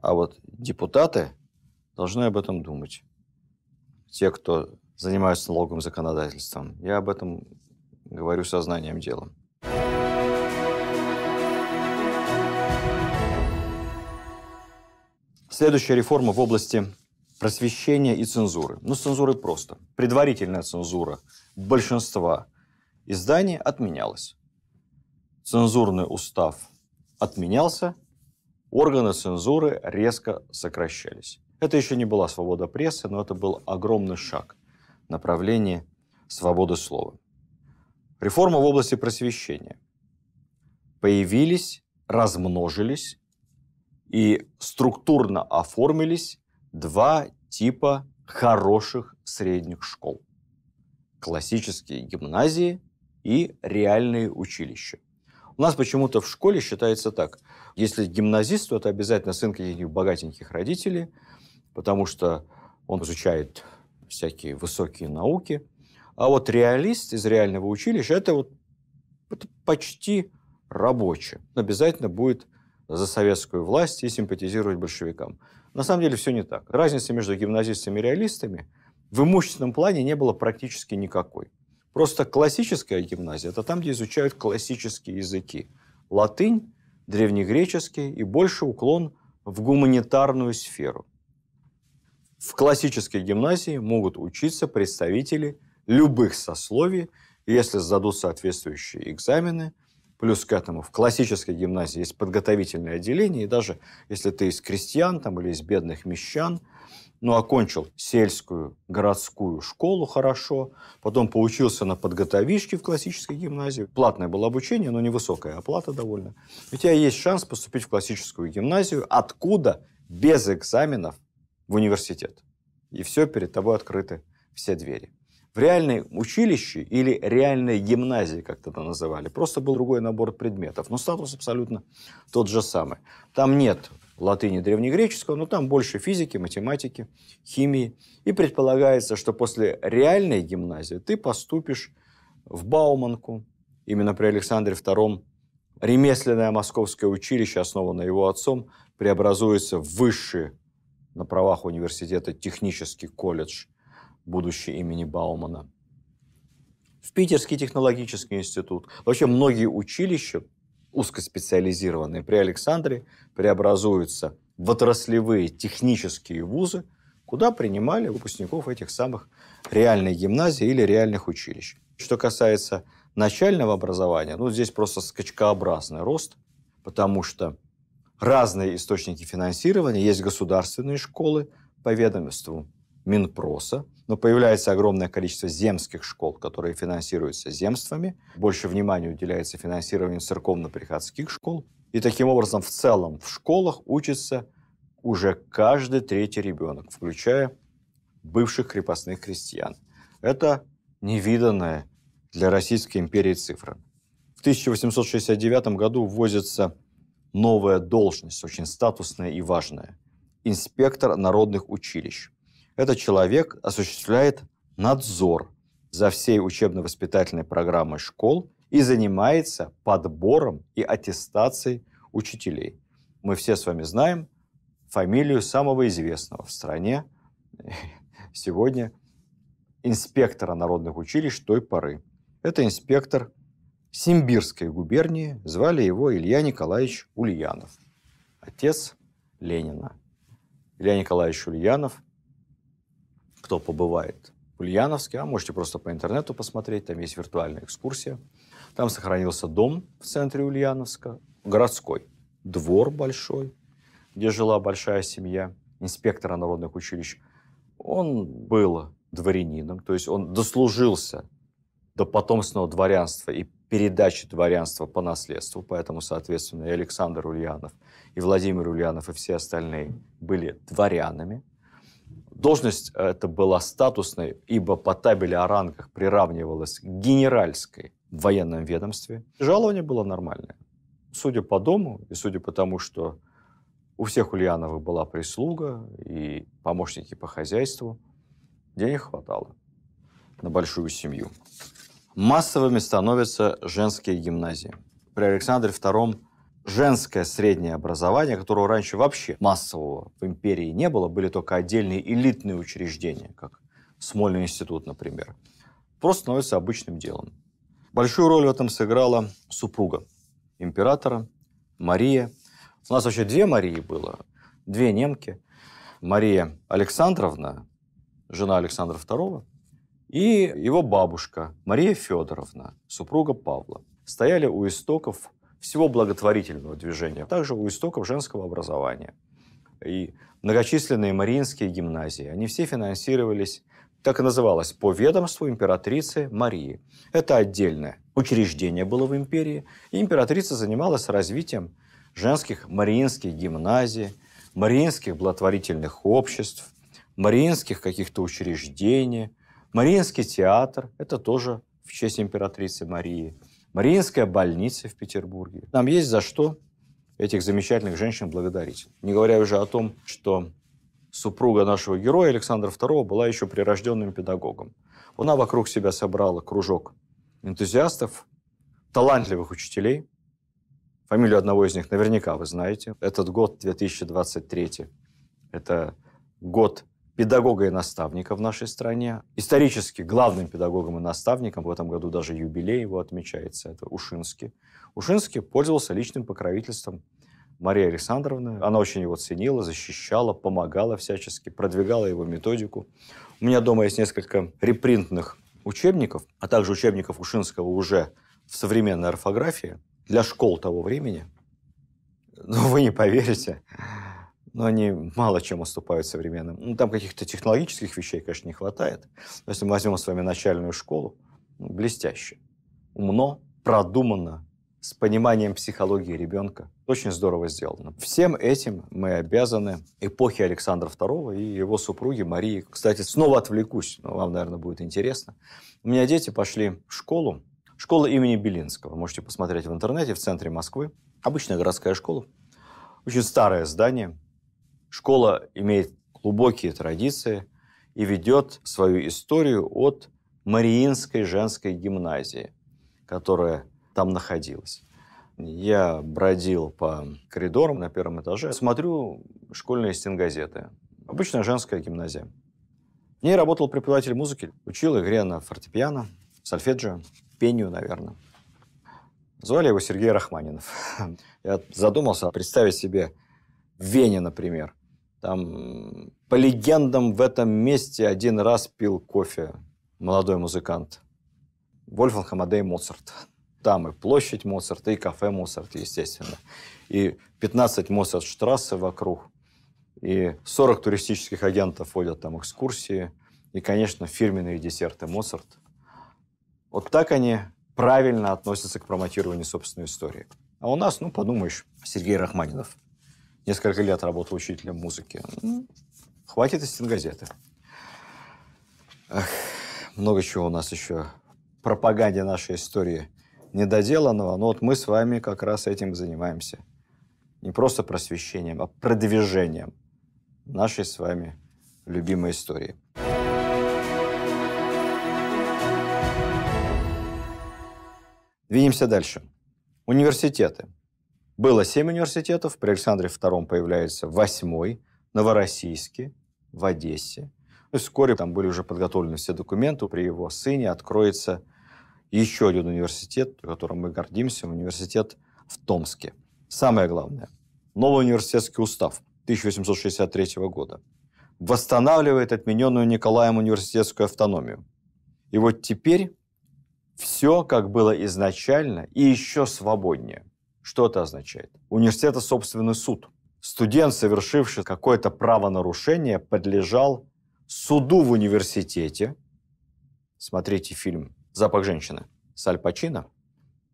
Speaker 1: А вот депутаты должны об этом думать. Те, кто занимаются налоговым законодательством. Я об этом говорю сознанием делом. Следующая реформа в области просвещения и цензуры. Ну, с цензурой просто. Предварительная цензура большинства изданий отменялась. Цензурный устав отменялся, органы цензуры резко сокращались. Это еще не была свобода прессы, но это был огромный шаг в направлении свободы слова. Реформа в области просвещения. Появились, размножились и структурно оформились два типа хороших средних школ. Классические гимназии и реальные училища. У нас почему-то в школе считается так. Если гимназист, то это обязательно сын каких-нибудь богатеньких родителей, потому что он изучает всякие высокие науки. А вот реалист из реального училища – это вот это почти рабочий. Он обязательно будет за советскую власть и симпатизировать большевикам. На самом деле все не так. Разницы между гимназистами и реалистами в имущественном плане не было практически никакой. Просто классическая гимназия – это там, где изучают классические языки. Латынь, древнегреческий и больше уклон в гуманитарную сферу. В классической гимназии могут учиться представители любых сословий, если сдадут соответствующие экзамены, Плюс к этому в классической гимназии есть подготовительное отделение, и даже если ты из крестьян там, или из бедных мещан, но ну, окончил сельскую городскую школу хорошо, потом поучился на подготовичке в классической гимназии. Платное было обучение, но невысокая оплата довольно. У тебя есть шанс поступить в классическую гимназию, откуда без экзаменов в университет. И все перед тобой открыты, все двери. В реальной училище или реальной гимназии, как это называли, просто был другой набор предметов, но статус абсолютно тот же самый. Там нет латыни древнегреческого, но там больше физики, математики, химии. И предполагается, что после реальной гимназии ты поступишь в Бауманку. Именно при Александре II ремесленное московское училище, основанное его отцом, преобразуется в высший на правах университета технический колледж – будущее имени Баумана, в Питерский технологический институт. Вообще многие училища, узкоспециализированные при Александре, преобразуются в отраслевые технические вузы, куда принимали выпускников этих самых реальных гимназий или реальных училищ. Что касается начального образования, ну, здесь просто скачкообразный рост, потому что разные источники финансирования. Есть государственные школы по ведомству Минпроса, но появляется огромное количество земских школ, которые финансируются земствами. Больше внимания уделяется финансированию церковно-приходских школ. И таким образом в целом в школах учится уже каждый третий ребенок, включая бывших крепостных крестьян. Это невиданная для Российской империи цифра. В 1869 году ввозится новая должность, очень статусная и важная – инспектор народных училищ. Этот человек осуществляет надзор за всей учебно-воспитательной программой школ и занимается подбором и аттестацией учителей. Мы все с вами знаем фамилию самого известного в стране *laughs* сегодня инспектора народных училищ той поры. Это инспектор Симбирской губернии, звали его Илья Николаевич Ульянов, отец Ленина. Илья Николаевич Ульянов кто побывает в Ульяновске, а можете просто по интернету посмотреть, там есть виртуальная экскурсия. Там сохранился дом в центре Ульяновска, городской, двор большой, где жила большая семья инспектора народных училищ. Он был дворянином, то есть он дослужился до потомственного дворянства и передачи дворянства по наследству, поэтому, соответственно, и Александр Ульянов, и Владимир Ульянов, и все остальные были дворянами. Должность э, это была статусной, ибо по табели о рангах приравнивалась к генеральской в военном ведомстве. Жалование было нормальное. Судя по дому и судя по тому, что у всех Ульяновых была прислуга и помощники по хозяйству, денег хватало на большую семью. Массовыми становятся женские гимназии. При Александре II женское среднее образование, которого раньше вообще массового в империи не было, были только отдельные элитные учреждения, как Смольный институт, например, просто становится обычным делом. Большую роль в этом сыграла супруга императора, Мария. У нас вообще две Марии было, две немки. Мария Александровна, жена Александра II, и его бабушка Мария Федоровна, супруга Павла, стояли у истоков всего благотворительного движения, а также у истоков женского образования. И многочисленные мариинские гимназии, они все финансировались так и называлось, по ведомству императрицы Марии. Это отдельное учреждение было в империи, и императрица занималась развитием женских мариинских гимназий, мариинских благотворительных обществ, мариинских каких-то учреждений, мариинский театр, это тоже в честь императрицы Марии – Мариинская больница в Петербурге. Нам есть за что этих замечательных женщин благодарить. Не говоря уже о том, что супруга нашего героя Александра II была еще прирожденным педагогом. Она вокруг себя собрала кружок энтузиастов, талантливых учителей. Фамилию одного из них наверняка вы знаете. Этот год 2023 – это год педагога и наставника в нашей стране. Исторически главным педагогом и наставником, в этом году даже юбилей его отмечается, это Ушинский. Ушинский пользовался личным покровительством Марии Александровны. Она очень его ценила, защищала, помогала всячески, продвигала его методику. У меня дома есть несколько репринтных учебников, а также учебников Ушинского уже в современной орфографии для школ того времени. Но вы не поверите, но они мало чем уступают современным. Ну, там каких-то технологических вещей, конечно, не хватает. Но если мы возьмем с вами начальную школу, ну, блестяще, умно, продуманно, с пониманием психологии ребенка. Очень здорово сделано. Всем этим мы обязаны эпохе Александра II и его супруги Марии. Кстати, снова отвлекусь, но вам, наверное, будет интересно. У меня дети пошли в школу, школа имени Белинского. Можете посмотреть в интернете, в центре Москвы. Обычная городская школа. Очень старое здание, Школа имеет глубокие традиции и ведет свою историю от Мариинской женской гимназии, которая там находилась. Я бродил по коридорам на первом этаже, смотрю школьные стенгазеты. Обычная женская гимназия. В ней работал преподаватель музыки, учил игре на фортепиано, сольфеджио, пению, наверное. Звали его Сергей Рахманинов. *laughs* Я задумался представить себе в Вене, например, там, по легендам, в этом месте один раз пил кофе молодой музыкант. Вольфганг Хамадей Моцарт. Там и площадь Моцарта, и кафе Моцарт, естественно. И 15 Моцарт-штрассы вокруг. И 40 туристических агентов водят там экскурсии. И, конечно, фирменные десерты Моцарт. Вот так они правильно относятся к промотированию собственной истории. А у нас, ну, подумаешь, Сергей Рахманинов – Несколько лет работал учителем музыки. Ну, хватит и стенгазеты. Эх, много чего у нас еще пропаганде нашей истории недоделанного, но вот мы с вами как раз этим занимаемся. Не просто просвещением, а продвижением нашей с вами любимой истории. Двинемся дальше. Университеты – было семь университетов, при Александре II появляется восьмой Новороссийский, в Одессе. И вскоре там были уже подготовлены все документы. При его сыне откроется еще один университет, которым мы гордимся, университет в Томске. Самое главное, новый университетский устав 1863 года восстанавливает отмененную Николаем университетскую автономию. И вот теперь все, как было изначально, и еще свободнее. Что это означает? Университет – университета собственный суд. Студент, совершивший какое-то правонарушение, подлежал суду в университете. Смотрите фильм «Запах женщины» с Аль Пачино.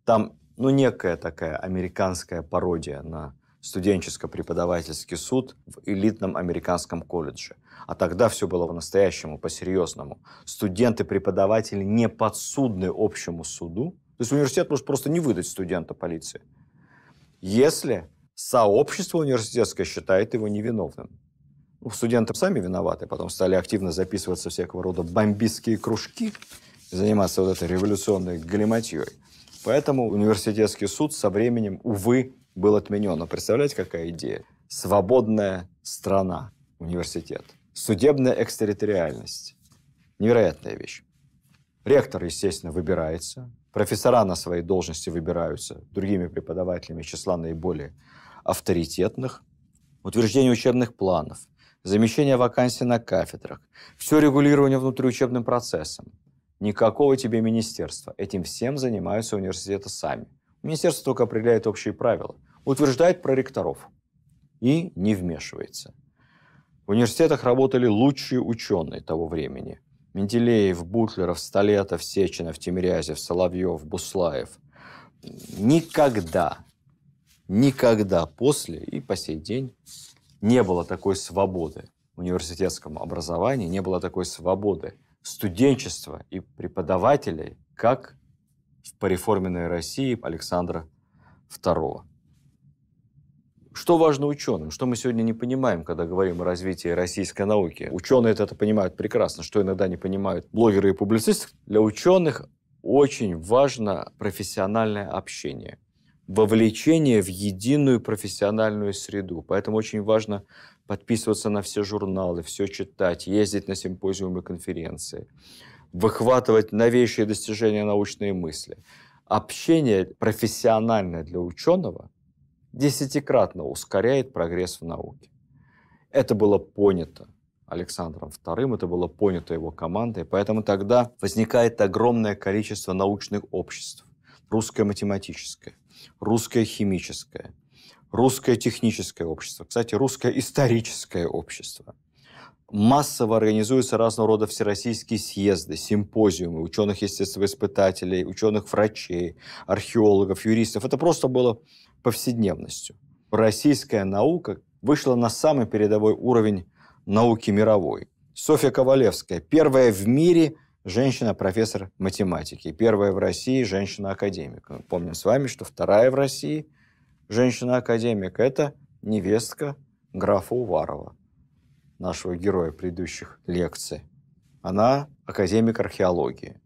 Speaker 1: Там, ну, некая такая американская пародия на студенческо-преподавательский суд в элитном американском колледже. А тогда все было по-настоящему, по-серьезному. Студенты-преподаватели не подсудны общему суду. То есть университет может просто не выдать студента полиции если сообщество университетское считает его невиновным. Ну, студенты сами виноваты, потом стали активно записываться всякого рода бомбистские кружки, заниматься вот этой революционной галиматьей. Поэтому университетский суд со временем, увы, был отменен. Но представляете, какая идея? Свободная страна, университет. Судебная экстерриториальность. Невероятная вещь. Ректор, естественно, выбирается. Профессора на свои должности выбираются другими преподавателями числа наиболее авторитетных. Утверждение учебных планов, замещение вакансий на кафедрах, все регулирование внутриучебным процессом. Никакого тебе министерства. Этим всем занимаются университеты сами. Министерство только определяет общие правила, утверждает проректоров и не вмешивается. В университетах работали лучшие ученые того времени – Менделеев, Бутлеров, Столетов, Сеченов, Тимирязев, Соловьев, Буслаев. Никогда, никогда после и по сей день не было такой свободы в университетском образовании, не было такой свободы студенчества и преподавателей, как в пореформенной России Александра II. Что важно ученым? Что мы сегодня не понимаем, когда говорим о развитии российской науки? Ученые это понимают прекрасно, что иногда не понимают блогеры и публицисты. Для ученых очень важно профессиональное общение, вовлечение в единую профессиональную среду. Поэтому очень важно подписываться на все журналы, все читать, ездить на симпозиумы, конференции, выхватывать новейшие достижения научные мысли. Общение профессиональное для ученого – десятикратно ускоряет прогресс в науке. Это было понято Александром II, это было понято его командой, поэтому тогда возникает огромное количество научных обществ. Русское математическое, русское химическое, русское техническое общество, кстати, русское историческое общество. Массово организуются разного рода всероссийские съезды, симпозиумы ученых-естествоиспытателей, ученых-врачей, археологов, юристов. Это просто было повседневностью. Российская наука вышла на самый передовой уровень науки мировой. Софья Ковалевская, первая в мире женщина-профессор математики, первая в России женщина-академик. Мы помним с вами, что вторая в России женщина-академик – это невестка графа Уварова, нашего героя предыдущих лекций. Она академик археологии.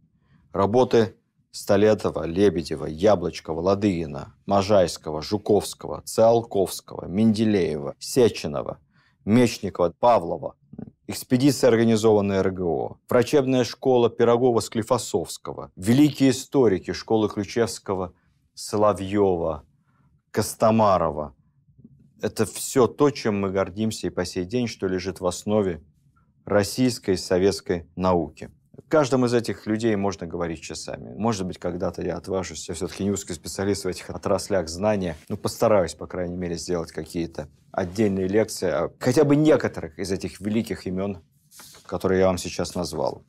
Speaker 1: Работы Столетова, Лебедева, Яблочкова, Ладыгина, Можайского, Жуковского, Циолковского, Менделеева, Сеченова, Мечникова, Павлова, Экспедиция, организованная РГО, врачебная школа Пирогова-Склифосовского, великие историки школы Ключевского, Соловьева, Костомарова. Это все то, чем мы гордимся и по сей день, что лежит в основе российской советской науки – каждому из этих людей можно говорить часами. Может быть, когда-то я отважусь, я все-таки не узкий специалист в этих отраслях знания, но ну, постараюсь, по крайней мере, сделать какие-то отдельные лекции хотя бы некоторых из этих великих имен, которые я вам сейчас назвал.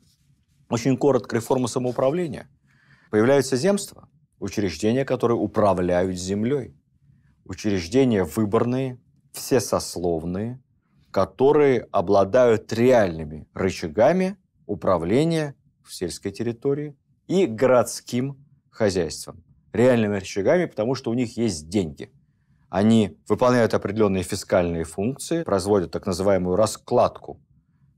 Speaker 1: Очень коротко, реформа самоуправления. Появляются земства, учреждения, которые управляют землей. Учреждения выборные, все сословные, которые обладают реальными рычагами управления в сельской территории и городским хозяйством, реальными рычагами, потому что у них есть деньги. Они выполняют определенные фискальные функции, производят так называемую раскладку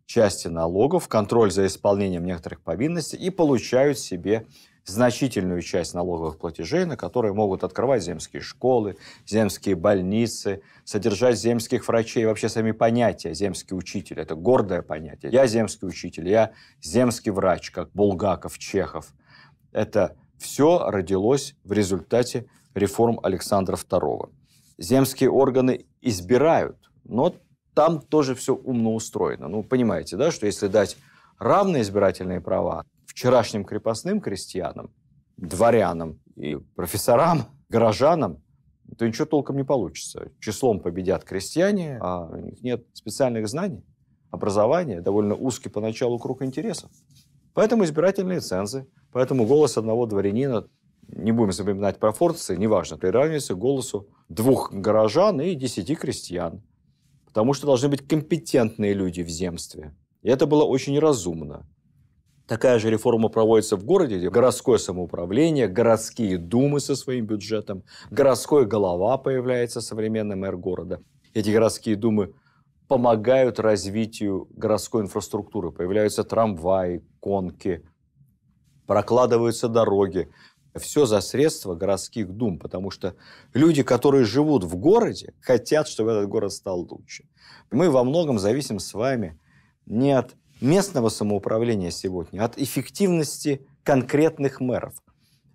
Speaker 1: части налогов, контроль за исполнением некоторых повинностей и получают себе значительную часть налоговых платежей, на которые могут открывать земские школы, земские больницы, содержать земских врачей, вообще сами понятия земский учитель. Это гордое понятие. Я земский учитель, я земский врач, как Булгаков, Чехов. Это все родилось в результате реформ Александра II. Земские органы избирают, но там тоже все умно устроено. Ну, понимаете, да, что если дать равные избирательные права, вчерашним крепостным крестьянам, дворянам и профессорам, горожанам, то ничего толком не получится. Числом победят крестьяне, а у них нет специальных знаний, образования, довольно узкий поначалу круг интересов. Поэтому избирательные цензы, поэтому голос одного дворянина, не будем запоминать пропорции, неважно, приравнивается к голосу двух горожан и десяти крестьян. Потому что должны быть компетентные люди в земстве. И это было очень разумно. Такая же реформа проводится в городе, где городское самоуправление, городские думы со своим бюджетом, городской голова появляется современный мэр города. Эти городские думы помогают развитию городской инфраструктуры. Появляются трамваи, конки, прокладываются дороги. Все за средства городских дум, потому что люди, которые живут в городе, хотят, чтобы этот город стал лучше. Мы во многом зависим с вами не от местного самоуправления сегодня, от эффективности конкретных мэров,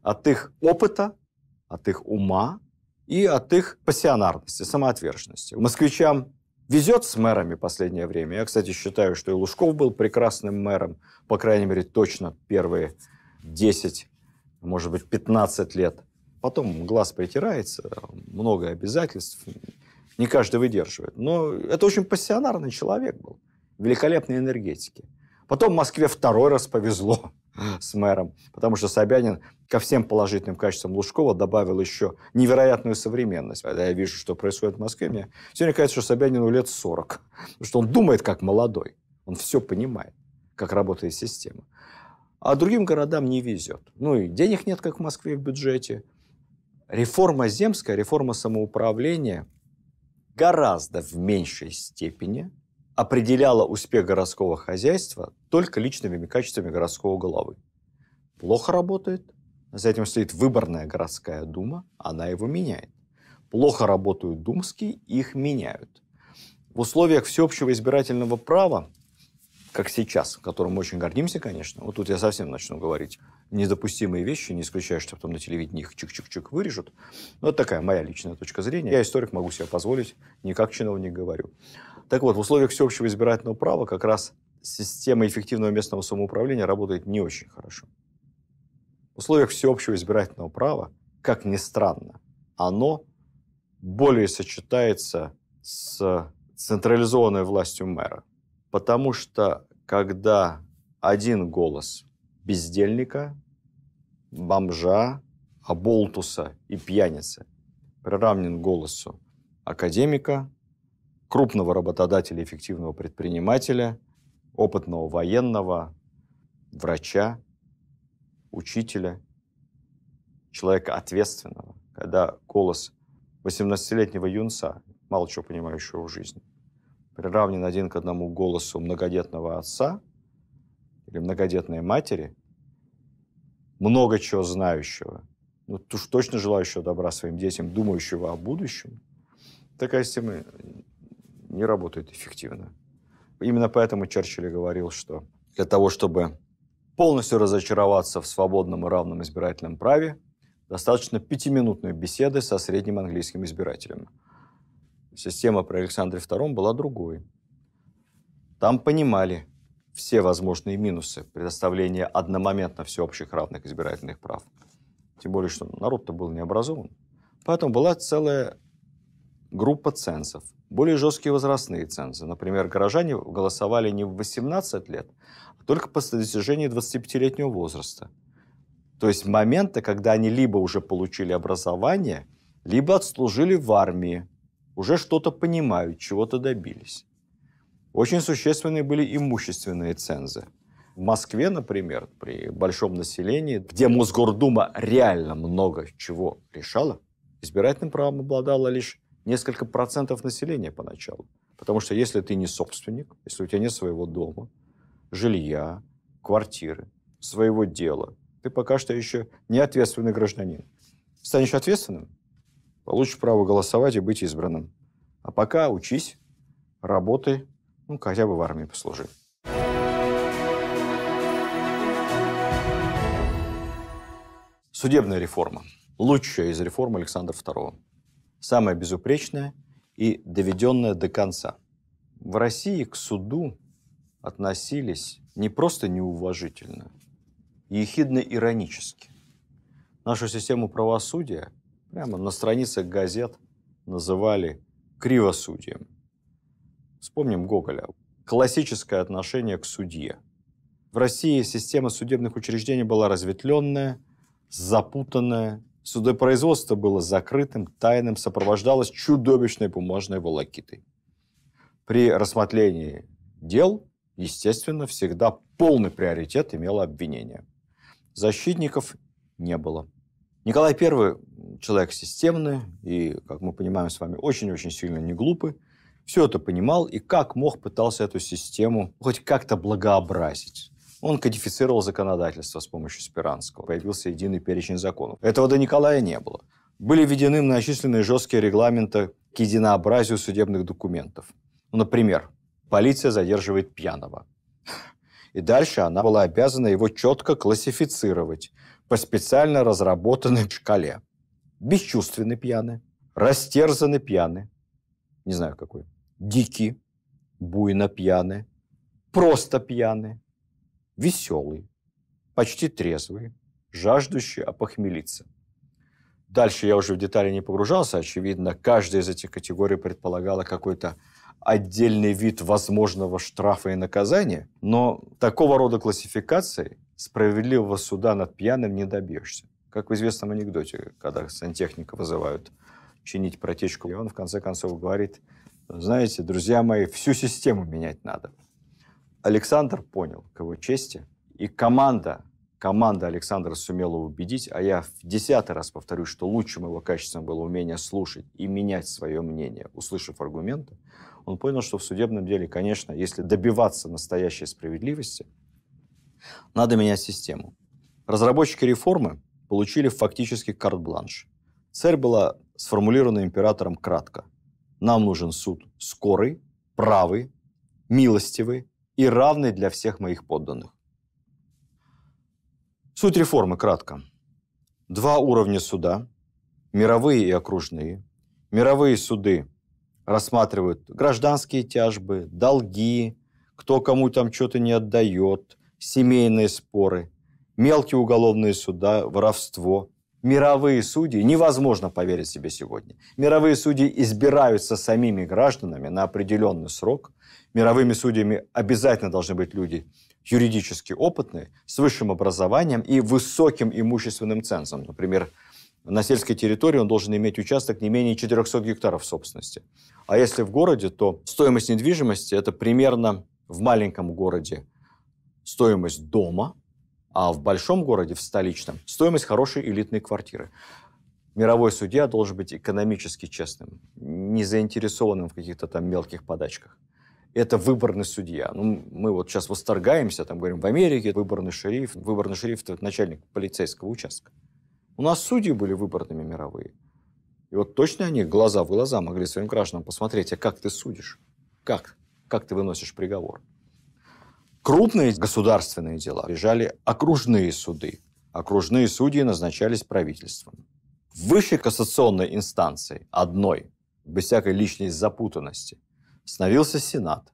Speaker 1: от их опыта, от их ума и от их пассионарности, самоотверженности. Москвичам везет с мэрами последнее время. Я, кстати, считаю, что и Лужков был прекрасным мэром, по крайней мере, точно первые 10, может быть, 15 лет. Потом глаз притирается, много обязательств, не каждый выдерживает. Но это очень пассионарный человек был великолепной энергетики. Потом Москве второй раз повезло *laughs* с мэром, потому что Собянин ко всем положительным качествам Лужкова добавил еще невероятную современность. Когда я вижу, что происходит в Москве, мне сегодня кажется, что Собянину лет 40, потому что он думает как молодой, он все понимает, как работает система. А другим городам не везет. Ну и денег нет, как в Москве, в бюджете. Реформа земская, реформа самоуправления гораздо в меньшей степени определяла успех городского хозяйства только личными качествами городского головы. Плохо работает, за этим стоит выборная городская дума, она его меняет. Плохо работают думские, их меняют. В условиях всеобщего избирательного права, как сейчас, которым мы очень гордимся, конечно, вот тут я совсем начну говорить недопустимые вещи, не исключая, что потом на телевидении их чик-чик-чик вырежут. Но это такая моя личная точка зрения. Я историк, могу себе позволить, не как чиновник говорю. Так вот, в условиях всеобщего избирательного права как раз система эффективного местного самоуправления работает не очень хорошо. В условиях всеобщего избирательного права, как ни странно, оно более сочетается с централизованной властью мэра. Потому что когда один голос бездельника, бомжа, оболтуса и пьяницы приравнен голосу академика, крупного работодателя, эффективного предпринимателя, опытного военного, врача, учителя, человека ответственного, когда голос 18-летнего юнца, мало чего понимающего в жизни, приравнен один к одному голосу многодетного отца или многодетной матери, много чего знающего, ну, уж точно желающего добра своим детям, думающего о будущем, такая система не работает эффективно. Именно поэтому Черчилль говорил, что для того, чтобы полностью разочароваться в свободном и равном избирательном праве, достаточно пятиминутной беседы со средним английским избирателем. Система при Александре II была другой. Там понимали все возможные минусы предоставления одномоментно всеобщих равных избирательных прав. Тем более, что народ-то был не образован. Поэтому была целая группа цензов, более жесткие возрастные цензы. Например, горожане голосовали не в 18 лет, а только после достижения 25-летнего возраста. То есть моменты, когда они либо уже получили образование, либо отслужили в армии, уже что-то понимают, чего-то добились. Очень существенные были имущественные цензы. В Москве, например, при большом населении, где Мосгордума реально много чего решала, избирательным правом обладала лишь несколько процентов населения поначалу. Потому что если ты не собственник, если у тебя нет своего дома, жилья, квартиры, своего дела, ты пока что еще не ответственный гражданин. Станешь ответственным, получишь право голосовать и быть избранным. А пока учись, работай, ну, хотя бы в армии послужи. Судебная реформа. Лучшая из реформ Александра II самое безупречное и доведенное до конца. В России к суду относились не просто неуважительно, ехидно-иронически. Нашу систему правосудия прямо на страницах газет называли кривосудием. Вспомним Гоголя. Классическое отношение к судье. В России система судебных учреждений была разветвленная, запутанная Судопроизводство было закрытым, тайным, сопровождалось чудовищной бумажной волокитой. При рассмотрении дел, естественно, всегда полный приоритет имело обвинение. Защитников не было. Николай I человек системный и, как мы понимаем с вами, очень-очень сильно не глупый. Все это понимал и как мог пытался эту систему хоть как-то благообразить. Он кодифицировал законодательство с помощью Спиранского. Появился единый перечень законов. Этого до Николая не было. Были введены многочисленные жесткие регламенты к единообразию судебных документов. Ну, например, полиция задерживает пьяного. И дальше она была обязана его четко классифицировать по специально разработанной шкале. Бесчувственный пьяный, растерзанный пьяный, не знаю какой, дикий, буйно пьяный, просто пьяный, веселый, почти трезвый, жаждущий опохмелиться. Дальше я уже в детали не погружался. Очевидно, каждая из этих категорий предполагала какой-то отдельный вид возможного штрафа и наказания. Но такого рода классификации справедливого суда над пьяным не добьешься. Как в известном анекдоте, когда сантехника вызывают чинить протечку, и он в конце концов говорит, знаете, друзья мои, всю систему менять надо. Александр понял, к его чести, и команда, команда Александра сумела убедить, а я в десятый раз повторю, что лучшим его качеством было умение слушать и менять свое мнение, услышав аргументы, он понял, что в судебном деле, конечно, если добиваться настоящей справедливости, надо менять систему. Разработчики реформы получили фактически карт-бланш. Цель была сформулирована императором кратко. Нам нужен суд скорый, правый, милостивый, и равный для всех моих подданных. Суть реформы кратко. Два уровня суда, мировые и окружные. Мировые суды рассматривают гражданские тяжбы, долги, кто кому там что-то не отдает, семейные споры, мелкие уголовные суда, воровство. Мировые судьи, невозможно поверить себе сегодня, мировые судьи избираются самими гражданами на определенный срок, мировыми судьями обязательно должны быть люди юридически опытные, с высшим образованием и высоким имущественным цензом. Например, на сельской территории он должен иметь участок не менее 400 гектаров собственности. А если в городе, то стоимость недвижимости – это примерно в маленьком городе стоимость дома, а в большом городе, в столичном, стоимость хорошей элитной квартиры. Мировой судья должен быть экономически честным, не заинтересованным в каких-то там мелких подачках это выборный судья. Ну, мы вот сейчас восторгаемся, там говорим, в Америке выборный шериф, выборный шериф – это начальник полицейского участка. У нас судьи были выборными мировые. И вот точно они глаза в глаза могли своим гражданам посмотреть, а как ты судишь? Как? Как ты выносишь приговор? Крупные государственные дела лежали окружные суды. Окружные судьи назначались правительством. В высшей кассационной инстанции, одной, без всякой личной запутанности – становился Сенат.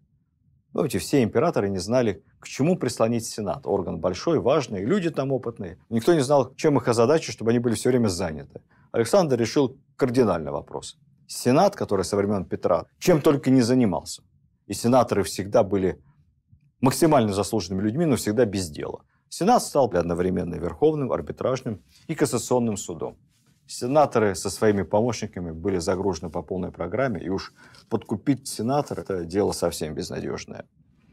Speaker 1: Помните, все императоры не знали, к чему прислонить Сенат. Орган большой, важный, люди там опытные. Никто не знал, чем их озадачить, чтобы они были все время заняты. Александр решил кардинальный вопрос. Сенат, который со времен Петра чем только не занимался. И сенаторы всегда были максимально заслуженными людьми, но всегда без дела. Сенат стал одновременно Верховным, Арбитражным и Кассационным судом. Сенаторы со своими помощниками были загружены по полной программе, и уж подкупить сенатора – это дело совсем безнадежное.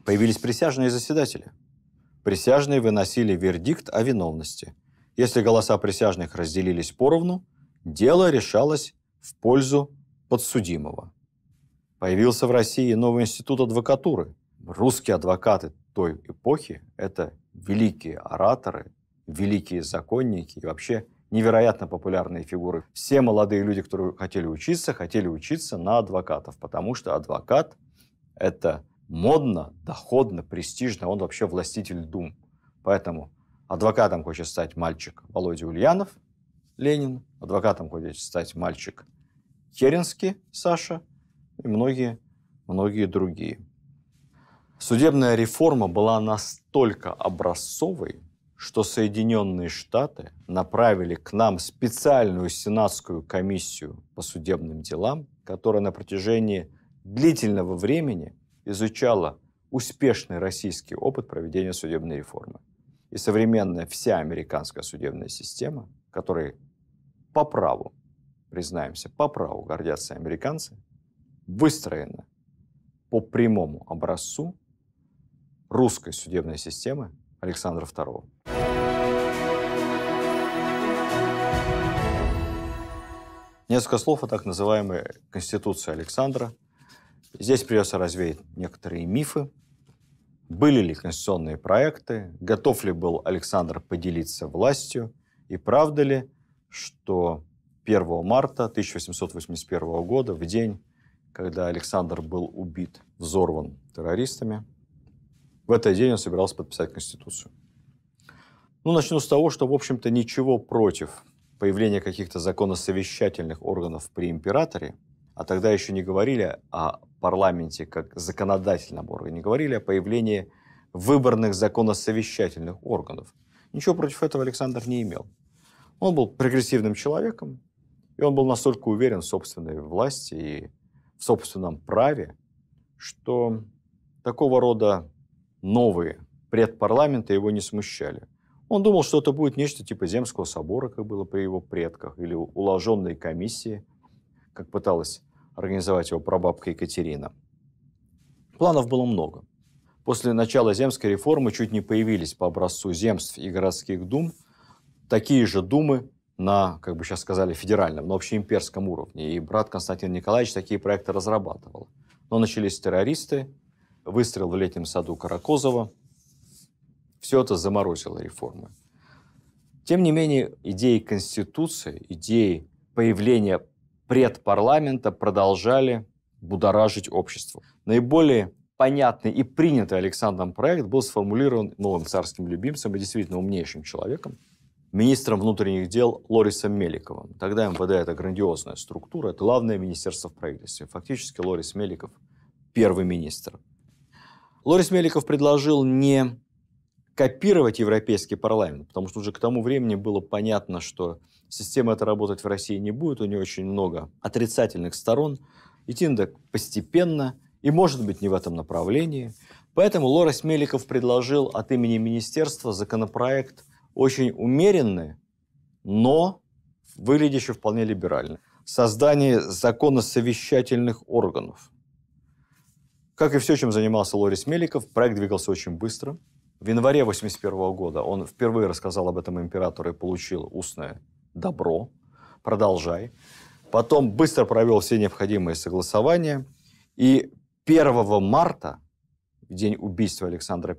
Speaker 1: Появились присяжные заседатели. Присяжные выносили вердикт о виновности. Если голоса присяжных разделились поровну, дело решалось в пользу подсудимого. Появился в России новый институт адвокатуры. Русские адвокаты той эпохи – это великие ораторы, великие законники и вообще – невероятно популярные фигуры. Все молодые люди, которые хотели учиться, хотели учиться на адвокатов, потому что адвокат – это модно, доходно, престижно, он вообще властитель дум. Поэтому адвокатом хочет стать мальчик Володя Ульянов, Ленин, адвокатом хочет стать мальчик Керенский, Саша и многие, многие другие. Судебная реформа была настолько образцовой, что Соединенные Штаты направили к нам специальную сенатскую комиссию по судебным делам, которая на протяжении длительного времени изучала успешный российский опыт проведения судебной реформы. И современная вся американская судебная система, которой по праву, признаемся, по праву гордятся американцы, выстроена по прямому образцу русской судебной системы Александра II. Несколько слов о так называемой Конституции Александра. Здесь придется развеять некоторые мифы. Были ли конституционные проекты? Готов ли был Александр поделиться властью? И правда ли, что 1 марта 1881 года, в день, когда Александр был убит, взорван террористами, в этот день он собирался подписать Конституцию? Ну, начну с того, что, в общем-то, ничего против появление каких-то законосовещательных органов при императоре, а тогда еще не говорили о парламенте как законодательном органе, говорили о появлении выборных законосовещательных органов. Ничего против этого Александр не имел. Он был прогрессивным человеком, и он был настолько уверен в собственной власти и в собственном праве, что такого рода новые предпарламенты его не смущали. Он думал, что это будет нечто типа Земского собора, как было при его предках, или уложенной комиссии, как пыталась организовать его прабабка Екатерина. Планов было много. После начала земской реформы чуть не появились по образцу земств и городских дум такие же думы на, как бы сейчас сказали, федеральном, на общеимперском уровне. И брат Константин Николаевич такие проекты разрабатывал. Но начались террористы, выстрел в летнем саду Каракозова, все это заморозило реформы. Тем не менее, идеи Конституции, идеи появления предпарламента продолжали будоражить общество. Наиболее понятный и принятый Александром проект был сформулирован новым царским любимцем и действительно умнейшим человеком, министром внутренних дел Лорисом Меликовым. Тогда МВД – это грандиозная структура, это главное министерство в правительстве. Фактически Лорис Меликов – первый министр. Лорис Меликов предложил не копировать Европейский парламент, потому что уже к тому времени было понятно, что система эта работать в России не будет, у нее очень много отрицательных сторон. И Тиндек постепенно, и может быть не в этом направлении. Поэтому Лорес Меликов предложил от имени министерства законопроект очень умеренный, но выглядящий вполне либерально. Создание законосовещательных органов. Как и все, чем занимался Лорис Меликов, проект двигался очень быстро – в январе 81 -го года он впервые рассказал об этом императору и получил устное добро. Продолжай. Потом быстро провел все необходимые согласования. И 1 марта, в день убийства Александра,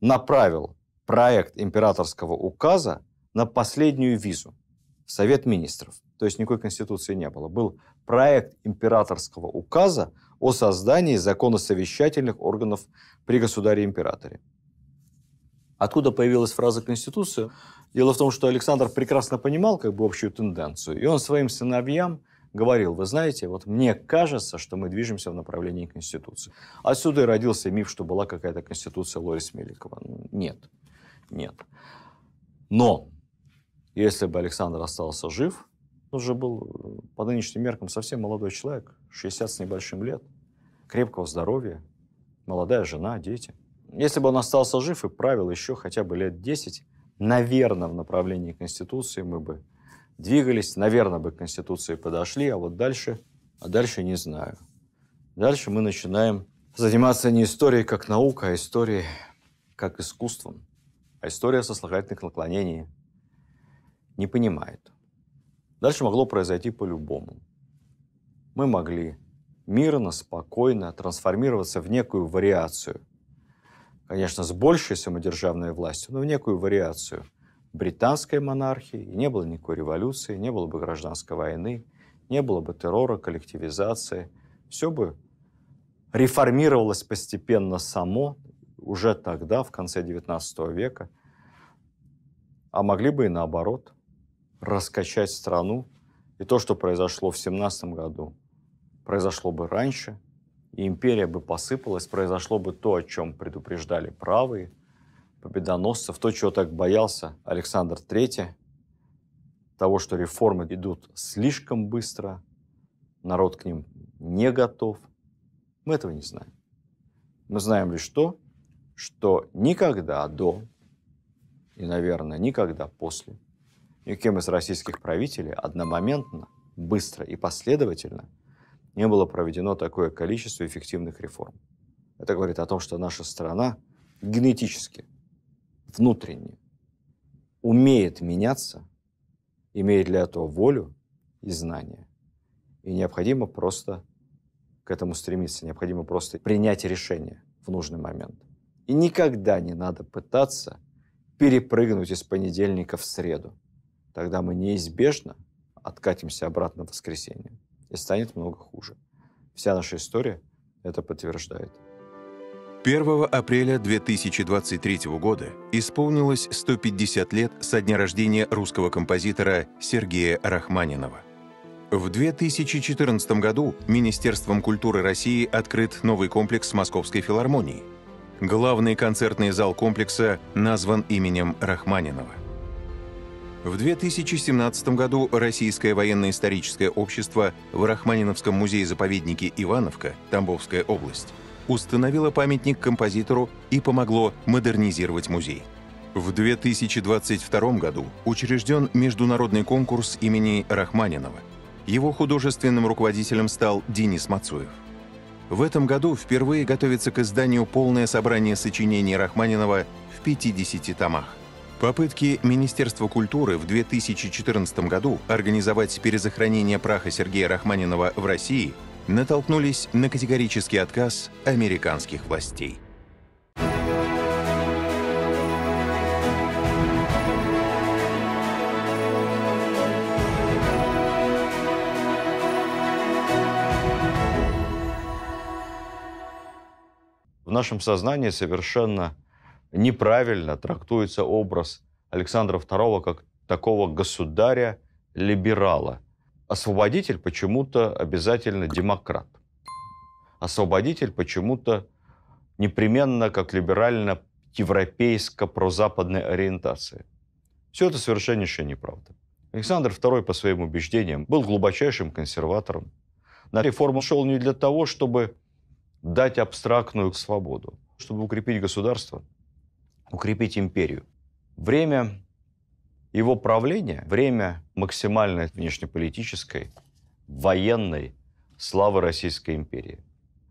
Speaker 1: направил проект императорского указа на последнюю визу в Совет министров. То есть никакой конституции не было. Был проект императорского указа о создании законосовещательных органов при государе-императоре. Откуда появилась фраза «Конституция»? Дело в том, что Александр прекрасно понимал как бы общую тенденцию, и он своим сыновьям говорил, вы знаете, вот мне кажется, что мы движемся в направлении Конституции. Отсюда и родился миф, что была какая-то Конституция Лорис Меликова. Нет, нет. Но если бы Александр остался жив, он уже был э, по нынешним меркам совсем молодой человек, 60 с небольшим лет, крепкого здоровья, молодая жена, дети. Если бы он остался жив и правил еще хотя бы лет 10, наверное, в направлении Конституции мы бы двигались, наверное, бы к Конституции подошли, а вот дальше, а дальше не знаю. Дальше мы начинаем заниматься не историей как наука, а историей как искусством. А история сослагательных наклонений не понимает. Дальше могло произойти по-любому. Мы могли мирно, спокойно трансформироваться в некую вариацию конечно, с большей самодержавной властью, но в некую вариацию британской монархии, и не было никакой революции, не было бы гражданской войны, не было бы террора, коллективизации. Все бы реформировалось постепенно само уже тогда, в конце XIX века. А могли бы и наоборот раскачать страну. И то, что произошло в 17 году, произошло бы раньше – и империя бы посыпалась, произошло бы то, о чем предупреждали правые, победоносцев, то, чего так боялся Александр III, того, что реформы идут слишком быстро, народ к ним не готов. Мы этого не знаем. Мы знаем лишь то, что никогда до и, наверное, никогда после никем из российских правителей одномоментно, быстро и последовательно – не было проведено такое количество эффективных реформ. Это говорит о том, что наша страна генетически, внутренне умеет меняться, имеет для этого волю и знания. И необходимо просто к этому стремиться, необходимо просто принять решение в нужный момент. И никогда не надо пытаться перепрыгнуть из понедельника в среду. Тогда мы неизбежно откатимся обратно в воскресенье и станет много хуже. Вся наша история это подтверждает.
Speaker 2: 1 апреля 2023 года исполнилось 150 лет со дня рождения русского композитора Сергея Рахманинова. В 2014 году Министерством культуры России открыт новый комплекс Московской филармонии. Главный концертный зал комплекса назван именем Рахманинова. В 2017 году Российское военно-историческое общество в Рахманиновском музее-заповеднике Ивановка, Тамбовская область, установило памятник композитору и помогло модернизировать музей. В 2022 году учрежден международный конкурс имени Рахманинова. Его художественным руководителем стал Денис Мацуев. В этом году впервые готовится к изданию полное собрание сочинений Рахманинова в 50 томах – Попытки Министерства культуры в 2014 году организовать перезахоронение праха Сергея Рахманинова в России натолкнулись на категорический отказ американских властей.
Speaker 1: В нашем сознании совершенно неправильно трактуется образ Александра II как такого государя-либерала. Освободитель почему-то обязательно демократ. Освободитель почему-то непременно как либерально-европейско-прозападной ориентации. Все это совершеннейшая неправда. Александр II, по своим убеждениям, был глубочайшим консерватором. На реформу шел не для того, чтобы дать абстрактную свободу, а чтобы укрепить государство, укрепить империю. Время его правления, время максимальной внешнеполитической, военной славы Российской империи.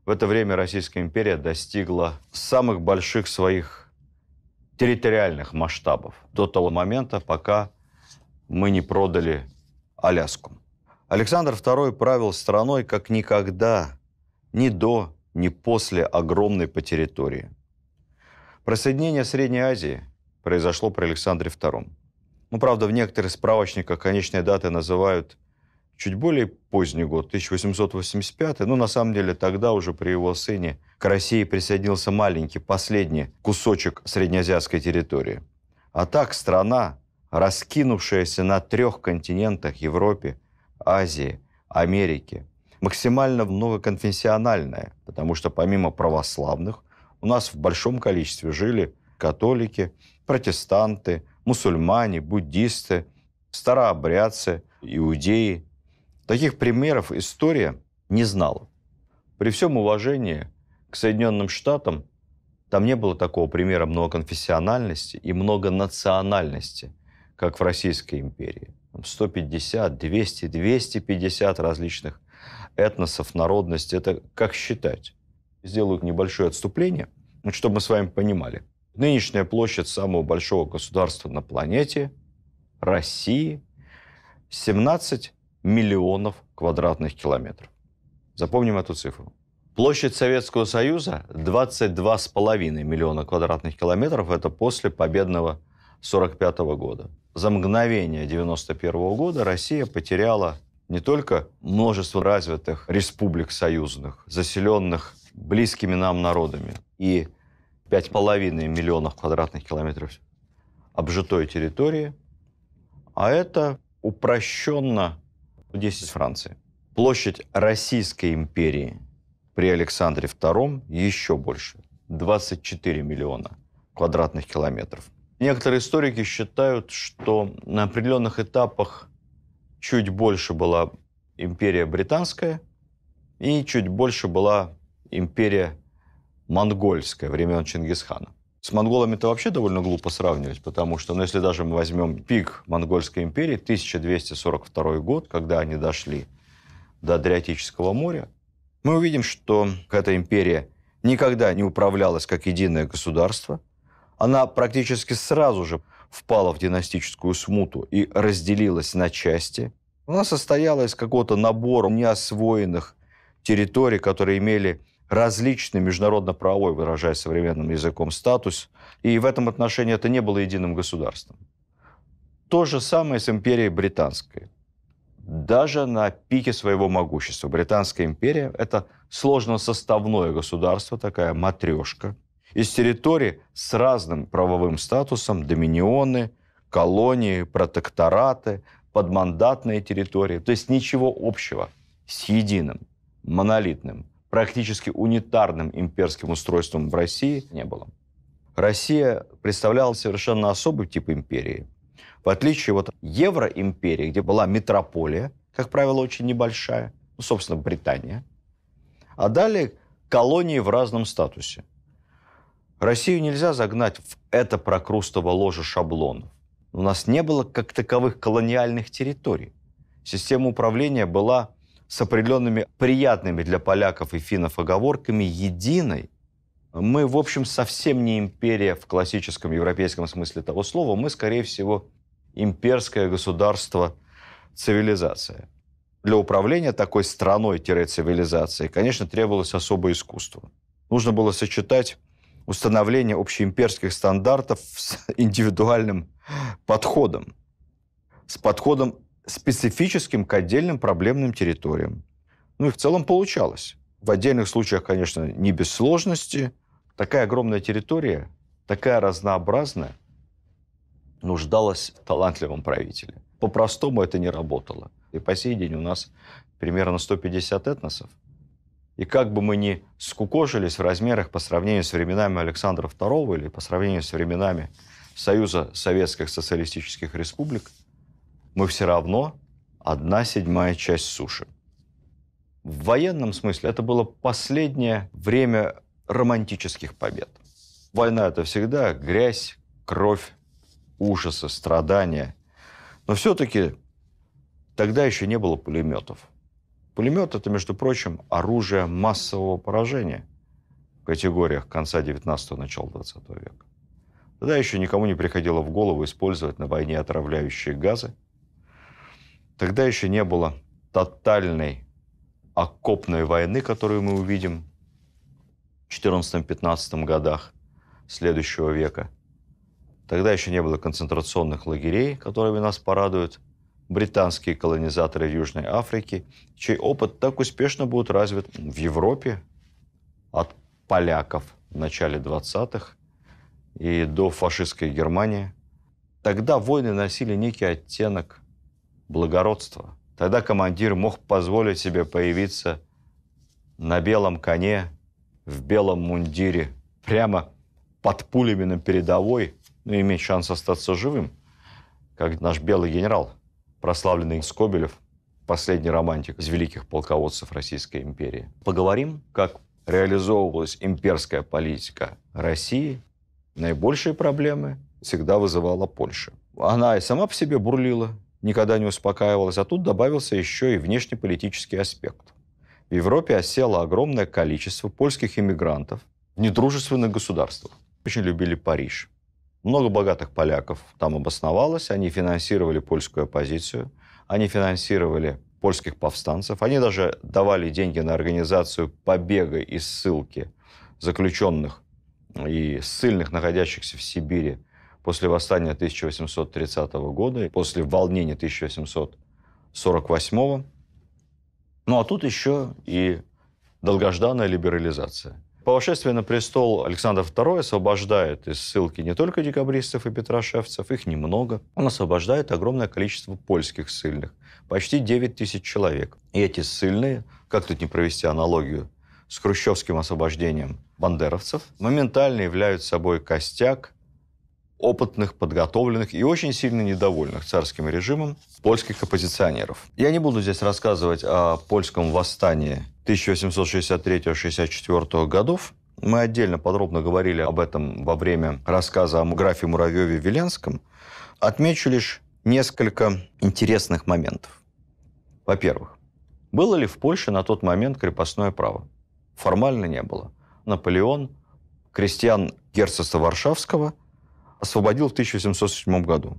Speaker 1: В это время Российская империя достигла самых больших своих территориальных масштабов до того момента, пока мы не продали Аляску. Александр II правил страной как никогда, ни до, ни после огромной по территории – Присоединение Средней Азии произошло при Александре II. Ну, правда, в некоторых справочниках конечные даты называют чуть более поздний год, 1885, но ну, на самом деле тогда уже при его сыне к России присоединился маленький, последний кусочек среднеазиатской территории. А так страна, раскинувшаяся на трех континентах Европе, Азии, Америке, максимально многоконфессиональная, потому что помимо православных у нас в большом количестве жили католики, протестанты, мусульмане, буддисты, старообрядцы, иудеи. Таких примеров история не знала. При всем уважении к Соединенным Штатам там не было такого примера многоконфессиональности и многонациональности, как в Российской империи. 150, 200, 250 различных этносов, народностей. Это как считать? Сделаю небольшое отступление, вот ну, чтобы мы с вами понимали. Нынешняя площадь самого большого государства на планете – России – 17 миллионов квадратных километров. Запомним эту цифру. Площадь Советского Союза 22,5 миллиона квадратных километров. Это после победного 1945 года. За мгновение 1991 года Россия потеряла не только множество развитых республик союзных, заселенных близкими нам народами и 5,5 миллионов квадратных километров обжитой территории, а это упрощенно 10 Франции. Площадь Российской империи при Александре II еще больше – 24 миллиона квадратных километров. Некоторые историки считают, что на определенных этапах чуть больше была империя британская и чуть больше была империя монгольская времен Чингисхана. С монголами это вообще довольно глупо сравнивать, потому что, ну, если даже мы возьмем пик Монгольской империи, 1242 год, когда они дошли до Адриатического моря, мы увидим, что эта империя никогда не управлялась как единое государство. Она практически сразу же впала в династическую смуту и разделилась на части. Она состояла из какого-то набора неосвоенных территорий, которые имели различный международно-правовой, выражая современным языком, статус, и в этом отношении это не было единым государством. То же самое с империей британской. Даже на пике своего могущества. Британская империя – это сложно составное государство, такая матрешка, из территорий с разным правовым статусом, доминионы, колонии, протектораты, подмандатные территории. То есть ничего общего с единым, монолитным – практически унитарным имперским устройством в России не было. Россия представляла совершенно особый тип империи. В отличие от евроимперии, где была метрополия, как правило, очень небольшая, ну, собственно, Британия, а далее колонии в разном статусе. Россию нельзя загнать в это прокрустово ложе шаблонов. У нас не было как таковых колониальных территорий. Система управления была с определенными приятными для поляков и финнов оговорками единой, мы, в общем, совсем не империя в классическом европейском смысле того слова, мы, скорее всего, имперское государство, цивилизация. Для управления такой страной-цивилизацией, конечно, требовалось особое искусство. Нужно было сочетать установление общеимперских стандартов с *laughs* индивидуальным подходом, с подходом специфическим к отдельным проблемным территориям. Ну и в целом получалось. В отдельных случаях, конечно, не без сложности. Такая огромная территория, такая разнообразная, нуждалась в талантливом правителе. По-простому это не работало. И по сей день у нас примерно 150 этносов. И как бы мы ни скукожились в размерах по сравнению с временами Александра II или по сравнению с временами Союза Советских Социалистических Республик, мы все равно одна седьмая часть суши. В военном смысле это было последнее время романтических побед. Война – это всегда грязь, кровь, ужасы, страдания. Но все-таки тогда еще не было пулеметов. Пулемет – это, между прочим, оружие массового поражения в категориях конца 19-го, начала 20 века. Тогда еще никому не приходило в голову использовать на войне отравляющие газы – Тогда еще не было тотальной окопной войны, которую мы увидим в 14-15 годах следующего века. Тогда еще не было концентрационных лагерей, которыми нас порадуют британские колонизаторы Южной Африки, чей опыт так успешно будет развит в Европе от поляков в начале 20-х и до фашистской Германии. Тогда войны носили некий оттенок благородства. Тогда командир мог позволить себе появиться на белом коне, в белом мундире, прямо под пулями на передовой, ну, иметь шанс остаться живым, как наш белый генерал, прославленный Скобелев, последний романтик из великих полководцев Российской империи. Поговорим, как реализовывалась имперская политика России. Наибольшие проблемы всегда вызывала Польша. Она и сама по себе бурлила, никогда не успокаивалась, а тут добавился еще и внешнеполитический аспект. В Европе осело огромное количество польских иммигрантов в недружественных государствах. Очень любили Париж. Много богатых поляков там обосновалось, они финансировали польскую оппозицию, они финансировали польских повстанцев, они даже давали деньги на организацию побега и ссылки заключенных и ссыльных, находящихся в Сибири после восстания 1830 года после волнения 1848. года, Ну а тут еще и долгожданная либерализация. По вошествии на престол Александр II освобождает из ссылки не только декабристов и петрошевцев, их немного. Он освобождает огромное количество польских ссыльных, почти 9 тысяч человек. И эти ссыльные, как тут не провести аналогию с хрущевским освобождением бандеровцев, моментально являются собой костяк опытных, подготовленных и очень сильно недовольных царским режимом польских оппозиционеров. Я не буду здесь рассказывать о польском восстании 1863-64 годов. Мы отдельно подробно говорили об этом во время рассказа о графе Муравьеве Веленском. Отмечу лишь несколько интересных моментов. Во-первых, было ли в Польше на тот момент крепостное право? Формально не было. Наполеон крестьян герцогства Варшавского – освободил в 1807 году.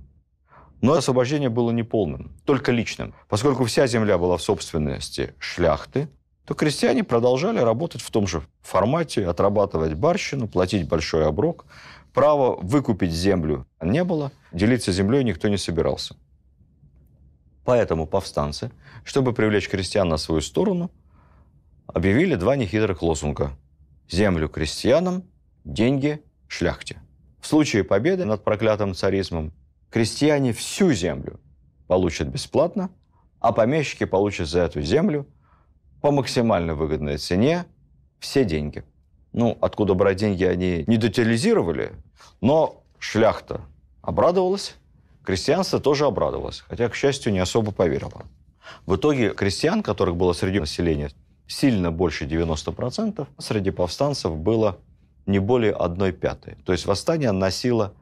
Speaker 1: Но освобождение было неполным, только личным. Поскольку вся земля была в собственности шляхты, то крестьяне продолжали работать в том же формате, отрабатывать барщину, платить большой оброк. Права выкупить землю не было, делиться землей никто не собирался. Поэтому повстанцы, чтобы привлечь крестьян на свою сторону, объявили два нехитрых лозунга. «Землю крестьянам, деньги шляхте». В случае победы над проклятым царизмом крестьяне всю землю получат бесплатно, а помещики получат за эту землю по максимально выгодной цене все деньги. Ну, откуда брать деньги, они не детализировали, но шляхта обрадовалась, крестьянство тоже обрадовалось, хотя, к счастью, не особо поверило. В итоге крестьян, которых было среди населения сильно больше 90%, среди повстанцев было не более одной пятой. То есть восстание носило,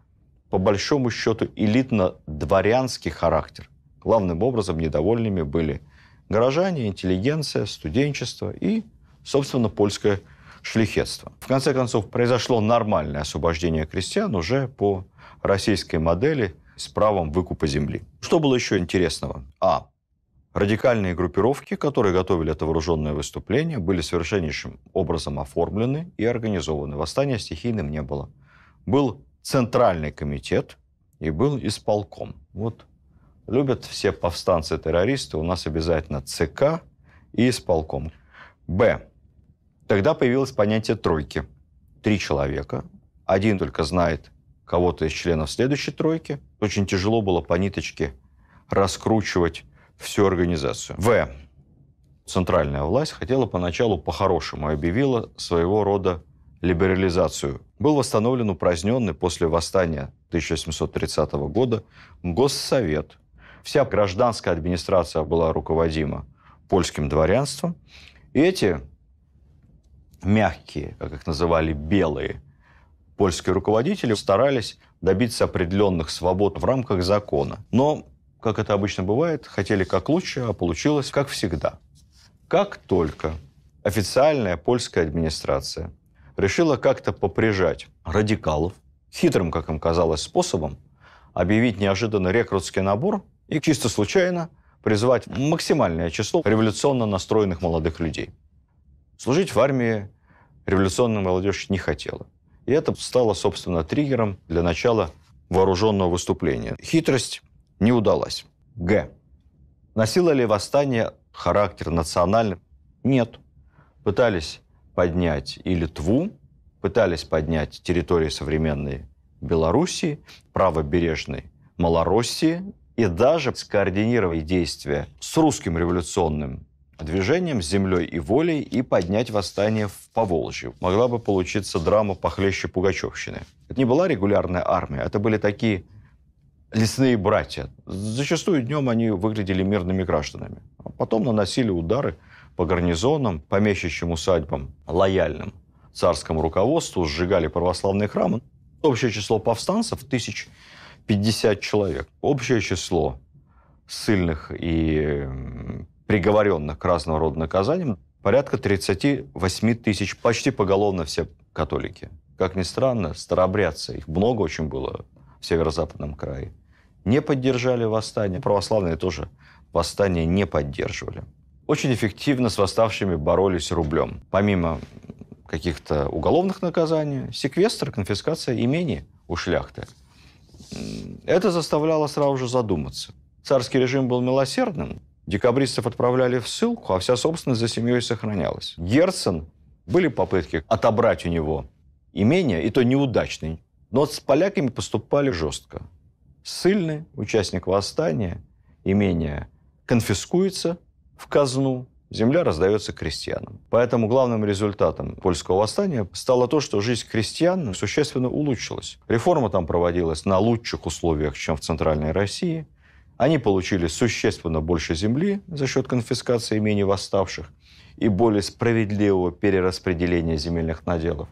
Speaker 1: по большому счету, элитно-дворянский характер. Главным образом недовольными были горожане, интеллигенция, студенчество и, собственно, польское шлихетство. В конце концов, произошло нормальное освобождение крестьян уже по российской модели с правом выкупа земли. Что было еще интересного? А. Радикальные группировки, которые готовили это вооруженное выступление, были совершеннейшим образом оформлены и организованы. Восстания стихийным не было. Был Центральный комитет и был исполком. Вот любят все повстанцы-террористы, у нас обязательно ЦК и исполком. Б. Тогда появилось понятие тройки. Три человека. Один только знает кого-то из членов следующей тройки. Очень тяжело было по ниточке раскручивать всю организацию. В. Центральная власть хотела поначалу по-хорошему и объявила своего рода либерализацию. Был восстановлен упраздненный после восстания 1830 года Госсовет. Вся гражданская администрация была руководима польским дворянством. И эти мягкие, как их называли, белые польские руководители старались добиться определенных свобод в рамках закона. Но как это обычно бывает, хотели как лучше, а получилось как всегда. Как только официальная польская администрация решила как-то поприжать радикалов, хитрым, как им казалось, способом объявить неожиданно рекрутский набор и чисто случайно призвать максимальное число революционно настроенных молодых людей. Служить в армии революционная молодежь не хотела. И это стало, собственно, триггером для начала вооруженного выступления. Хитрость не удалась. Г. Носило ли восстание характер национальный? Нет. Пытались поднять и Литву, пытались поднять территории современной Белоруссии, правобережной Малороссии и даже скоординировать действия с русским революционным движением, с землей и волей и поднять восстание в Поволжье. Могла бы получиться драма похлеще Пугачевщины. Это не была регулярная армия, это были такие лесные братья. Зачастую днем они выглядели мирными гражданами. А потом наносили удары по гарнизонам, помещичьим усадьбам, лояльным царскому руководству, сжигали православные храмы. Общее число повстанцев – 1050 человек. Общее число сильных и приговоренных к разного рода наказаниям – порядка 38 тысяч, почти поголовно все католики. Как ни странно, старобрядцы, их много очень было в северо-западном крае не поддержали восстание. Православные тоже восстание не поддерживали. Очень эффективно с восставшими боролись рублем. Помимо каких-то уголовных наказаний, секвестр, конфискация имений у шляхты. Это заставляло сразу же задуматься. Царский режим был милосердным, декабристов отправляли в ссылку, а вся собственность за семьей сохранялась. Герцен были попытки отобрать у него имение, и то неудачный. Но с поляками поступали жестко сильный участник восстания, имение конфискуется в казну, земля раздается крестьянам. Поэтому главным результатом польского восстания стало то, что жизнь крестьян существенно улучшилась. Реформа там проводилась на лучших условиях, чем в Центральной России. Они получили существенно больше земли за счет конфискации имений восставших и более справедливого перераспределения земельных наделов.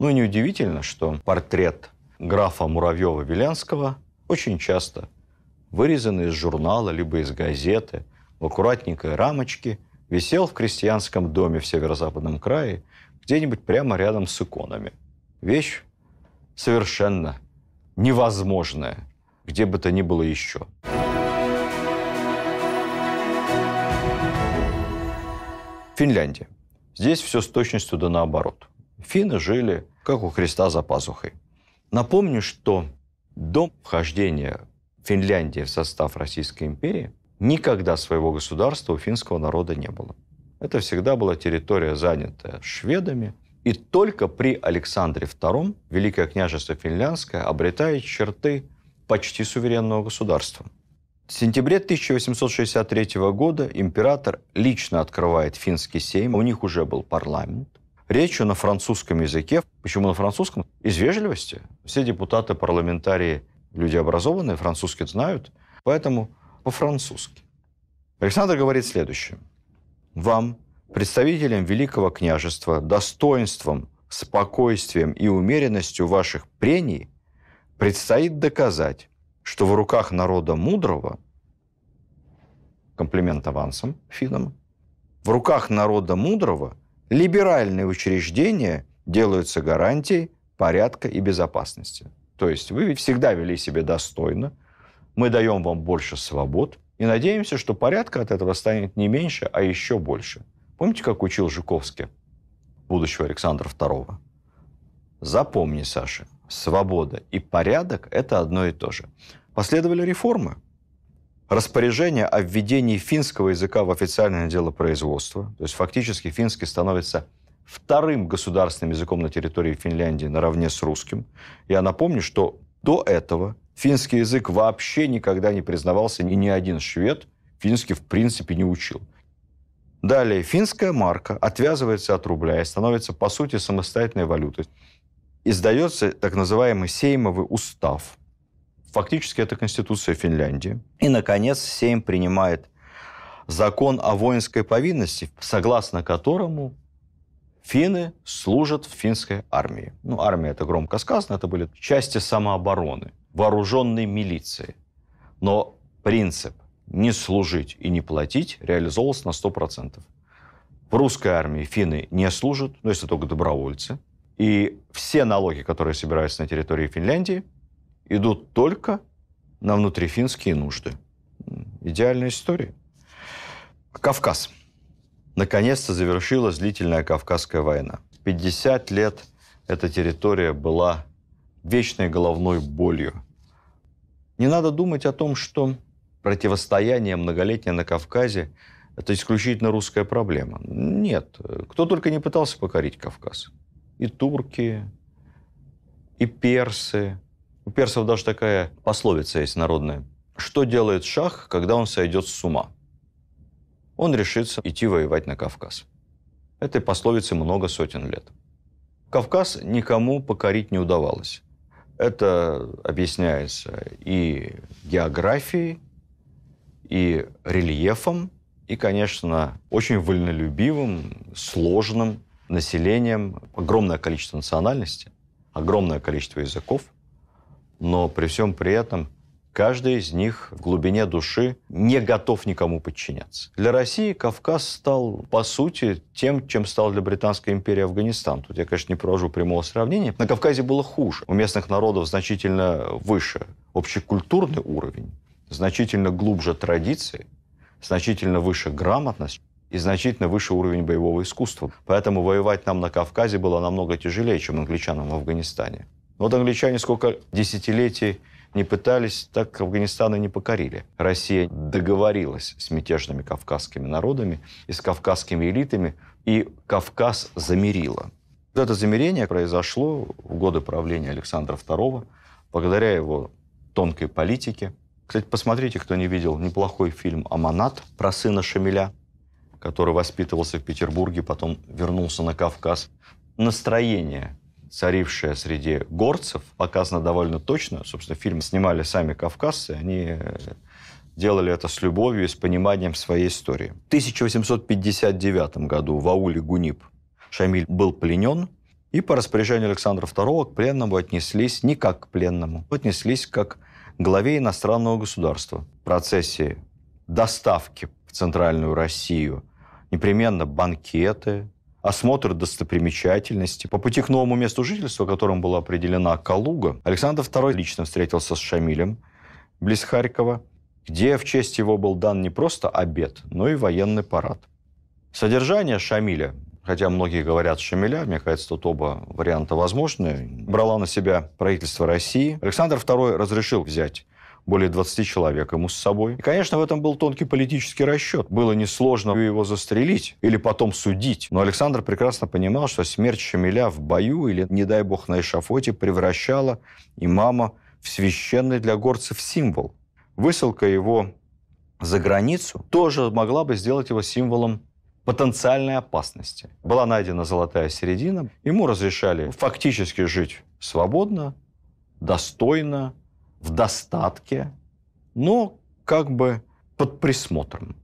Speaker 1: Ну и неудивительно, что портрет графа Муравьева-Велянского очень часто вырезанный из журнала либо из газеты, в аккуратненькой рамочке, висел в крестьянском доме в северо-западном крае, где-нибудь прямо рядом с иконами. Вещь совершенно невозможная, где бы то ни было еще. Финляндия. Здесь все с точностью да наоборот. Финны жили, как у Христа за пазухой. Напомню, что до вхождения Финляндии в состав Российской империи никогда своего государства у финского народа не было. Это всегда была территория, занятая шведами, и только при Александре II Великое княжество Финляндское обретает черты почти суверенного государства. В сентябре 1863 года император лично открывает финский сейм, у них уже был парламент, речью на французском языке. Почему на французском? Из вежливости. Все депутаты, парламентарии, люди образованные, французский знают, поэтому по-французски. Александр говорит следующее. Вам, представителям Великого княжества, достоинством, спокойствием и умеренностью ваших прений предстоит доказать, что в руках народа мудрого, комплимент авансом финам, в руках народа мудрого – либеральные учреждения делаются гарантией порядка и безопасности. То есть вы всегда вели себя достойно, мы даем вам больше свобод и надеемся, что порядка от этого станет не меньше, а еще больше. Помните, как учил Жуковский будущего Александра II? Запомни, Саша, свобода и порядок – это одно и то же. Последовали реформы – распоряжение о введении финского языка в официальное дело производства. То есть фактически финский становится вторым государственным языком на территории Финляндии наравне с русским. Я напомню, что до этого финский язык вообще никогда не признавался, и ни один швед финский в принципе не учил. Далее, финская марка отвязывается от рубля и становится, по сути, самостоятельной валютой. Издается так называемый Сеймовый устав, Фактически это Конституция Финляндии. И, наконец, Сейм принимает закон о воинской повинности, согласно которому финны служат в финской армии. Ну, армия это громко сказано, это были части самообороны, вооруженной милиции. Но принцип «не служить и не платить» реализовывался на 100%. В русской армии финны не служат, ну, если только добровольцы. И все налоги, которые собираются на территории Финляндии – идут только на внутрифинские нужды. Идеальная история. Кавказ. Наконец-то завершилась длительная Кавказская война. 50 лет эта территория была вечной головной болью. Не надо думать о том, что противостояние многолетнее на Кавказе – это исключительно русская проблема. Нет, кто только не пытался покорить Кавказ. И турки, и персы, у персов даже такая пословица есть народная. Что делает шах, когда он сойдет с ума? Он решится идти воевать на Кавказ. Этой пословице много сотен лет. Кавказ никому покорить не удавалось. Это объясняется и географией, и рельефом, и, конечно, очень вольнолюбивым, сложным населением, огромное количество национальностей, огромное количество языков – но при всем при этом каждый из них в глубине души не готов никому подчиняться. Для России Кавказ стал, по сути, тем, чем стал для Британской империи Афганистан. Тут я, конечно, не провожу прямого сравнения. На Кавказе было хуже. У местных народов значительно выше общекультурный уровень, значительно глубже традиции, значительно выше грамотность и значительно выше уровень боевого искусства. Поэтому воевать нам на Кавказе было намного тяжелее, чем англичанам в Афганистане. Вот англичане сколько десятилетий не пытались, так Афганистана не покорили. Россия договорилась с мятежными кавказскими народами и с кавказскими элитами, и Кавказ замерила. Вот это замерение произошло в годы правления Александра II, благодаря его тонкой политике. Кстати, посмотрите, кто не видел, неплохой фильм «Аманат» про сына Шамиля, который воспитывался в Петербурге, потом вернулся на Кавказ. Настроение царившая среди горцев, показана довольно точно. Собственно, фильм снимали сами кавказцы, они э, делали это с любовью и с пониманием своей истории. В 1859 году в ауле Гунип Шамиль был пленен, и по распоряжению Александра II к пленному отнеслись не как к пленному, отнеслись как к главе иностранного государства. В процессе доставки в Центральную Россию непременно банкеты, осмотр достопримечательностей. По пути к новому месту жительства, которым была определена Калуга, Александр II лично встретился с Шамилем близ Харькова, где в честь его был дан не просто обед, но и военный парад. Содержание Шамиля, хотя многие говорят Шамиля, мне кажется, тут оба варианта возможны, брала на себя правительство России. Александр II разрешил взять более 20 человек ему с собой. И, конечно, в этом был тонкий политический расчет. Было несложно его застрелить или потом судить. Но Александр прекрасно понимал, что смерть Шамиля в бою или, не дай бог, на эшафоте превращала имама в священный для горцев символ. Высылка его за границу тоже могла бы сделать его символом потенциальной опасности. Была найдена золотая середина, ему разрешали фактически жить свободно, достойно, в достатке, но как бы под присмотром.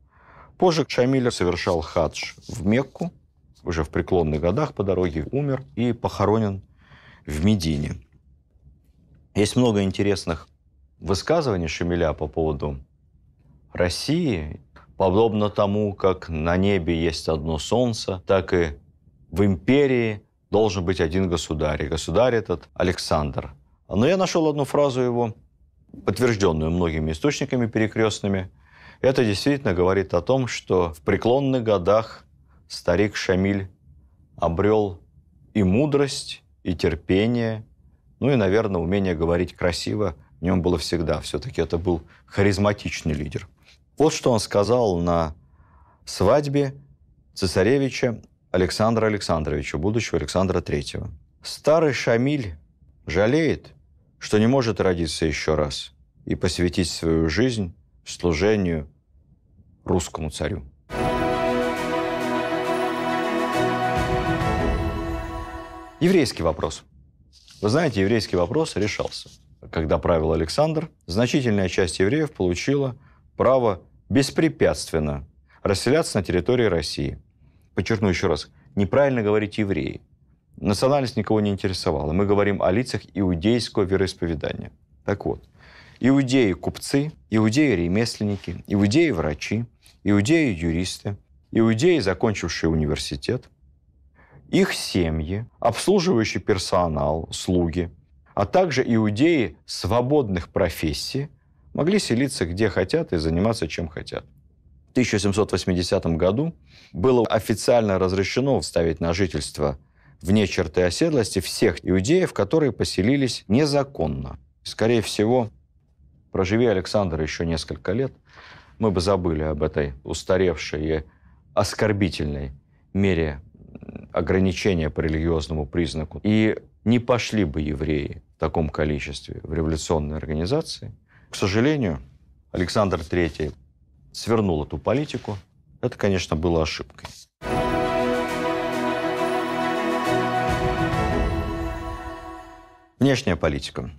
Speaker 1: Позже Шамиля совершал хадж в Мекку, уже в преклонных годах по дороге умер и похоронен в Медине. Есть много интересных высказываний Шамиля по поводу России. Подобно тому, как на небе есть одно солнце, так и в империи должен быть один государь. И государь этот Александр. Но я нашел одну фразу его подтвержденную многими источниками перекрестными, это действительно говорит о том, что в преклонных годах старик Шамиль обрел и мудрость, и терпение, ну и, наверное, умение говорить красиво в нем было всегда. Все-таки это был харизматичный лидер. Вот что он сказал на свадьбе цесаревича Александра Александровича, будущего Александра III. «Старый Шамиль жалеет, что не может родиться еще раз и посвятить свою жизнь служению русскому царю. Еврейский вопрос. Вы знаете, еврейский вопрос решался. Когда правил Александр, значительная часть евреев получила право беспрепятственно расселяться на территории России. Подчеркну еще раз, неправильно говорить «евреи». Национальность никого не интересовала. Мы говорим о лицах иудейского вероисповедания. Так вот, иудеи – купцы, иудеи – ремесленники, иудеи – врачи, иудеи – юристы, иудеи, закончившие университет, их семьи, обслуживающий персонал, слуги, а также иудеи свободных профессий могли селиться где хотят и заниматься чем хотят. В 1780 году было официально разрешено вставить на жительство вне черты оседлости всех иудеев, которые поселились незаконно. Скорее всего, проживи Александр еще несколько лет, мы бы забыли об этой устаревшей и оскорбительной мере ограничения по религиозному признаку. И не пошли бы евреи в таком количестве в революционные организации. К сожалению, Александр III свернул эту политику. Это, конечно, было ошибкой. Внешняя политика.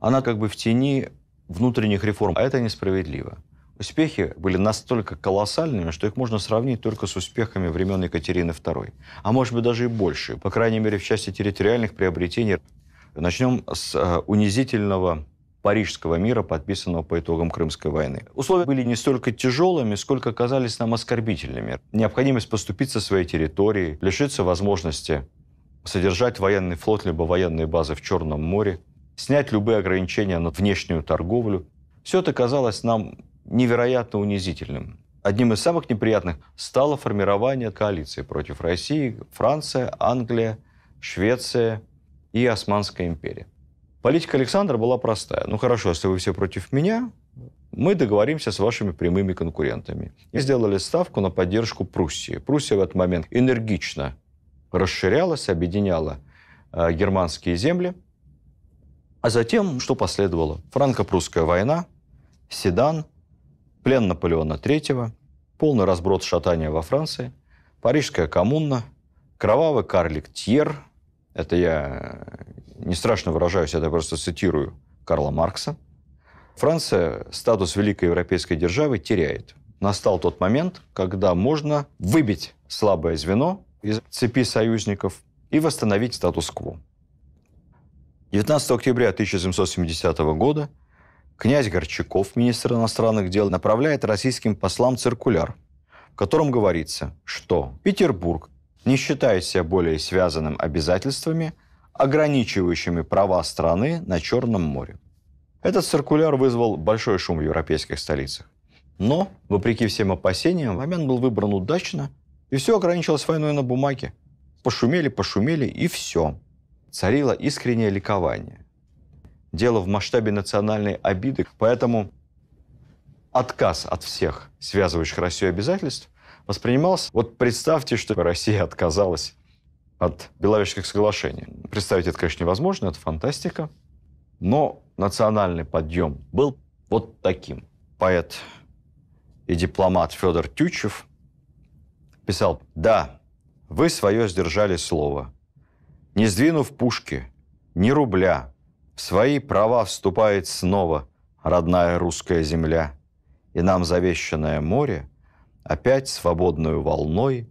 Speaker 1: Она как бы в тени внутренних реформ, а это несправедливо. Успехи были настолько колоссальными, что их можно сравнить только с успехами времен Екатерины II. А может быть даже и больше, по крайней мере в части территориальных приобретений. Начнем с э, унизительного Парижского мира, подписанного по итогам Крымской войны. Условия были не столько тяжелыми, сколько казались нам оскорбительными. Необходимость поступиться своей территорией, лишиться возможности содержать военный флот либо военные базы в Черном море, снять любые ограничения на внешнюю торговлю. Все это казалось нам невероятно унизительным. Одним из самых неприятных стало формирование коалиции против России Франция, Англия, Швеция и Османская империя. Политика Александра была простая. Ну хорошо, если вы все против меня, мы договоримся с вашими прямыми конкурентами. И сделали ставку на поддержку Пруссии. Пруссия в этот момент энергично расширялась, объединяла э, германские земли. А затем, что последовало? Франко-прусская война, Седан, плен Наполеона III, полный разброд шатания во Франции, Парижская коммуна, кровавый карлик Тьер, это я э, не страшно выражаюсь, это я просто цитирую Карла Маркса, Франция статус великой европейской державы теряет. Настал тот момент, когда можно выбить слабое звено из цепи союзников и восстановить статус-кво. 19 октября 1770 года князь Горчаков, министр иностранных дел, направляет российским послам циркуляр, в котором говорится, что Петербург, не считая себя более связанным обязательствами, ограничивающими права страны на Черном море. Этот циркуляр вызвал большой шум в европейских столицах. Но, вопреки всем опасениям, момент был выбран удачно и все ограничилось войной на бумаге. Пошумели, пошумели, и все. Царило искреннее ликование. Дело в масштабе национальной обиды, поэтому отказ от всех связывающих Россию обязательств воспринимался... Вот представьте, что Россия отказалась от Беловежских соглашений. Представить это, конечно, невозможно, это фантастика. Но национальный подъем был вот таким. Поэт и дипломат Федор Тючев писал, «Да, вы свое сдержали слово. Не сдвинув пушки, ни рубля, в свои права вступает снова родная русская земля, и нам завещанное море опять свободную волной,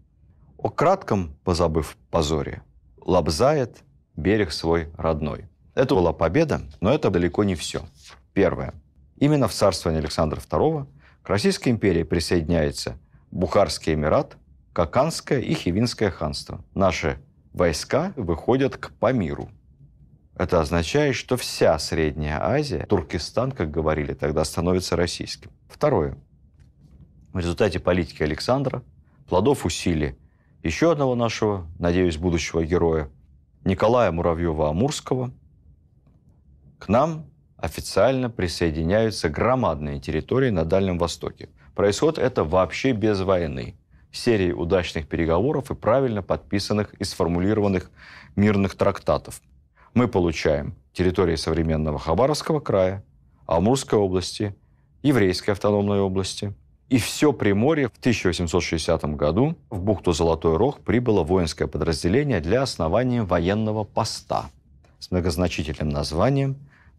Speaker 1: о кратком позабыв позоре, лобзает берег свой родной». Это была победа, но это далеко не все. Первое. Именно в царствовании Александра II к Российской империи присоединяется Бухарский Эмират – Каканское и Хивинское ханство. Наши войска выходят к Памиру. Это означает, что вся Средняя Азия, Туркестан, как говорили тогда, становится российским. Второе. В результате политики Александра, плодов усилий еще одного нашего, надеюсь, будущего героя, Николая Муравьева-Амурского, к нам официально присоединяются громадные территории на Дальнем Востоке. Происходит это вообще без войны серии удачных переговоров и правильно подписанных и сформулированных мирных трактатов. Мы получаем территории современного Хабаровского края, Амурской области, Еврейской автономной области. И все Приморье в 1860 году в бухту Золотой Рог прибыло воинское подразделение для основания военного поста с многозначительным названием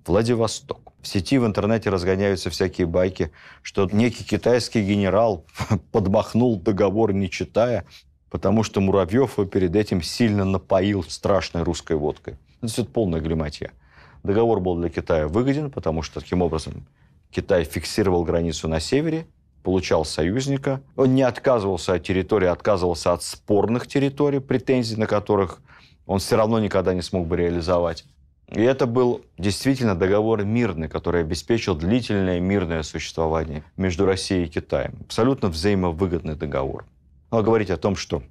Speaker 1: Владивосток. В сети в интернете разгоняются всякие байки, что некий китайский генерал *laughs* подмахнул договор, не читая, потому что Муравьев его перед этим сильно напоил страшной русской водкой. Ну, это все полная глиматья. Договор был для Китая выгоден, потому что таким образом Китай фиксировал границу на севере, получал союзника. Он не отказывался от территории, отказывался от спорных территорий, претензий на которых он все равно никогда не смог бы реализовать. И это был действительно договор мирный, который обеспечил длительное мирное существование между Россией и Китаем. Абсолютно взаимовыгодный договор. Но говорить о том, что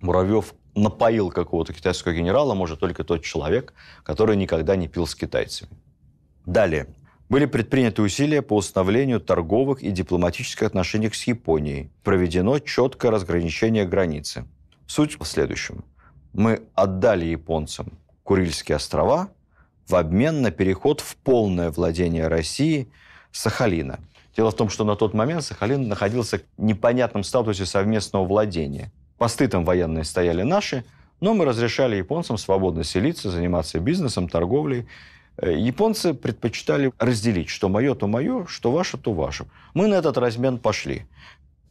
Speaker 1: Муравьев напоил какого-то китайского генерала, может только тот человек, который никогда не пил с китайцами. Далее. Были предприняты усилия по установлению торговых и дипломатических отношений с Японией. Проведено четкое разграничение границы. Суть в следующем. Мы отдали японцам Курильские острова – в обмен на переход в полное владение России Сахалина. Дело в том, что на тот момент Сахалин находился в непонятном статусе совместного владения. Посты там военные стояли наши, но мы разрешали японцам свободно селиться, заниматься бизнесом, торговлей. Э, японцы предпочитали разделить, что мое, то мое, что ваше, то ваше. Мы на этот размен пошли.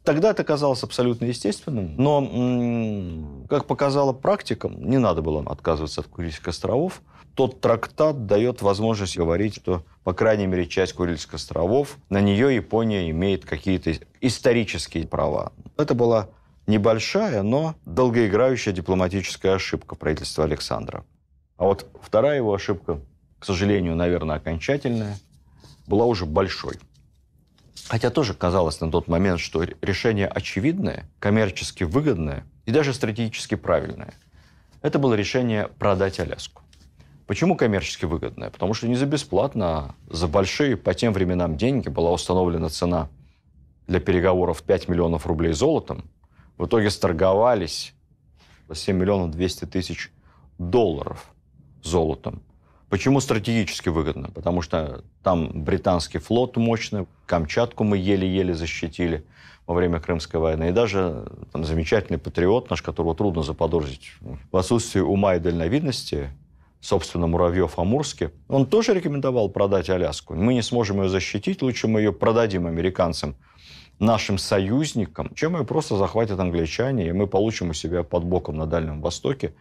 Speaker 1: Тогда это казалось абсолютно естественным, но, как показала практика, не надо было отказываться от Курильских островов тот трактат дает возможность говорить, что, по крайней мере, часть Курильских островов, на нее Япония имеет какие-то исторические права. Это была небольшая, но долгоиграющая дипломатическая ошибка правительства Александра. А вот вторая его ошибка, к сожалению, наверное, окончательная, была уже большой. Хотя тоже казалось на тот момент, что решение очевидное, коммерчески выгодное и даже стратегически правильное. Это было решение продать Аляску. Почему коммерчески выгодная? Потому что не за бесплатно, а за большие по тем временам деньги была установлена цена для переговоров 5 миллионов рублей золотом. В итоге сторговались 7 миллионов 200 тысяч долларов золотом. Почему стратегически выгодно? Потому что там британский флот мощный, Камчатку мы еле-еле защитили во время Крымской войны. И даже э, там, замечательный патриот наш, которого трудно заподозрить в отсутствии ума и дальновидности, собственно, Муравьев Амурске, он тоже рекомендовал продать Аляску. Мы не сможем ее защитить, лучше мы ее продадим американцам, нашим союзникам, чем ее просто захватят англичане, и мы получим у себя под боком на Дальнем Востоке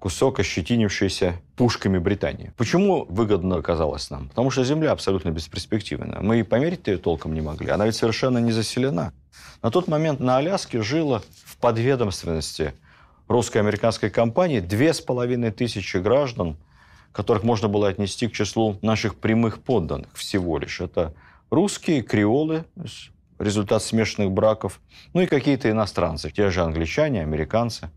Speaker 1: кусок, ощетинившийся пушками Британии. Почему выгодно оказалось нам? Потому что земля абсолютно бесперспективна. Мы и померить ее толком не могли. Она ведь совершенно не заселена. На тот момент на Аляске жило в подведомственности русско-американской компании, две с половиной тысячи граждан, которых можно было отнести к числу наших прямых подданных всего лишь. Это русские, креолы, результат смешанных браков, ну и какие-то иностранцы, те же англичане, американцы.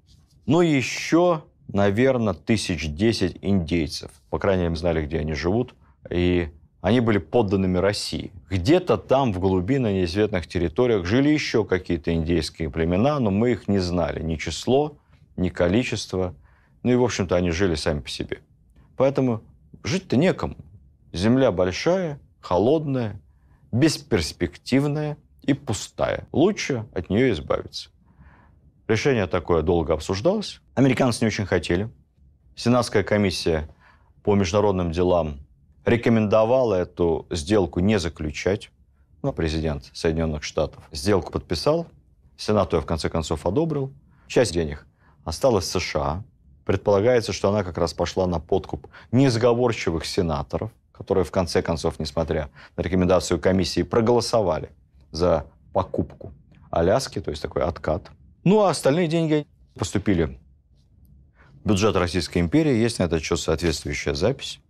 Speaker 1: Ну и еще, наверное, тысяч десять индейцев. По крайней мере, знали, где они живут. И они были подданными России. Где-то там, в глубине неизвестных территориях, жили еще какие-то индейские племена, но мы их не знали. Ни число, ни количество. Ну и, в общем-то, они жили сами по себе. Поэтому жить-то некому. Земля большая, холодная, бесперспективная и пустая. Лучше от нее избавиться. Решение такое долго обсуждалось. Американцы не очень хотели. Сенатская комиссия по международным делам рекомендовала эту сделку не заключать. Но ну, президент Соединенных Штатов сделку подписал, Сенат ее в конце концов одобрил. Часть денег осталась США. Предполагается, что она как раз пошла на подкуп несговорчивых сенаторов, которые в конце концов, несмотря на рекомендацию комиссии, проголосовали за покупку Аляски, то есть такой откат. Ну а остальные деньги поступили в бюджет Российской империи. Есть на этот счет соответствующая запись.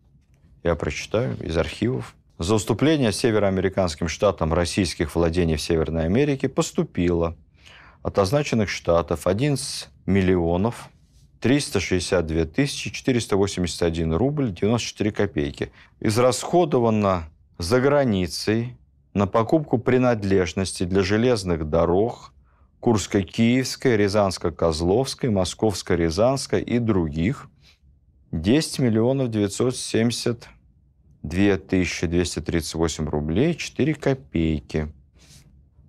Speaker 1: Я прочитаю из архивов. За уступление североамериканским штатам российских владений в Северной Америке поступило от означенных штатов 11 миллионов 362 тысячи 481 рубль 94 копейки. Израсходовано за границей на покупку принадлежностей для железных дорог Курско-Киевской, Рязанско-Козловской, Московско-Рязанской и других 10 миллионов 970 2238 рублей 4 копейки.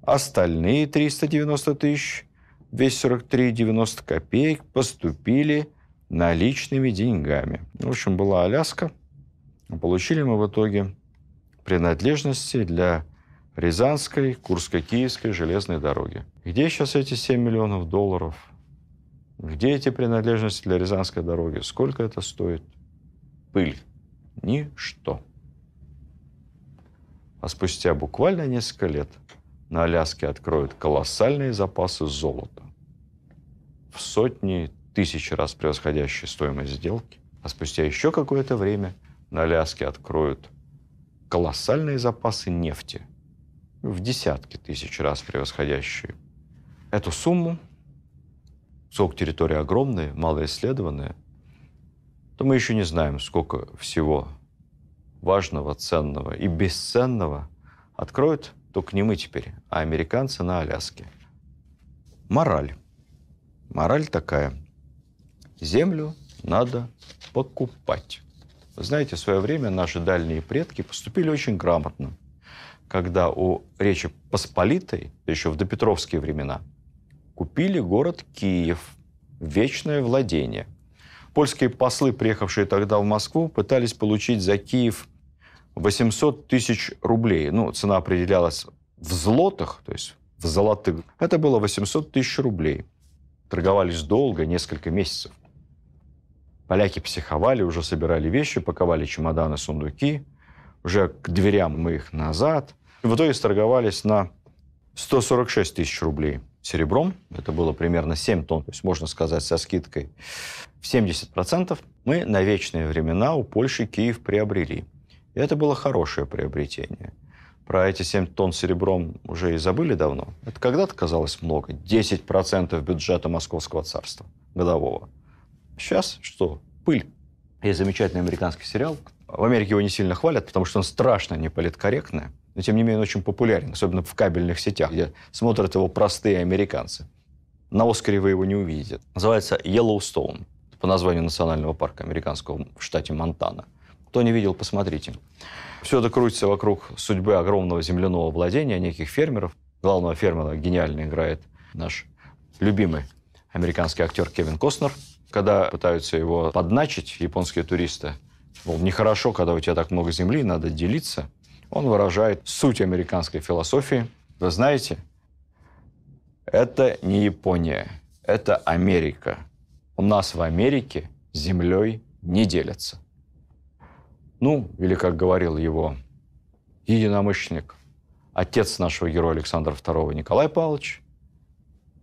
Speaker 1: Остальные 390 тысяч 243,90 копеек поступили наличными деньгами. В общем, была Аляска. Получили мы в итоге принадлежности для Рязанской, Курско-Киевской железной дороги. Где сейчас эти 7 миллионов долларов? Где эти принадлежности для Рязанской дороги? Сколько это стоит? Пыль. Ничто. А спустя буквально несколько лет на Аляске откроют колоссальные запасы золота в сотни тысяч раз превосходящие стоимость сделки, а спустя еще какое-то время на Аляске откроют колоссальные запасы нефти в десятки тысяч раз превосходящие эту сумму, сок территории огромная, малоисследованная, то мы еще не знаем, сколько всего важного, ценного и бесценного откроют только не мы теперь, а американцы на Аляске. Мораль. Мораль такая. Землю надо покупать. Вы знаете, в свое время наши дальние предки поступили очень грамотно. Когда у Речи Посполитой, еще в допетровские времена, купили город Киев, вечное владение. Польские послы, приехавшие тогда в Москву, пытались получить за Киев 800 тысяч рублей. Ну, цена определялась в злотах, то есть в золотых. Это было 800 тысяч рублей. Торговались долго, несколько месяцев. Поляки психовали, уже собирали вещи, паковали чемоданы, сундуки. Уже к дверям мы их назад. в итоге сторговались на 146 тысяч рублей серебром. Это было примерно 7 тонн, то есть можно сказать со скидкой в 70%. Мы на вечные времена у Польши Киев приобрели – и это было хорошее приобретение. Про эти 7 тонн серебром уже и забыли давно. Это когда-то казалось много. 10% бюджета Московского царства годового. Сейчас что? Пыль. Есть замечательный американский сериал. В Америке его не сильно хвалят, потому что он страшно неполиткорректный. Но, тем не менее, он очень популярен, особенно в кабельных сетях, где смотрят его простые американцы. На Оскаре вы его не увидите. Называется «Йеллоустоун» по названию национального парка американского в штате Монтана – кто не видел, посмотрите. Все это крутится вокруг судьбы огромного земляного владения неких фермеров. Главного фермера гениально играет наш любимый американский актер Кевин Костнер. Когда пытаются его подначить японские туристы, мол, нехорошо, когда у тебя так много земли, надо делиться, он выражает суть американской философии. Вы знаете, это не Япония, это Америка. У нас в Америке землей не делятся. Ну, или, как говорил его единомышленник, отец нашего героя Александра II Николай Павлович,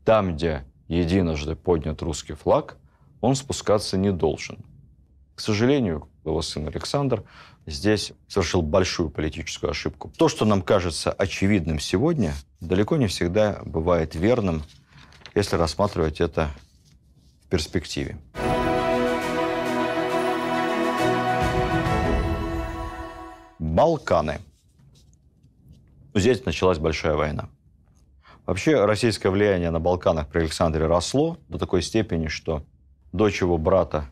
Speaker 1: там, где единожды поднят русский флаг, он спускаться не должен. К сожалению, его сын Александр здесь совершил большую политическую ошибку. То, что нам кажется очевидным сегодня, далеко не всегда бывает верным, если рассматривать это в перспективе. Балканы. Ну, здесь началась большая война. Вообще российское влияние на Балканах при Александре росло до такой степени, что дочь его брата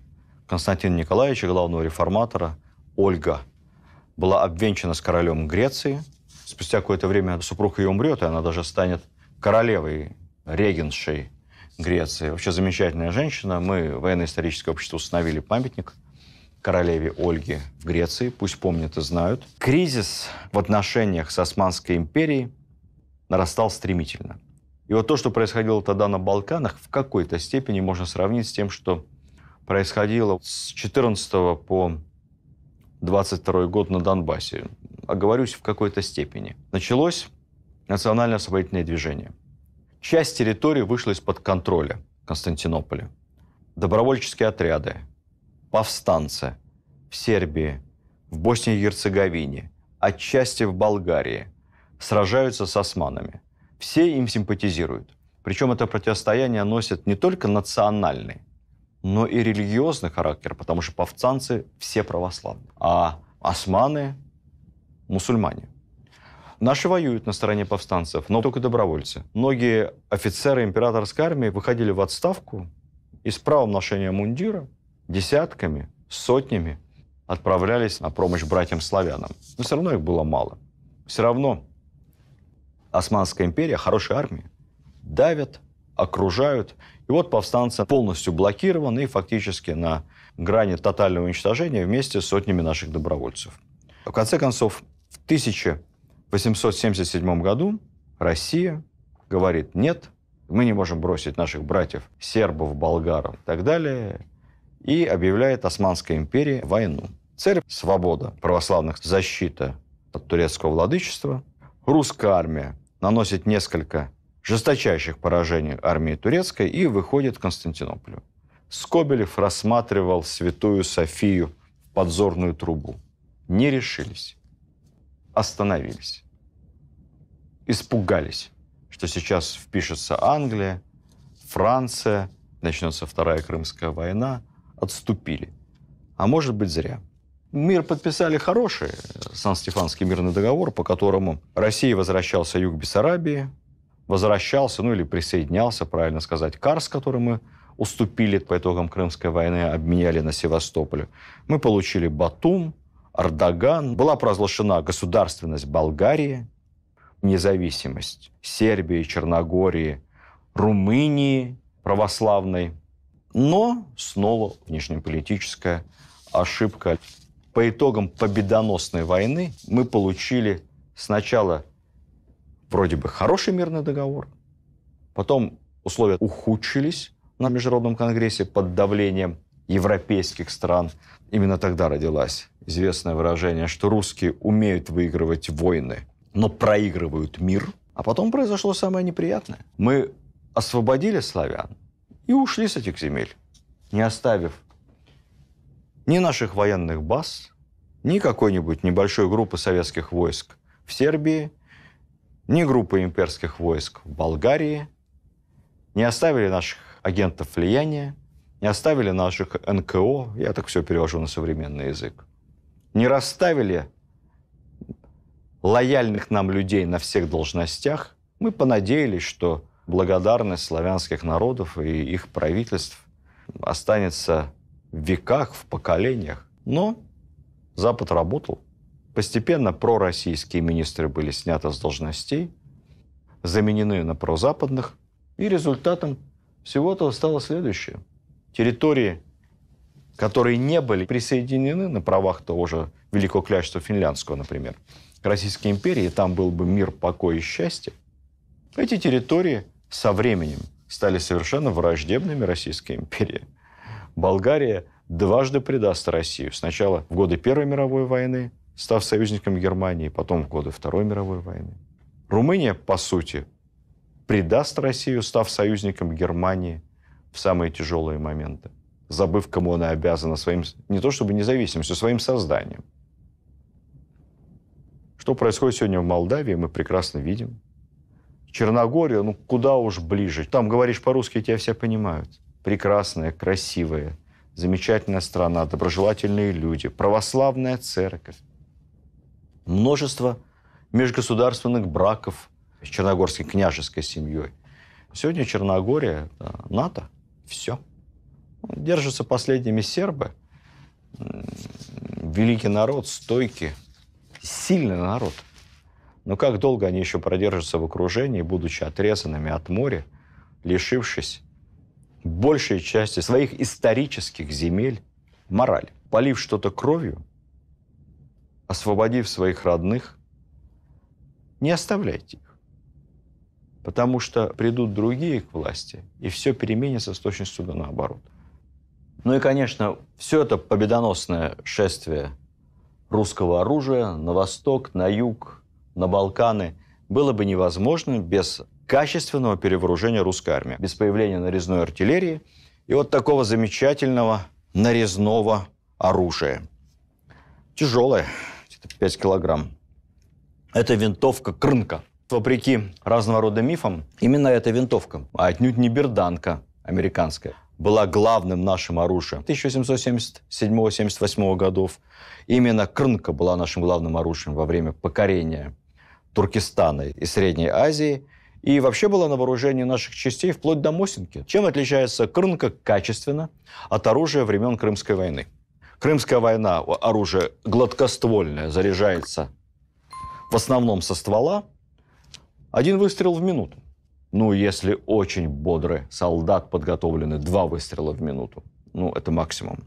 Speaker 1: Константина Николаевича, главного реформатора, Ольга, была обвенчана с королем Греции. Спустя какое-то время супруг ее умрет, и она даже станет королевой, регеншей Греции. Вообще замечательная женщина. Мы, военно-историческое общество, установили памятник королеве Ольге в Греции, пусть помнят и знают. Кризис в отношениях с Османской империей нарастал стремительно. И вот то, что происходило тогда на Балканах, в какой-то степени можно сравнить с тем, что происходило с 14 по 22 год на Донбассе. Оговорюсь в какой-то степени. Началось национальное освободительное движение. Часть территории вышла из-под контроля Константинополя. Добровольческие отряды, повстанцы в Сербии, в Боснии и Герцеговине, отчасти в Болгарии, сражаются с османами. Все им симпатизируют. Причем это противостояние носит не только национальный, но и религиозный характер, потому что повстанцы все православные, а османы – мусульмане. Наши воюют на стороне повстанцев, но только добровольцы. Многие офицеры императорской армии выходили в отставку и с правом ношения мундира – десятками, сотнями отправлялись на помощь братьям-славянам. Но все равно их было мало. Все равно Османская империя, хорошая армия, давят, окружают. И вот повстанцы полностью блокированы и фактически на грани тотального уничтожения вместе с сотнями наших добровольцев. В конце концов, в 1877 году Россия говорит «нет, мы не можем бросить наших братьев, сербов, болгаров и так далее, и объявляет Османской империи войну. Цель – свобода православных, защита от турецкого владычества. Русская армия наносит несколько жесточайших поражений армии турецкой и выходит к Константинополю. Скобелев рассматривал святую Софию в подзорную трубу. Не решились. Остановились. Испугались, что сейчас впишется Англия, Франция, начнется Вторая Крымская война – отступили. А может быть, зря. Мир подписали хороший, Сан-Стефанский мирный договор, по которому Россия возвращался юг Бессарабии, возвращался, ну или присоединялся, правильно сказать, Карс, который мы уступили по итогам Крымской войны, обменяли на Севастополь. Мы получили Батум, Ардаган. Была провозглашена государственность Болгарии, независимость Сербии, Черногории, Румынии православной, но снова внешнеполитическая ошибка. По итогам победоносной войны мы получили сначала вроде бы хороший мирный договор, потом условия ухудшились на Международном конгрессе под давлением европейских стран. Именно тогда родилась известное выражение, что русские умеют выигрывать войны, но проигрывают мир. А потом произошло самое неприятное. Мы освободили славян, и ушли с этих земель, не оставив ни наших военных баз, ни какой-нибудь небольшой группы советских войск в Сербии, ни группы имперских войск в Болгарии, не оставили наших агентов влияния, не оставили наших НКО, я так все перевожу на современный язык, не расставили лояльных нам людей на всех должностях, мы понадеялись, что благодарность славянских народов и их правительств останется в веках, в поколениях. Но Запад работал. Постепенно пророссийские министры были сняты с должностей, заменены на прозападных, и результатом всего этого стало следующее. Территории, которые не были присоединены на правах того же Великого Кляшества Финляндского, например, к Российской империи, там был бы мир, покой и счастье, эти территории со временем стали совершенно враждебными Российской империи. Болгария дважды предаст Россию. Сначала в годы Первой мировой войны, став союзником Германии, потом в годы Второй мировой войны. Румыния, по сути, предаст Россию, став союзником Германии в самые тяжелые моменты, забыв, кому она обязана своим, не то чтобы независимостью, своим созданием. Что происходит сегодня в Молдавии, мы прекрасно видим – Черногория, ну куда уж ближе. Там говоришь по-русски, тебя все понимают. Прекрасная, красивая, замечательная страна, доброжелательные люди, православная церковь. Множество межгосударственных браков с черногорской княжеской семьей. Сегодня Черногория э, – НАТО. Все. Держатся последними сербы. Великий народ, стойкий, сильный народ – но как долго они еще продержатся в окружении, будучи отрезанными от моря, лишившись большей части своих исторических земель, мораль, полив что-то кровью, освободив своих родных, не оставляйте их. Потому что придут другие к власти, и все переменится с точностью до наоборот. Ну и, конечно, все это победоносное шествие русского оружия на восток, на юг, на Балканы было бы невозможно без качественного перевооружения русской армии, без появления нарезной артиллерии и вот такого замечательного нарезного оружия. Тяжелое, где-то 5 килограмм. Это винтовка Крынка. Вопреки разного рода мифам, именно эта винтовка, а отнюдь не берданка американская, была главным нашим оружием 1777-78 годов. Именно Крынка была нашим главным оружием во время покорения Туркестана и Средней Азии, и вообще была на вооружении наших частей вплоть до Мосинки. Чем отличается Крынка качественно от оружия времен Крымской войны? Крымская война, оружие гладкоствольное, заряжается в основном со ствола. Один выстрел в минуту. Ну, если очень бодрый солдат подготовлены, два выстрела в минуту. Ну, это максимум.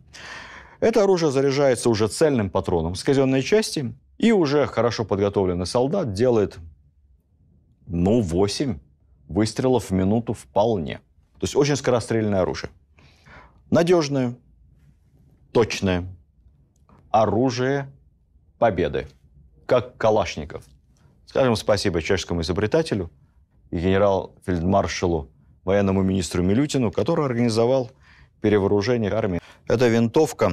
Speaker 1: Это оружие заряжается уже цельным патроном с казенной части и уже хорошо подготовленный солдат делает, ну, 8 выстрелов в минуту вполне. То есть очень скорострельное оружие. Надежное, точное оружие победы, как Калашников. Скажем спасибо чешскому изобретателю и генерал-фельдмаршалу, военному министру Милютину, который организовал перевооружение армии. Эта винтовка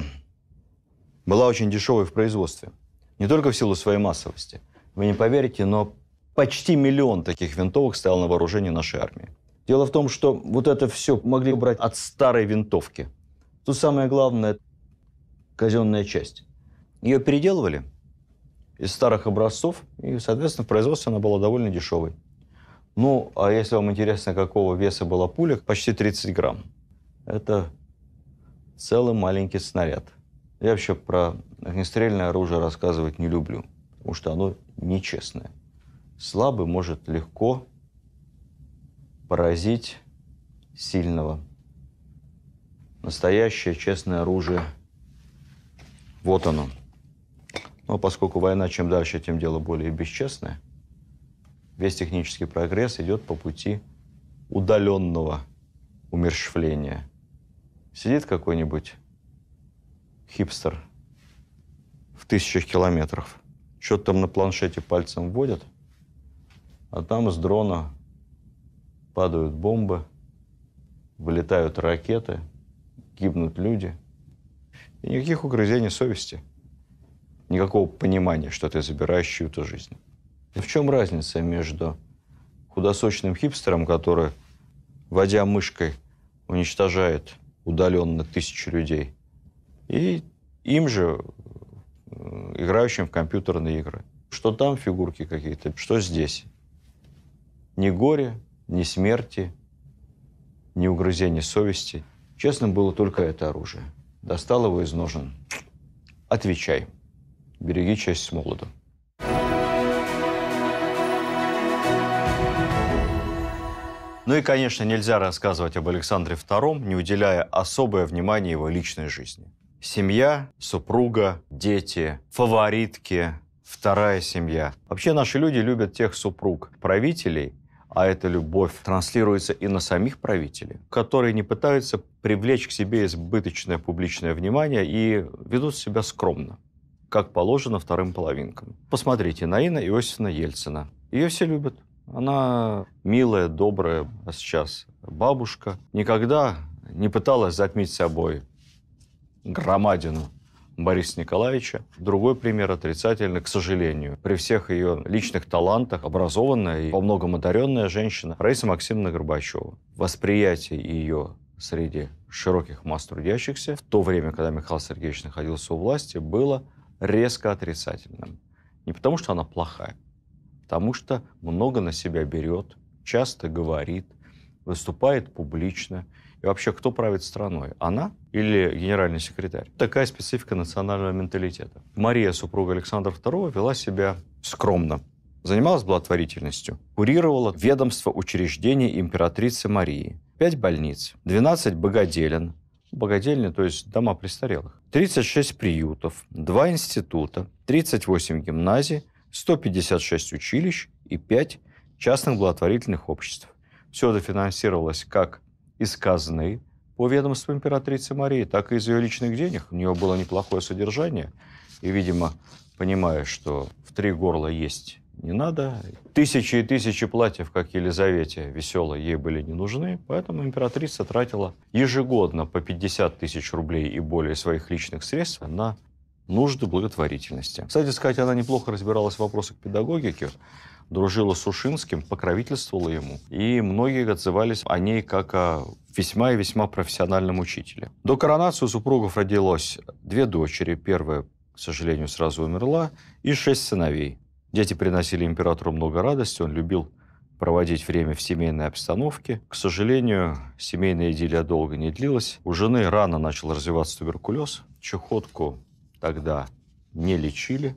Speaker 1: была очень дешевой в производстве – не только в силу своей массовости. Вы не поверите, но почти миллион таких винтовок стоял на вооружении нашей армии. Дело в том, что вот это все могли брать от старой винтовки. Тут самое главное – казенная часть. Ее переделывали из старых образцов, и, соответственно, в производстве она была довольно дешевой. Ну, а если вам интересно, какого веса была пуля, почти 30 грамм. Это целый маленький снаряд – я вообще про огнестрельное оружие рассказывать не люблю, потому что оно нечестное. Слабый может легко поразить сильного. Настоящее честное оружие – вот оно. Но поскольку война чем дальше, тем дело более бесчестное, весь технический прогресс идет по пути удаленного умерщвления. Сидит какой-нибудь хипстер в тысячах километров. Что-то там на планшете пальцем вводят, а там из дрона падают бомбы, вылетают ракеты, гибнут люди. И никаких угрызений совести, никакого понимания, что ты забираешь чью-то жизнь. И ну, в чем разница между худосочным хипстером, который, водя мышкой, уничтожает удаленно тысячу людей – и им же, э, играющим в компьютерные игры. Что там фигурки какие-то, что здесь. Ни горе, ни смерти, ни угрызения совести. Честным было только это оружие. Достал его из ножен. Отвечай. Береги часть с молоду. Ну и, конечно, нельзя рассказывать об Александре II, не уделяя особое внимание его личной жизни. Семья, супруга, дети, фаворитки, вторая семья. Вообще наши люди любят тех супруг, правителей, а эта любовь транслируется и на самих правителей, которые не пытаются привлечь к себе избыточное публичное внимание и ведут себя скромно, как положено вторым половинкам. Посмотрите на Инна Иосифовна Ельцина. Ее все любят. Она милая, добрая сейчас бабушка. Никогда не пыталась затмить собой громадину Бориса Николаевича. Другой пример отрицательный, к сожалению. При всех ее личных талантах, образованная и во многом одаренная женщина Раиса Максимовна Горбачева. Восприятие ее среди широких масс трудящихся в то время, когда Михаил Сергеевич находился у власти, было резко отрицательным. Не потому, что она плохая, потому что много на себя берет, часто говорит, выступает публично – и вообще, кто правит страной? Она или генеральный секретарь? Такая специфика национального менталитета. Мария, супруга Александра II, вела себя скромно. Занималась благотворительностью. Курировала ведомство учреждений императрицы Марии. Пять больниц, 12 богоделен, богадельни, то есть дома престарелых, 36 приютов, 2 института, 38 гимназий, 156 училищ и 5 частных благотворительных обществ. Все это финансировалось как из казны по ведомству императрицы Марии, так и из ее личных денег. У нее было неплохое содержание. И, видимо, понимая, что в три горла есть не надо. Тысячи и тысячи платьев, как Елизавете весело, ей были не нужны, поэтому императрица тратила ежегодно по 50 тысяч рублей и более своих личных средств на нужды благотворительности. Кстати сказать, она неплохо разбиралась в вопросах педагогики, дружила с Ушинским, покровительствовала ему. И многие отзывались о ней как о весьма и весьма профессиональном учителе. До коронации у супругов родилось две дочери. Первая, к сожалению, сразу умерла. И шесть сыновей. Дети приносили императору много радости. Он любил проводить время в семейной обстановке. К сожалению, семейная идиллия долго не длилась. У жены рано начал развиваться туберкулез. Чехотку тогда не лечили.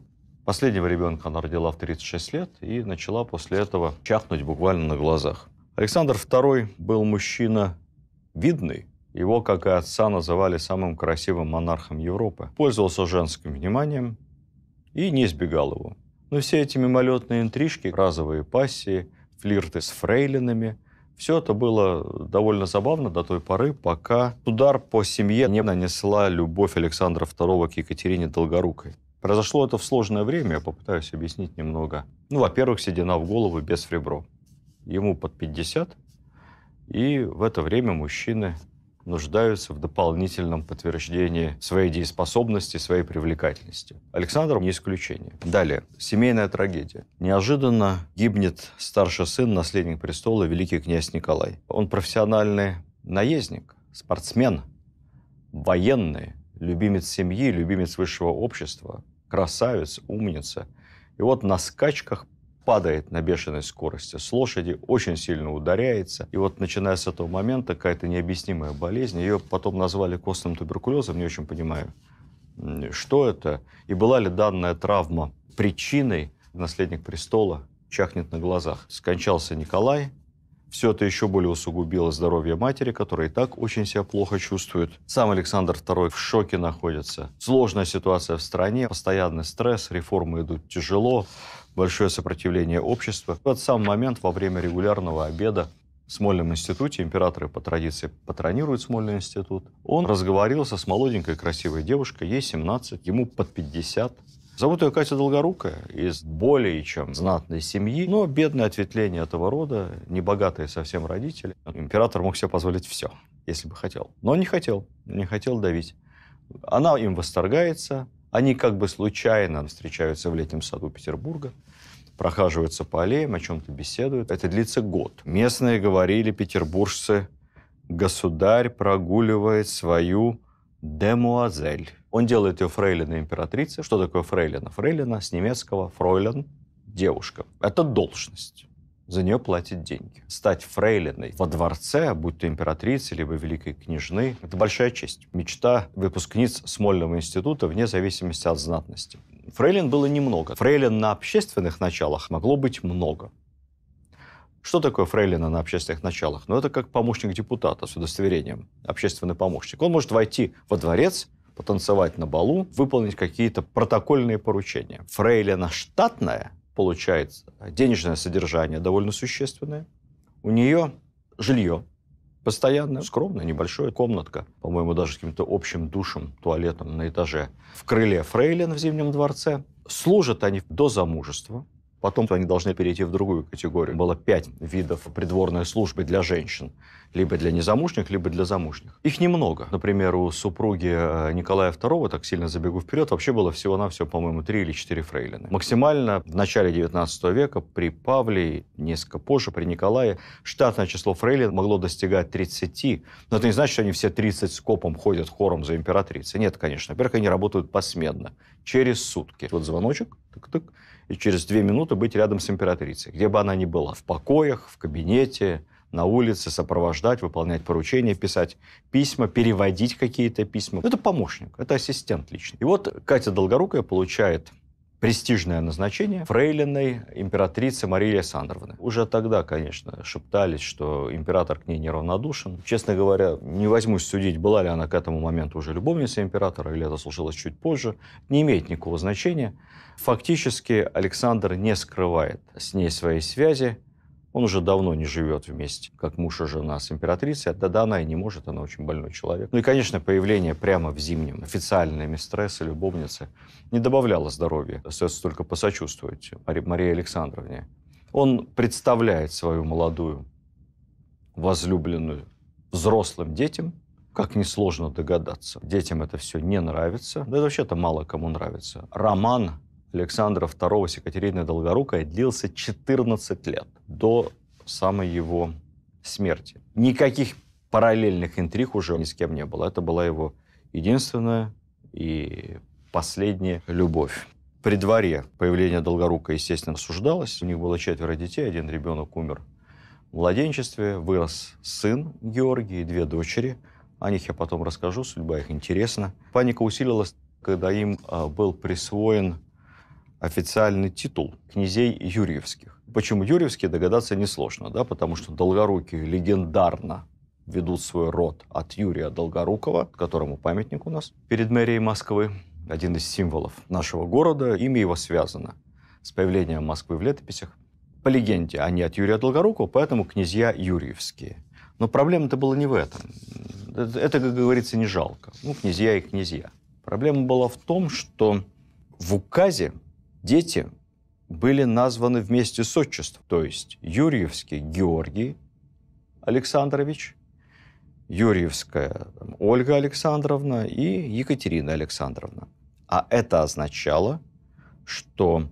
Speaker 1: Последнего ребенка она родила в 36 лет и начала после этого чахнуть буквально на глазах. Александр II был мужчина видный. Его, как и отца, называли самым красивым монархом Европы. Пользовался женским вниманием и не избегал его. Но все эти мимолетные интрижки, разовые пассии, флирты с фрейлинами – все это было довольно забавно до той поры, пока удар по семье не нанесла любовь Александра II к Екатерине Долгорукой. Произошло это в сложное время, я попытаюсь объяснить немного. Ну, во-первых, седина в голову без фребро. Ему под 50, и в это время мужчины нуждаются в дополнительном подтверждении своей дееспособности, своей привлекательности. Александр не исключение. Далее. Семейная трагедия. Неожиданно гибнет старший сын, наследник престола, великий князь Николай. Он профессиональный наездник, спортсмен, военный, любимец семьи, любимец высшего общества, красавец, умница. И вот на скачках падает на бешеной скорости с лошади, очень сильно ударяется. И вот начиная с этого момента какая-то необъяснимая болезнь, ее потом назвали костным туберкулезом, не очень понимаю, что это, и была ли данная травма причиной наследник престола чахнет на глазах. Скончался Николай, все это еще более усугубило здоровье матери, которая и так очень себя плохо чувствует. Сам Александр II в шоке находится. Сложная ситуация в стране, постоянный стресс, реформы идут тяжело, большое сопротивление общества. В этот сам момент во время регулярного обеда в Смольном институте, императоры по традиции патронируют Смольный институт, он разговорился с молоденькой красивой девушкой, ей 17, ему под 50. Зовут ее Катя Долгорукая, из более чем знатной семьи, но бедное ответвление этого рода, небогатые совсем родители. Император мог себе позволить все, если бы хотел. Но не хотел, не хотел давить. Она им восторгается, они как бы случайно встречаются в летнем саду Петербурга, прохаживаются по аллеям, о чем-то беседуют. Это длится год. Местные говорили, петербуржцы, государь прогуливает свою демуазель он делает ее фрейлиной императрицы. Что такое фрейлина? Фрейлина с немецкого фройлен – девушка. Это должность. За нее платят деньги. Стать фрейлиной во дворце, будь то императрицы, либо великой княжны, это большая честь. Мечта выпускниц Смольного института вне зависимости от знатности. Фрейлин было немного. Фрейлин на общественных началах могло быть много. Что такое фрейлина на общественных началах? Ну, это как помощник депутата с удостоверением, общественный помощник. Он может войти во дворец потанцевать на балу, выполнить какие-то протокольные поручения. Фрейлина штатная получает денежное содержание довольно существенное. У нее жилье постоянное, скромное, небольшое, комнатка, по-моему, даже с каким-то общим душем, туалетом на этаже. В крыле фрейлин в Зимнем дворце. Служат они до замужества, Потом они должны перейти в другую категорию. Было пять видов придворной службы для женщин. Либо для незамужних, либо для замужних. Их немного. Например, у супруги э, Николая II, так сильно забегу вперед, вообще было всего-навсего, по-моему, три или четыре фрейлины. Максимально в начале 19 века при Павле, несколько позже при Николае, штатное число фрейлин могло достигать 30. Но это не значит, что они все 30 скопом ходят хором за императрицей. Нет, конечно. Во-первых, они работают посменно, через сутки. Вот звоночек, тык-тык, и через две минуты быть рядом с императрицей, где бы она ни была, в покоях, в кабинете, на улице, сопровождать, выполнять поручения, писать письма, переводить какие-то письма. Это помощник, это ассистент лично. И вот Катя Долгорукая получает престижное назначение фрейлиной императрицы Марии Александровны. Уже тогда, конечно, шептались, что император к ней неравнодушен. Честно говоря, не возьмусь судить, была ли она к этому моменту уже любовницей императора, или это случилось чуть позже. Не имеет никакого значения. Фактически Александр не скрывает с ней своей связи, он уже давно не живет вместе, как муж и жена с императрицей. Да, да, она и не может, она очень больной человек. Ну и, конечно, появление прямо в зимнем официальной мистрессы, любовницы, не добавляло здоровья. Остается только посочувствовать Марии Александровне. Он представляет свою молодую возлюбленную взрослым детям, как несложно догадаться. Детям это все не нравится. Да это вообще-то мало кому нравится. Роман Александра II с Екатериной Долгорукой длился 14 лет до самой его смерти. Никаких параллельных интриг уже ни с кем не было. Это была его единственная и последняя любовь. При дворе появление Долгорука, естественно, осуждалось. У них было четверо детей, один ребенок умер в младенчестве, вырос сын Георгий и две дочери. О них я потом расскажу, судьба их интересна. Паника усилилась, когда им а, был присвоен официальный титул князей Юрьевских. Почему Юрьевские, догадаться несложно, да, потому что Долгорукие легендарно ведут свой род от Юрия Долгорукого, которому памятник у нас перед мэрией Москвы, один из символов нашего города, имя его связано с появлением Москвы в летописях. По легенде, они от Юрия Долгорукого, поэтому князья Юрьевские. Но проблема-то была не в этом. Это, как говорится, не жалко. Ну, князья и князья. Проблема была в том, что в указе Дети были названы вместе с отчеством, то есть Юрьевский Георгий Александрович, Юрьевская там, Ольга Александровна и Екатерина Александровна. А это означало, что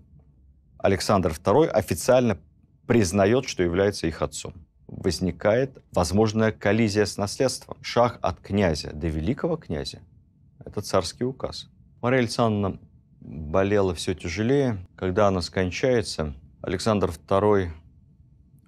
Speaker 1: Александр II официально признает, что является их отцом. Возникает возможная коллизия с наследством. Шаг от князя до великого князя – это царский указ. Мария Александровна болела все тяжелее. Когда она скончается, Александр II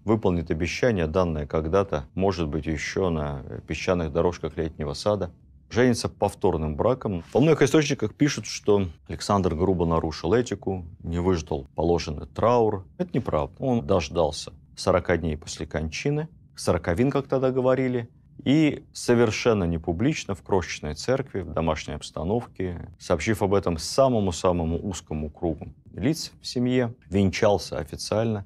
Speaker 1: выполнит обещание, данное когда-то, может быть, еще на песчаных дорожках летнего сада. Женится повторным браком. Во многих источниках пишут, что Александр грубо нарушил этику, не выждал положенный траур. Это неправда. Он дождался 40 дней после кончины, 40 вин, как тогда говорили, и совершенно не публично в крошечной церкви, в домашней обстановке, сообщив об этом самому-самому узкому кругу лиц в семье, венчался официально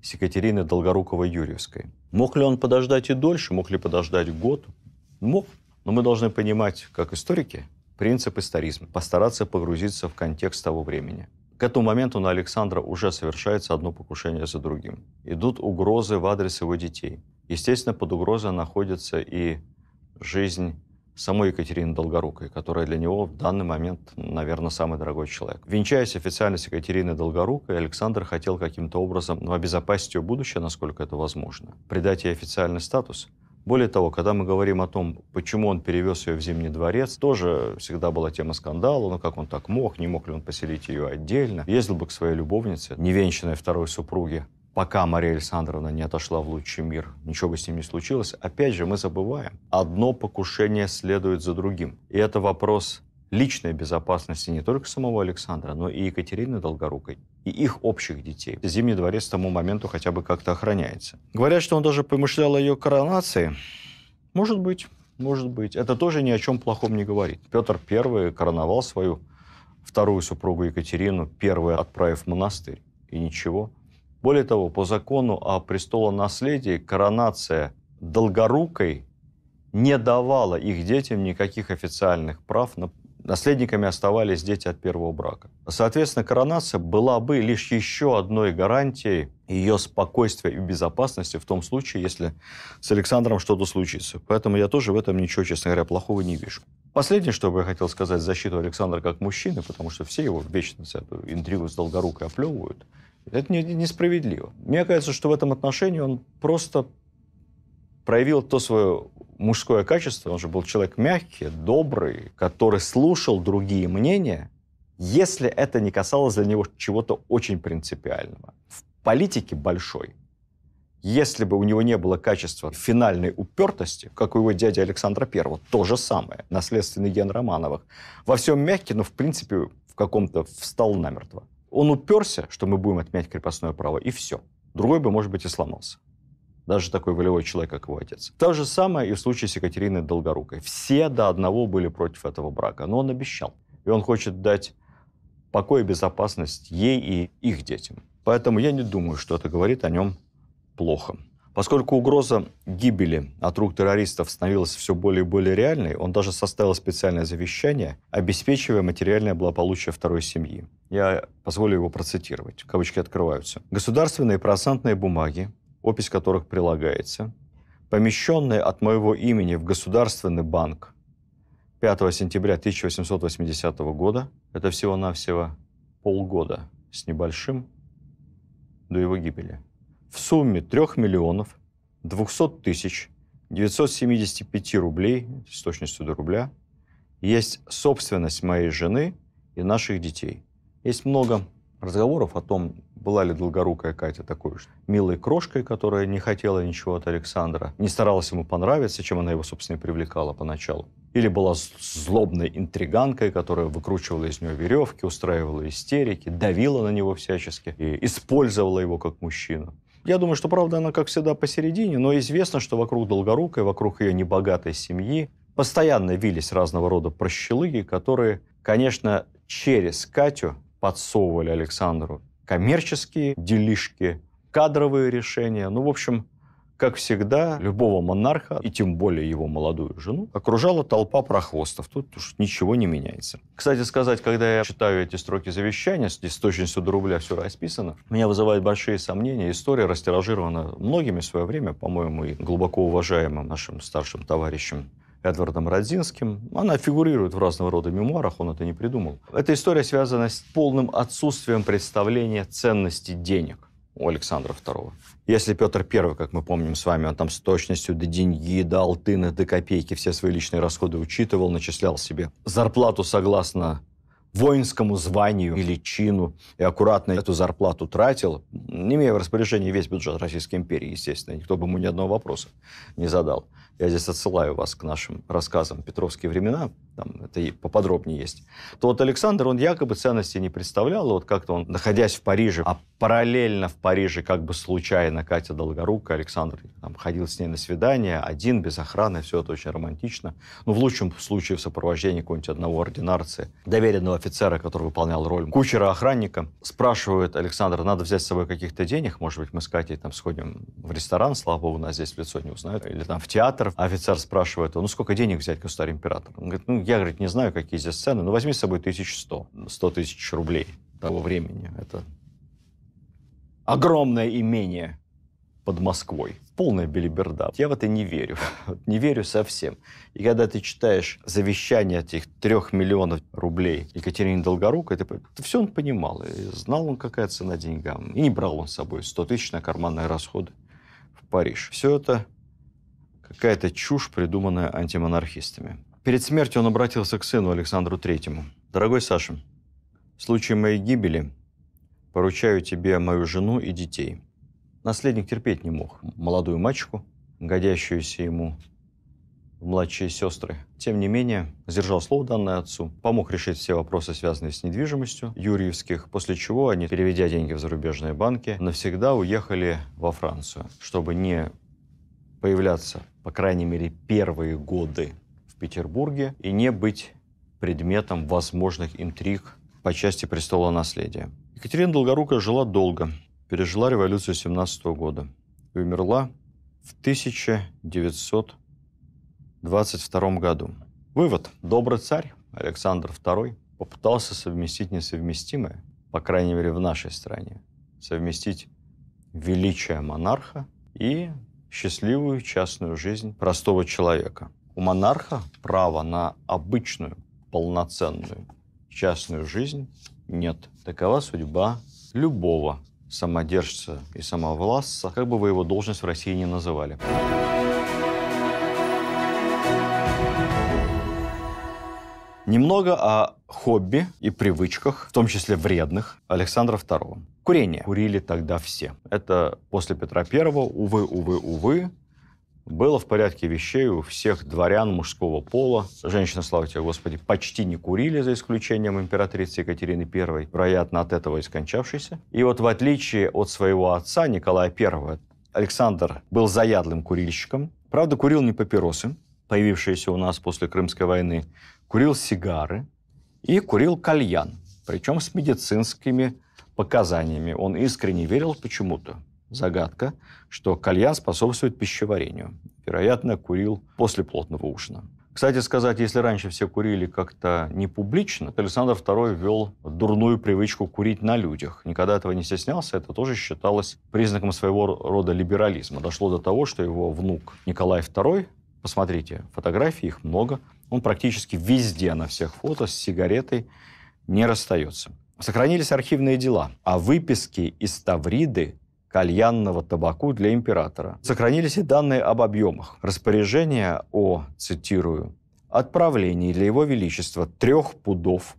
Speaker 1: с Екатериной Долгоруковой-Юрьевской. Мог ли он подождать и дольше, мог ли подождать год? Мог. Но мы должны понимать, как историки, принцип историзма, постараться погрузиться в контекст того времени. К этому моменту на Александра уже совершается одно покушение за другим. Идут угрозы в адрес его детей. Естественно, под угрозой находится и жизнь самой Екатерины Долгорукой, которая для него в данный момент, наверное, самый дорогой человек. Венчаясь официально с Екатериной Долгорукой, Александр хотел каким-то образом ну, обезопасить ее будущее, насколько это возможно, придать ей официальный статус – более того, когда мы говорим о том, почему он перевез ее в Зимний дворец, тоже всегда была тема скандала, ну как он так мог, не мог ли он поселить ее отдельно. Ездил бы к своей любовнице, невенчанной второй супруге, пока Мария Александровна не отошла в лучший мир, ничего бы с ним не случилось. Опять же, мы забываем, одно покушение следует за другим. И это вопрос личной безопасности не только самого Александра, но и Екатерины Долгорукой, и их общих детей. Зимний дворец к тому моменту хотя бы как-то охраняется. Говорят, что он даже помышлял о ее коронации. Может быть, может быть. Это тоже ни о чем плохом не говорит. Петр I короновал свою вторую супругу Екатерину, первую отправив в монастырь. И ничего. Более того, по закону о престолонаследии коронация долгорукой не давала их детям никаких официальных прав на Наследниками оставались дети от первого брака. Соответственно, коронация была бы лишь еще одной гарантией ее спокойствия и безопасности в том случае, если с Александром что-то случится. Поэтому я тоже в этом ничего, честно говоря, плохого не вижу. Последнее, что бы я хотел сказать, защиту Александра как мужчины, потому что все его вечно эту интригу с долгорукой оплевывают. Это не, не, несправедливо. Мне кажется, что в этом отношении он просто проявил то свое мужское качество, он же был человек мягкий, добрый, который слушал другие мнения, если это не касалось для него чего-то очень принципиального. В политике большой, если бы у него не было качества финальной упертости, как у его дяди Александра I, то же самое, наследственный ген Романовых, во всем мягкий, но в принципе в каком-то встал намертво. Он уперся, что мы будем отменять крепостное право, и все. Другой бы, может быть, и сломался даже такой волевой человек, как его отец. То же самое и в случае с Екатериной Долгорукой. Все до одного были против этого брака, но он обещал. И он хочет дать покой и безопасность ей и их детям. Поэтому я не думаю, что это говорит о нем плохо. Поскольку угроза гибели от рук террористов становилась все более и более реальной, он даже составил специальное завещание, обеспечивая материальное благополучие второй семьи. Я позволю его процитировать. Кавычки открываются. «Государственные процентные бумаги, опись которых прилагается, помещенные от моего имени в Государственный банк 5 сентября 1880 года, это всего-навсего полгода с небольшим до его гибели, в сумме 3 миллионов 200 тысяч 975 рублей с точностью до рубля есть собственность моей жены и наших детей. Есть много разговоров о том, была ли долгорукая Катя такой уж милой крошкой, которая не хотела ничего от Александра, не старалась ему понравиться, чем она его, собственно, и привлекала поначалу? Или была злобной интриганкой, которая выкручивала из него веревки, устраивала истерики, давила на него всячески и использовала его как мужчину? Я думаю, что правда она, как всегда, посередине, но известно, что вокруг Долгорукой, вокруг ее небогатой семьи постоянно вились разного рода прощелыги, которые, конечно, через Катю подсовывали Александру коммерческие делишки, кадровые решения. Ну, в общем, как всегда, любого монарха, и тем более его молодую жену, окружала толпа прохвостов. Тут уж ничего не меняется. Кстати сказать, когда я читаю эти строки завещания, здесь с точностью до рубля все расписано, меня вызывает большие сомнения. История растиражирована многими в свое время, по-моему, и глубоко уважаемым нашим старшим товарищем Эдвардом Родзинским. Она фигурирует в разного рода мемуарах, он это не придумал. Эта история связана с полным отсутствием представления ценности денег у Александра II. Если Петр I, как мы помним с вами, он там с точностью до деньги, до алтына, до копейки все свои личные расходы учитывал, начислял себе зарплату согласно воинскому званию или чину и аккуратно эту зарплату тратил, не имея в распоряжении весь бюджет Российской империи, естественно, никто бы ему ни одного вопроса не задал. Я здесь отсылаю вас к нашим рассказам «Петровские времена», там это и поподробнее есть, то вот Александр, он якобы ценности не представлял, и вот как-то он, находясь в Париже, а параллельно в Париже, как бы случайно, Катя Долгорука, Александр там, ходил с ней на свидание, один, без охраны, все это очень романтично, ну, в лучшем случае в сопровождении какого-нибудь одного ординарца, доверенного офицера, который выполнял роль кучера-охранника, спрашивают Александр, надо взять с собой каких-то денег, может быть, мы с Катей там сходим в ресторан, слава богу, нас здесь в лицо не узнают, или там в театр. офицер спрашивает, ну, сколько денег взять, государь-император? Он говорит, ну, я, говорит, не знаю, какие здесь цены, но возьми с собой 1100, 100 тысяч рублей того времени. Это огромное имение под Москвой. Полная белиберда. Я в это не верю. *laughs* не верю совсем. И когда ты читаешь завещание этих трех миллионов рублей Екатерине Долгорукой, ты, ты все он понимал. И знал он, какая цена деньгам. И не брал он с собой 100 тысяч на карманные расходы в Париж. Все это какая-то чушь, придуманная антимонархистами. Перед смертью он обратился к сыну Александру Третьему. «Дорогой Саша, в случае моей гибели поручаю тебе мою жену и детей». Наследник терпеть не мог молодую мачеху, годящуюся ему в младшие сестры. Тем не менее, сдержал слово данное отцу, помог решить все вопросы, связанные с недвижимостью юрьевских, после чего они, переведя деньги в зарубежные банки, навсегда уехали во Францию, чтобы не появляться, по крайней мере, первые годы Петербурге и не быть предметом возможных интриг по части престола наследия. Екатерина Долгорукая жила долго, пережила революцию 17 года и умерла в 1922 году. Вывод. Добрый царь Александр II попытался совместить несовместимое, по крайней мере в нашей стране, совместить величие монарха и счастливую частную жизнь простого человека – у монарха права на обычную, полноценную частную жизнь нет. Такова судьба любого самодержца и самовластца, как бы вы его должность в России не называли. Немного о хобби и привычках, в том числе вредных, Александра II. Курение. Курили тогда все. Это после Петра I, увы, увы, увы, было в порядке вещей у всех дворян мужского пола. Женщины, слава тебе, Господи, почти не курили, за исключением императрицы Екатерины I, вероятно, от этого и скончавшейся. И вот в отличие от своего отца Николая I, Александр был заядлым курильщиком. Правда, курил не папиросы, появившиеся у нас после Крымской войны, курил сигары и курил кальян, причем с медицинскими показаниями. Он искренне верил почему-то, загадка, что кальян способствует пищеварению. Вероятно, курил после плотного ужина. Кстати сказать, если раньше все курили как-то не публично, то Александр II ввел дурную привычку курить на людях. Никогда этого не стеснялся, это тоже считалось признаком своего рода либерализма. Дошло до того, что его внук Николай II, посмотрите, фотографий их много, он практически везде на всех фото с сигаретой не расстается. Сохранились архивные дела, а выписки из Тавриды кальянного табаку для императора. Сохранились и данные об объемах. Распоряжение о, цитирую, отправлении для Его Величества трех пудов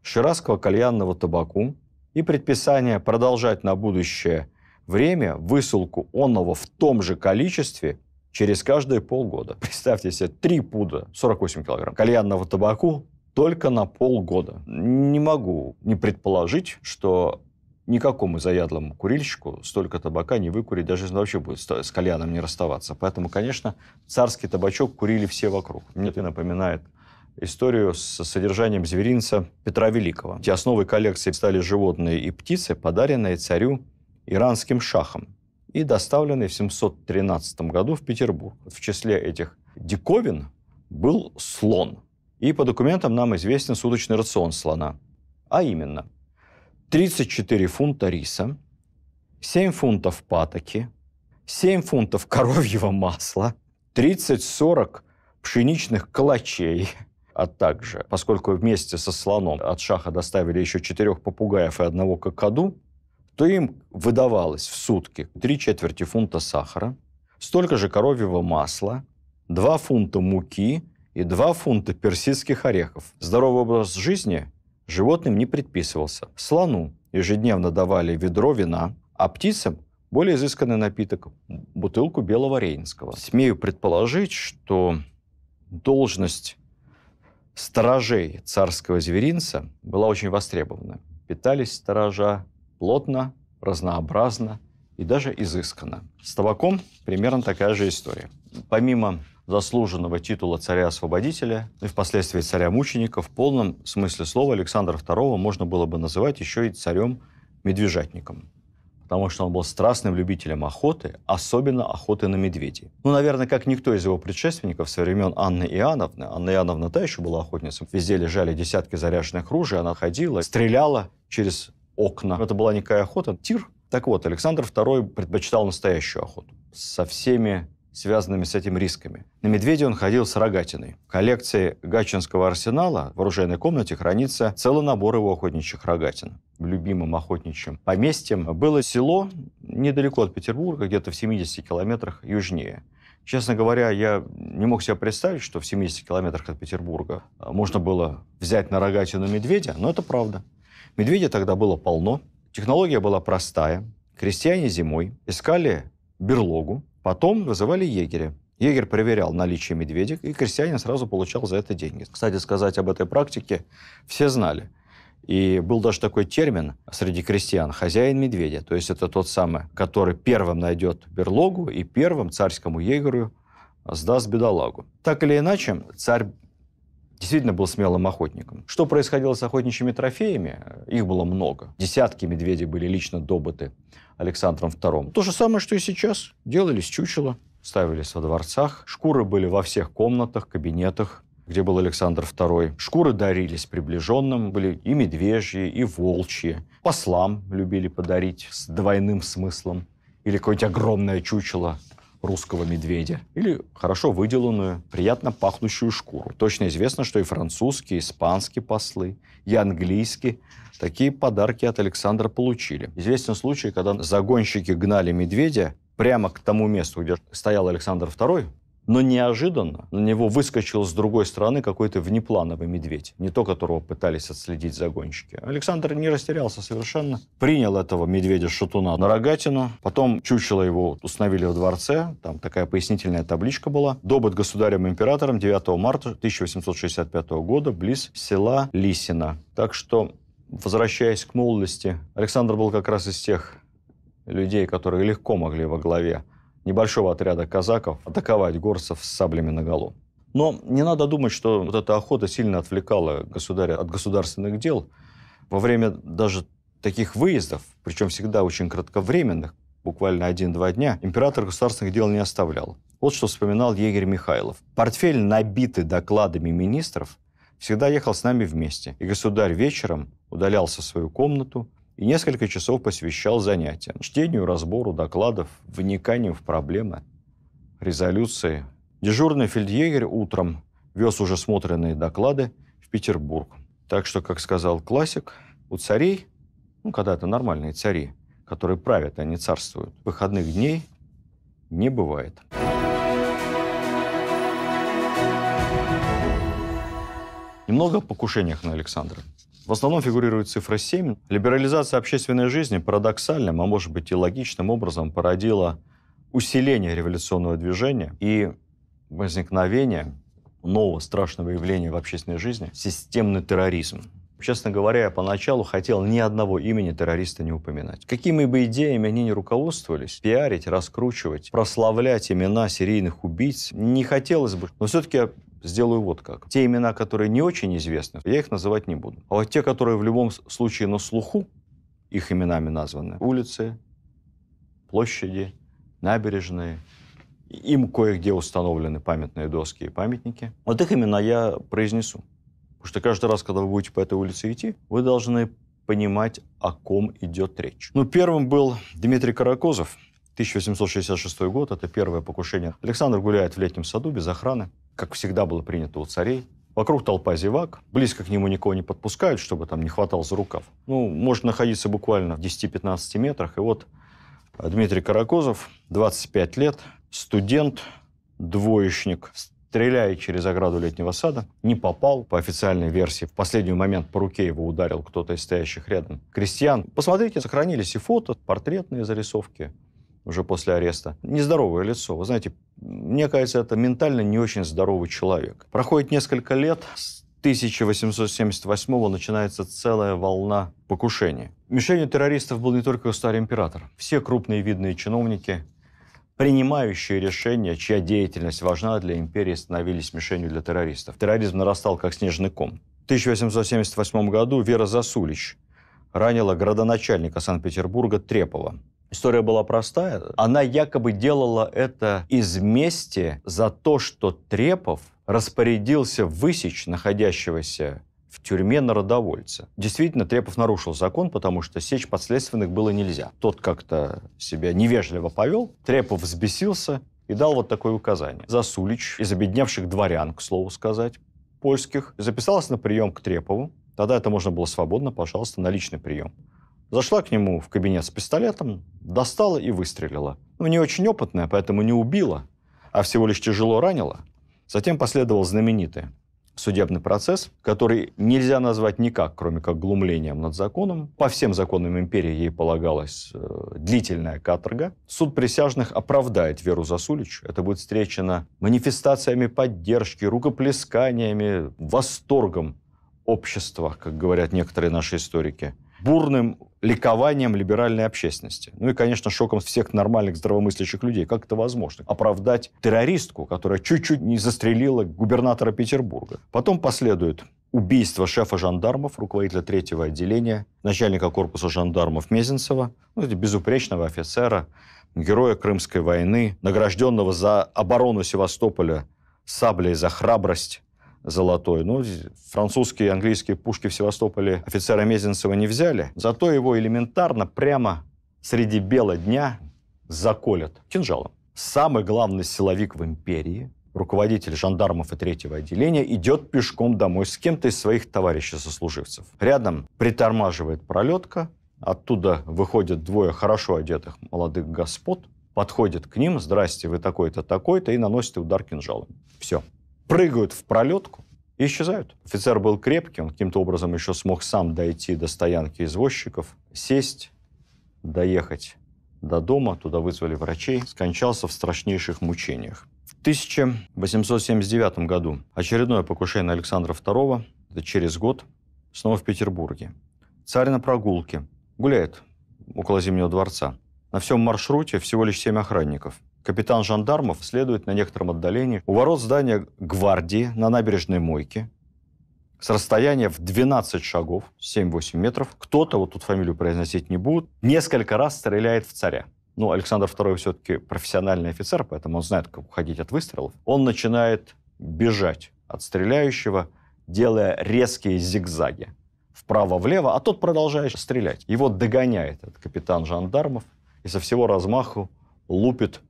Speaker 1: ширасского кальянного табаку и предписание продолжать на будущее время высылку онного в том же количестве через каждые полгода. Представьте себе, три пуда, 48 килограмм кальянного табаку только на полгода. Не могу не предположить, что никакому заядлому курильщику столько табака не выкурить, даже если вообще будет с кальяном не расставаться. Поэтому, конечно, царский табачок курили все вокруг. Мне это напоминает историю с содержанием зверинца Петра Великого. Основой коллекции стали животные и птицы, подаренные царю иранским шахом и доставленные в 713 году в Петербург. В числе этих диковин был слон. И по документам нам известен суточный рацион слона. А именно – 34 фунта риса, 7 фунтов патоки, 7 фунтов коровьего масла, 30-40 пшеничных калачей, а также, поскольку вместе со слоном от шаха доставили еще четырех попугаев и одного кокоду, то им выдавалось в сутки три четверти фунта сахара, столько же коровьего масла, 2 фунта муки и 2 фунта персидских орехов. Здоровый образ жизни животным не предписывался. Слону ежедневно давали ведро вина, а птицам более изысканный напиток – бутылку белого рейнского. Смею предположить, что должность сторожей царского зверинца была очень востребована. Питались сторожа плотно, разнообразно и даже изысканно. С табаком примерно такая же история. Помимо заслуженного титула царя-освободителя и впоследствии царя-мученика в полном смысле слова Александра II можно было бы называть еще и царем-медвежатником, потому что он был страстным любителем охоты, особенно охоты на медведей. Ну, наверное, как никто из его предшественников со времен Анны Иоанновны, Анна Иоанновна та еще была охотницей. везде лежали десятки заряженных ружей, она ходила, стреляла через окна. Это была некая охота, тир. Так вот, Александр II предпочитал настоящую охоту со всеми связанными с этим рисками. На медведя он ходил с рогатиной. В коллекции Гатчинского арсенала в оружейной комнате хранится целый набор его охотничьих рогатин. Любимым охотничьим поместьем было село недалеко от Петербурга, где-то в 70 километрах южнее. Честно говоря, я не мог себе представить, что в 70 километрах от Петербурга а, можно было взять на рогатину медведя, но это правда. Медведя тогда было полно, технология была простая. Крестьяне зимой искали берлогу, Потом вызывали егеря. Егерь проверял наличие медведя, и крестьянин сразу получал за это деньги. Кстати, сказать об этой практике все знали. И был даже такой термин среди крестьян – хозяин медведя. То есть это тот самый, который первым найдет берлогу и первым царскому егерю сдаст бедолагу. Так или иначе, царь действительно был смелым охотником. Что происходило с охотничьими трофеями? Их было много. Десятки медведей были лично добыты Александром II. То же самое, что и сейчас. Делались чучела, ставились во дворцах. Шкуры были во всех комнатах, кабинетах, где был Александр II. Шкуры дарились приближенным, были и медвежьи, и волчьи. Послам любили подарить с двойным смыслом. Или какое-нибудь огромное чучело русского медведя или хорошо выделанную, приятно пахнущую шкуру. Точно известно, что и французские, и испанские послы, и английские такие подарки от Александра получили. Известен случай, когда загонщики гнали медведя прямо к тому месту, где стоял Александр II, но неожиданно на него выскочил с другой стороны какой-то внеплановый медведь, не то которого пытались отследить загонщики. Александр не растерялся совершенно, принял этого медведя-шатуна на рогатину, потом чучело его установили в дворце, там такая пояснительная табличка была, добыт государем-императором 9 марта 1865 года близ села Лисина. Так что, возвращаясь к молодости, Александр был как раз из тех людей, которые легко могли во главе небольшого отряда казаков атаковать горцев с саблями наголо. Но не надо думать, что вот эта охота сильно отвлекала государя от государственных дел. Во время даже таких выездов, причем всегда очень кратковременных, буквально один-два дня, император государственных дел не оставлял. Вот что вспоминал егерь Михайлов. «Портфель, набитый докладами министров, всегда ехал с нами вместе, и государь вечером удалялся в свою комнату, и несколько часов посвящал занятиям, чтению, разбору докладов, вниканию в проблемы, резолюции. Дежурный фельдъегерь утром вез уже смотренные доклады в Петербург. Так что, как сказал классик, у царей, ну, когда это нормальные цари, которые правят, а не царствуют, выходных дней не бывает. Немного о покушениях на Александра. В основном фигурирует цифра 7. Либерализация общественной жизни парадоксальным, а может быть и логичным образом породила усиление революционного движения и возникновение нового страшного явления в общественной жизни – системный терроризм. Честно говоря, я поначалу хотел ни одного имени террориста не упоминать. Какими бы идеями они ни руководствовались, пиарить, раскручивать, прославлять имена серийных убийц не хотелось бы. Но все-таки сделаю вот как. Те имена, которые не очень известны, я их называть не буду. А вот те, которые в любом случае на слуху, их именами названы. Улицы, площади, набережные, им кое-где установлены памятные доски и памятники. Вот их имена я произнесу. Потому что каждый раз, когда вы будете по этой улице идти, вы должны понимать, о ком идет речь. Ну, первым был Дмитрий Каракозов, 1866 год, это первое покушение. Александр гуляет в летнем саду без охраны как всегда было принято у царей, Вокруг толпа зевак, близко к нему никого не подпускают, чтобы там не хватал за рукав. Ну, может находиться буквально в 10-15 метрах. И вот э, Дмитрий Каракозов, 25 лет, студент, двоечник, стреляя через ограду летнего сада, не попал, по официальной версии. В последний момент по руке его ударил кто-то из стоящих рядом крестьян. Посмотрите, сохранились и фото, портретные зарисовки уже после ареста. Нездоровое лицо. Вы знаете, мне кажется, это ментально не очень здоровый человек. Проходит несколько лет, с 1878 начинается целая волна покушений. Мишенью террористов был не только старый император. Все крупные видные чиновники, принимающие решения, чья деятельность важна для империи, становились мишенью для террористов. Терроризм нарастал как снежный ком. В 1878 году Вера Засулич ранила градоначальника Санкт-Петербурга Трепова. История была простая. Она якобы делала это из мести за то, что Трепов распорядился высечь находящегося в тюрьме народовольца. Действительно, Трепов нарушил закон, потому что сечь подследственных было нельзя. Тот как-то себя невежливо повел, Трепов взбесился и дал вот такое указание. Засулич, из обедневших дворян, к слову сказать, польских, записалась на прием к Трепову. Тогда это можно было свободно, пожалуйста, на личный прием. Зашла к нему в кабинет с пистолетом, достала и выстрелила. Ну, не очень опытная, поэтому не убила, а всего лишь тяжело ранила. Затем последовал знаменитый судебный процесс, который нельзя назвать никак, кроме как глумлением над законом. По всем законам империи ей полагалась э, длительная каторга. Суд присяжных оправдает Веру Засулич. Это будет встречено манифестациями поддержки, рукоплесканиями, восторгом общества, как говорят некоторые наши историки – бурным ликованием либеральной общественности. Ну и, конечно, шоком всех нормальных здравомыслящих людей. Как это возможно? Оправдать террористку, которая чуть-чуть не застрелила губернатора Петербурга. Потом последует убийство шефа жандармов, руководителя третьего отделения, начальника корпуса жандармов Мезенцева, ну, безупречного офицера, героя Крымской войны, награжденного за оборону Севастополя саблей за храбрость золотой. Но ну, французские и английские пушки в Севастополе офицера Мезенцева не взяли. Зато его элементарно прямо среди бела дня заколят кинжалом. Самый главный силовик в империи, руководитель жандармов и третьего отделения, идет пешком домой с кем-то из своих товарищей-сослуживцев. Рядом притормаживает пролетка, оттуда выходят двое хорошо одетых молодых господ, подходит к ним, здрасте, вы такой-то, такой-то, и наносит удар кинжалом. Все прыгают в пролетку и исчезают. Офицер был крепкий, он каким-то образом еще смог сам дойти до стоянки извозчиков, сесть, доехать до дома, туда вызвали врачей, скончался в страшнейших мучениях. В 1879 году очередное покушение на Александра II, это через год, снова в Петербурге. Царь на прогулке, гуляет около Зимнего дворца. На всем маршруте всего лишь семь охранников – Капитан жандармов следует на некотором отдалении у ворот здания гвардии на набережной Мойке. С расстояния в 12 шагов, 7-8 метров, кто-то, вот тут фамилию произносить не будут, несколько раз стреляет в царя. Ну, Александр II все-таки профессиональный офицер, поэтому он знает, как уходить от выстрелов. Он начинает бежать от стреляющего, делая резкие зигзаги вправо-влево, а тот продолжает стрелять. Его догоняет этот капитан жандармов и со всего размаху лупит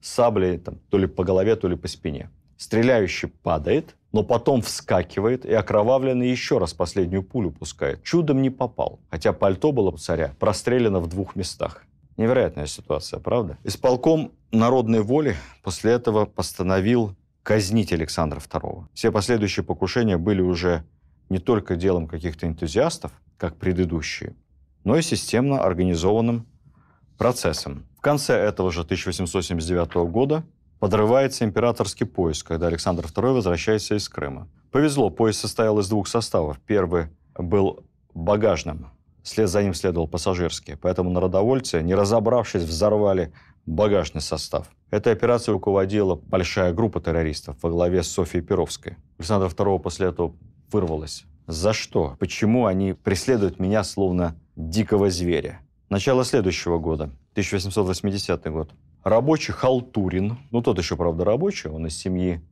Speaker 1: саблей там, то ли по голове, то ли по спине. Стреляющий падает, но потом вскакивает и окровавленный еще раз последнюю пулю пускает. Чудом не попал, хотя пальто было у царя прострелено в двух местах. Невероятная ситуация, правда? Исполком народной воли после этого постановил казнить Александра II. Все последующие покушения были уже не только делом каких-то энтузиастов, как предыдущие, но и системно организованным процессом. В конце этого же 1879 года подрывается императорский поезд, когда Александр II возвращается из Крыма. Повезло, поезд состоял из двух составов. Первый был багажным, след за ним следовал пассажирский. Поэтому народовольцы, не разобравшись, взорвали багажный состав. Этой операцией руководила большая группа террористов во главе с Софией Перовской. Александра II после этого вырвалась. За что? Почему они преследуют меня словно дикого зверя? Начало следующего года, 1880 год. Рабочий Халтурин, ну тот еще, правда, рабочий, он из семьи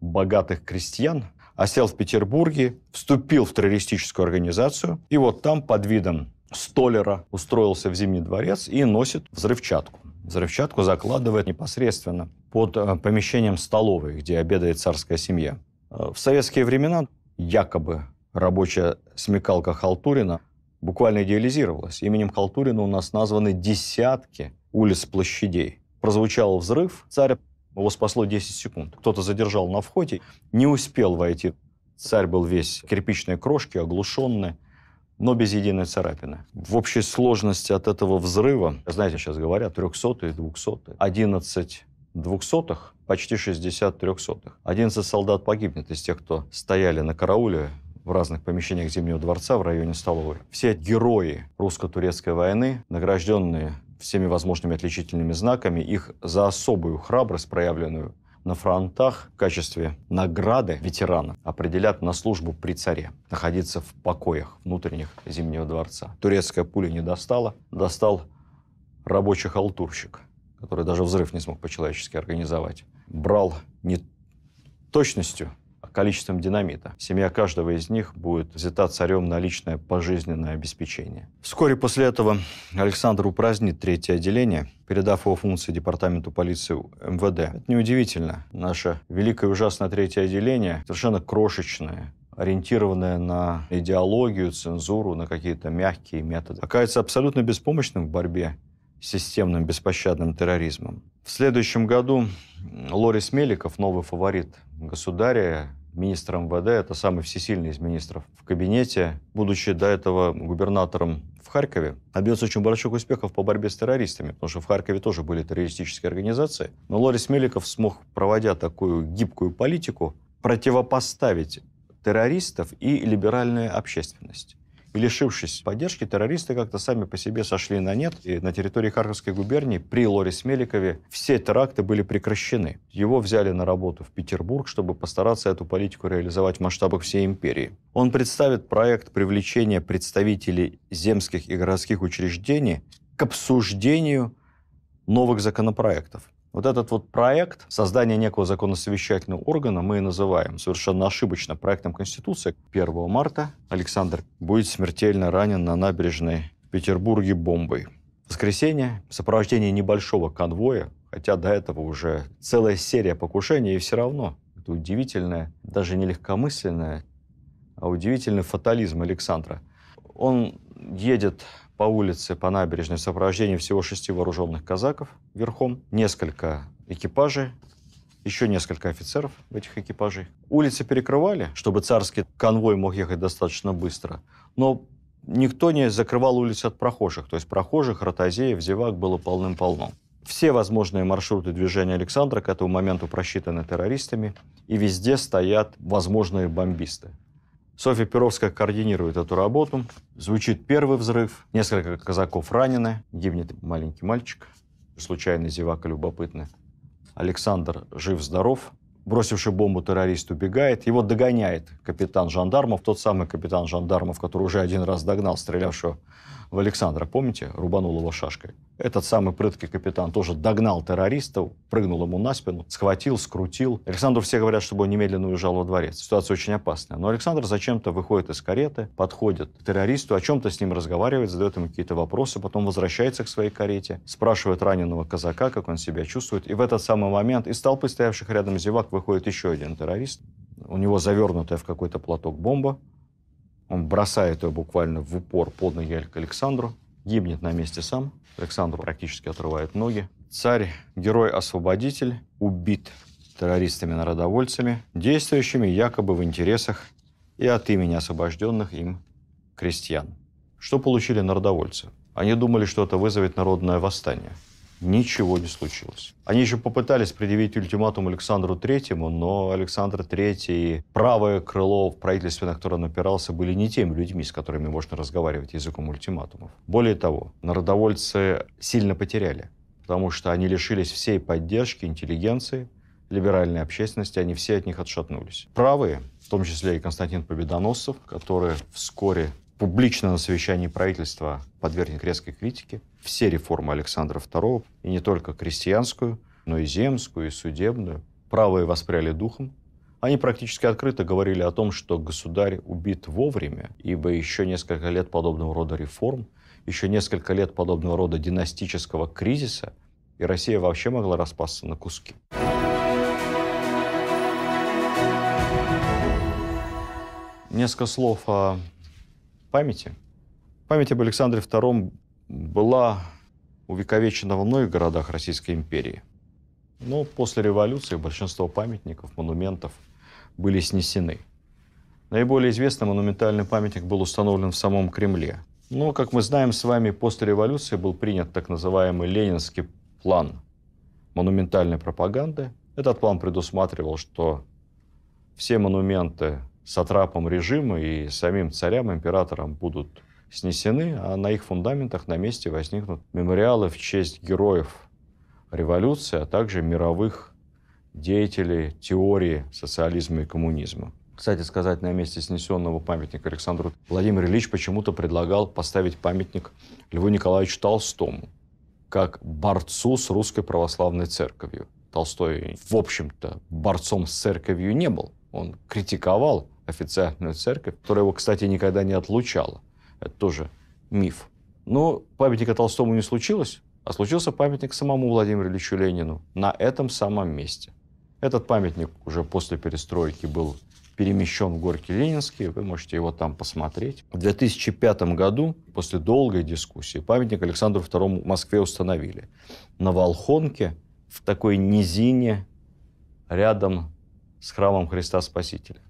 Speaker 1: богатых крестьян, осел в Петербурге, вступил в террористическую организацию, и вот там под видом столера устроился в Зимний дворец и носит взрывчатку. Взрывчатку закладывает непосредственно под э, помещением столовой, где обедает царская семья. Э, в советские времена якобы рабочая смекалка Халтурина буквально идеализировалась. Именем Халтурина у нас названы десятки улиц площадей. Прозвучал взрыв, царь его спасло 10 секунд. Кто-то задержал на входе, не успел войти. Царь был весь кирпичные крошки, оглушенный, но без единой царапины. В общей сложности от этого взрыва, знаете, сейчас говорят, 300 и 200, 11 двухсотых, почти 60 трехсотых. 11 солдат погибнет из тех, кто стояли на карауле в разных помещениях Зимнего дворца в районе столовой. Все герои русско-турецкой войны, награжденные всеми возможными отличительными знаками, их за особую храбрость, проявленную на фронтах в качестве награды ветеранов определят на службу при царе, находиться в покоях внутренних Зимнего дворца. Турецкая пуля не достала, достал рабочий халтурщик, который даже взрыв не смог по-человечески организовать. Брал не точностью количеством динамита. Семья каждого из них будет взята царем на личное пожизненное обеспечение. Вскоре после этого Александр упразднит третье отделение, передав его функции департаменту полиции МВД. Это неудивительно. Наше великое и ужасное третье отделение совершенно крошечное, ориентированное на идеологию, цензуру, на какие-то мягкие методы, оказывается абсолютно беспомощным в борьбе с системным беспощадным терроризмом. В следующем году Лорис Меликов, новый фаворит государя, министр МВД, это самый всесильный из министров в кабинете, будучи до этого губернатором в Харькове, добьется очень больших успехов по борьбе с террористами, потому что в Харькове тоже были террористические организации. Но Лорис Меликов смог, проводя такую гибкую политику, противопоставить террористов и либеральную общественность лишившись поддержки, террористы как-то сами по себе сошли на нет. И на территории Харьковской губернии при Лоре Смеликове все теракты были прекращены. Его взяли на работу в Петербург, чтобы постараться эту политику реализовать в масштабах всей империи. Он представит проект привлечения представителей земских и городских учреждений к обсуждению новых законопроектов. Вот этот вот проект создания некого законосовещательного органа мы и называем совершенно ошибочно проектом Конституции. 1 марта Александр будет смертельно ранен на набережной в Петербурге бомбой. В воскресенье в сопровождении небольшого конвоя, хотя до этого уже целая серия покушений, и все равно это удивительное, даже не легкомысленное, а удивительный фатализм Александра. Он едет по улице, по набережной в сопровождении всего шести вооруженных казаков верхом, несколько экипажей, еще несколько офицеров в этих экипажей. Улицы перекрывали, чтобы царский конвой мог ехать достаточно быстро, но никто не закрывал улицы от прохожих. То есть прохожих, ротозеев, зевак было полным-полно. Все возможные маршруты движения Александра к этому моменту просчитаны террористами, и везде стоят возможные бомбисты. Софья Перовская координирует эту работу. Звучит первый взрыв. Несколько казаков ранены. Гибнет маленький мальчик. случайно зевака любопытный. Александр жив-здоров. Бросивший бомбу террорист убегает. Его догоняет капитан жандармов, тот самый капитан жандармов, который уже один раз догнал стрелявшего в Александра, помните, рубанул его шашкой. Этот самый прыткий капитан тоже догнал террористов, прыгнул ему на спину, схватил, скрутил. Александру все говорят, чтобы он немедленно уезжал во дворец. Ситуация очень опасная. Но Александр зачем-то выходит из кареты, подходит к террористу, о чем-то с ним разговаривает, задает ему какие-то вопросы, потом возвращается к своей карете, спрашивает раненого казака, как он себя чувствует. И в этот самый момент из толпы стоявших рядом зевак выходит еще один террорист. У него завернутая в какой-то платок бомба. Он бросает ее буквально в упор под ноги к Александру, гибнет на месте сам. Александру практически отрывает ноги. Царь, герой-освободитель, убит террористами-народовольцами, действующими якобы в интересах и от имени освобожденных им крестьян. Что получили народовольцы? Они думали, что это вызовет народное восстание – Ничего не случилось. Они еще попытались предъявить ультиматум Александру Третьему, но Александр Третий и правое крыло в правительстве, на которое он опирался, были не теми людьми, с которыми можно разговаривать языком ультиматумов. Более того, народовольцы сильно потеряли, потому что они лишились всей поддержки интеллигенции, либеральной общественности, они все от них отшатнулись. Правые, в том числе и Константин Победоносцев, который вскоре публично на совещании правительства подвергнет резкой критике. Все реформы Александра II, и не только крестьянскую, но и земскую, и судебную, правые воспряли духом. Они практически открыто говорили о том, что государь убит вовремя, ибо еще несколько лет подобного рода реформ, еще несколько лет подобного рода династического кризиса, и Россия вообще могла распасться на куски. Несколько слов о памяти. Память об Александре II была увековечена во многих городах Российской империи. Но после революции большинство памятников, монументов были снесены. Наиболее известный монументальный памятник был установлен в самом Кремле. Но, как мы знаем с вами, после революции был принят так называемый ленинский план монументальной пропаганды. Этот план предусматривал, что все монументы сатрапом режима и самим царям, императорам будут снесены, а на их фундаментах на месте возникнут мемориалы в честь героев революции, а также мировых деятелей теории социализма и коммунизма. Кстати сказать, на месте снесенного памятника Александру Владимир Ильич почему-то предлагал поставить памятник Льву Николаевичу Толстому как борцу с русской православной церковью. Толстой, в общем-то, борцом с церковью не был. Он критиковал официальную церковь, которая его, кстати, никогда не отлучала. Это тоже миф. Но памятника Толстому не случилось, а случился памятник самому Владимиру Ильичу Ленину на этом самом месте. Этот памятник уже после перестройки был перемещен в Горки Ленинские. вы можете его там посмотреть. В 2005 году, после долгой дискуссии, памятник Александру II в Москве установили. На Волхонке, в такой низине, рядом с храмом Христа Спасителя.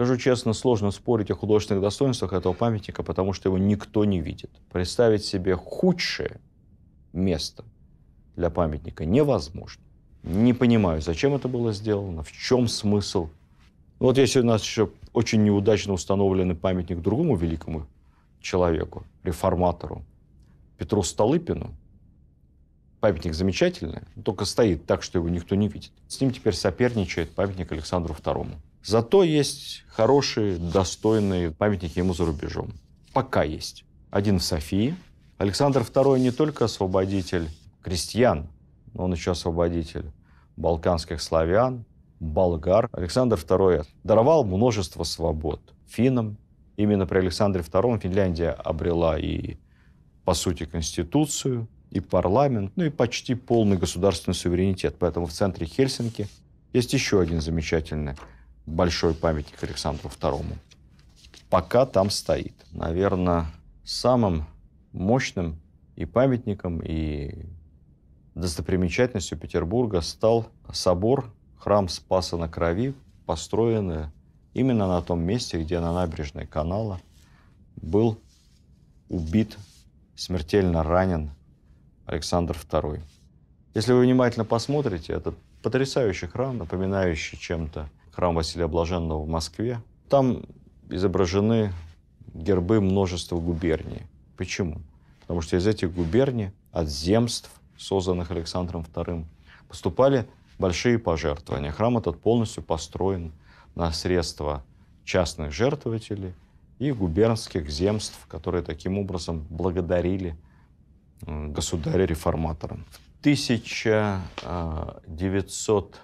Speaker 1: Скажу честно, сложно спорить о художественных достоинствах этого памятника, потому что его никто не видит. Представить себе худшее место для памятника невозможно. Не понимаю, зачем это было сделано, в чем смысл. Ну вот если у нас еще очень неудачно установленный памятник другому великому человеку, реформатору, Петру Столыпину, памятник замечательный, только стоит так, что его никто не видит. С ним теперь соперничает памятник Александру II. Зато есть хорошие, достойные памятники ему за рубежом. Пока есть. Один в Софии. Александр II не только освободитель крестьян, но он еще освободитель балканских славян, болгар. Александр II даровал множество свобод финнам. Именно при Александре II Финляндия обрела и, по сути, конституцию, и парламент, ну и почти полный государственный суверенитет. Поэтому в центре Хельсинки есть еще один замечательный большой памятник Александру II, пока там стоит. Наверное, самым мощным и памятником, и достопримечательностью Петербурга стал собор, храм Спаса на Крови, построенный именно на том месте, где на набережной канала был убит, смертельно ранен Александр II. Если вы внимательно посмотрите, это потрясающий храм, напоминающий чем-то храм Василия Блаженного в Москве. Там изображены гербы множества губерний. Почему? Потому что из этих губерний, от земств, созданных Александром II, поступали большие пожертвования. Храм этот полностью построен на средства частных жертвователей и губернских земств, которые таким образом благодарили э, государя-реформатора. В 1900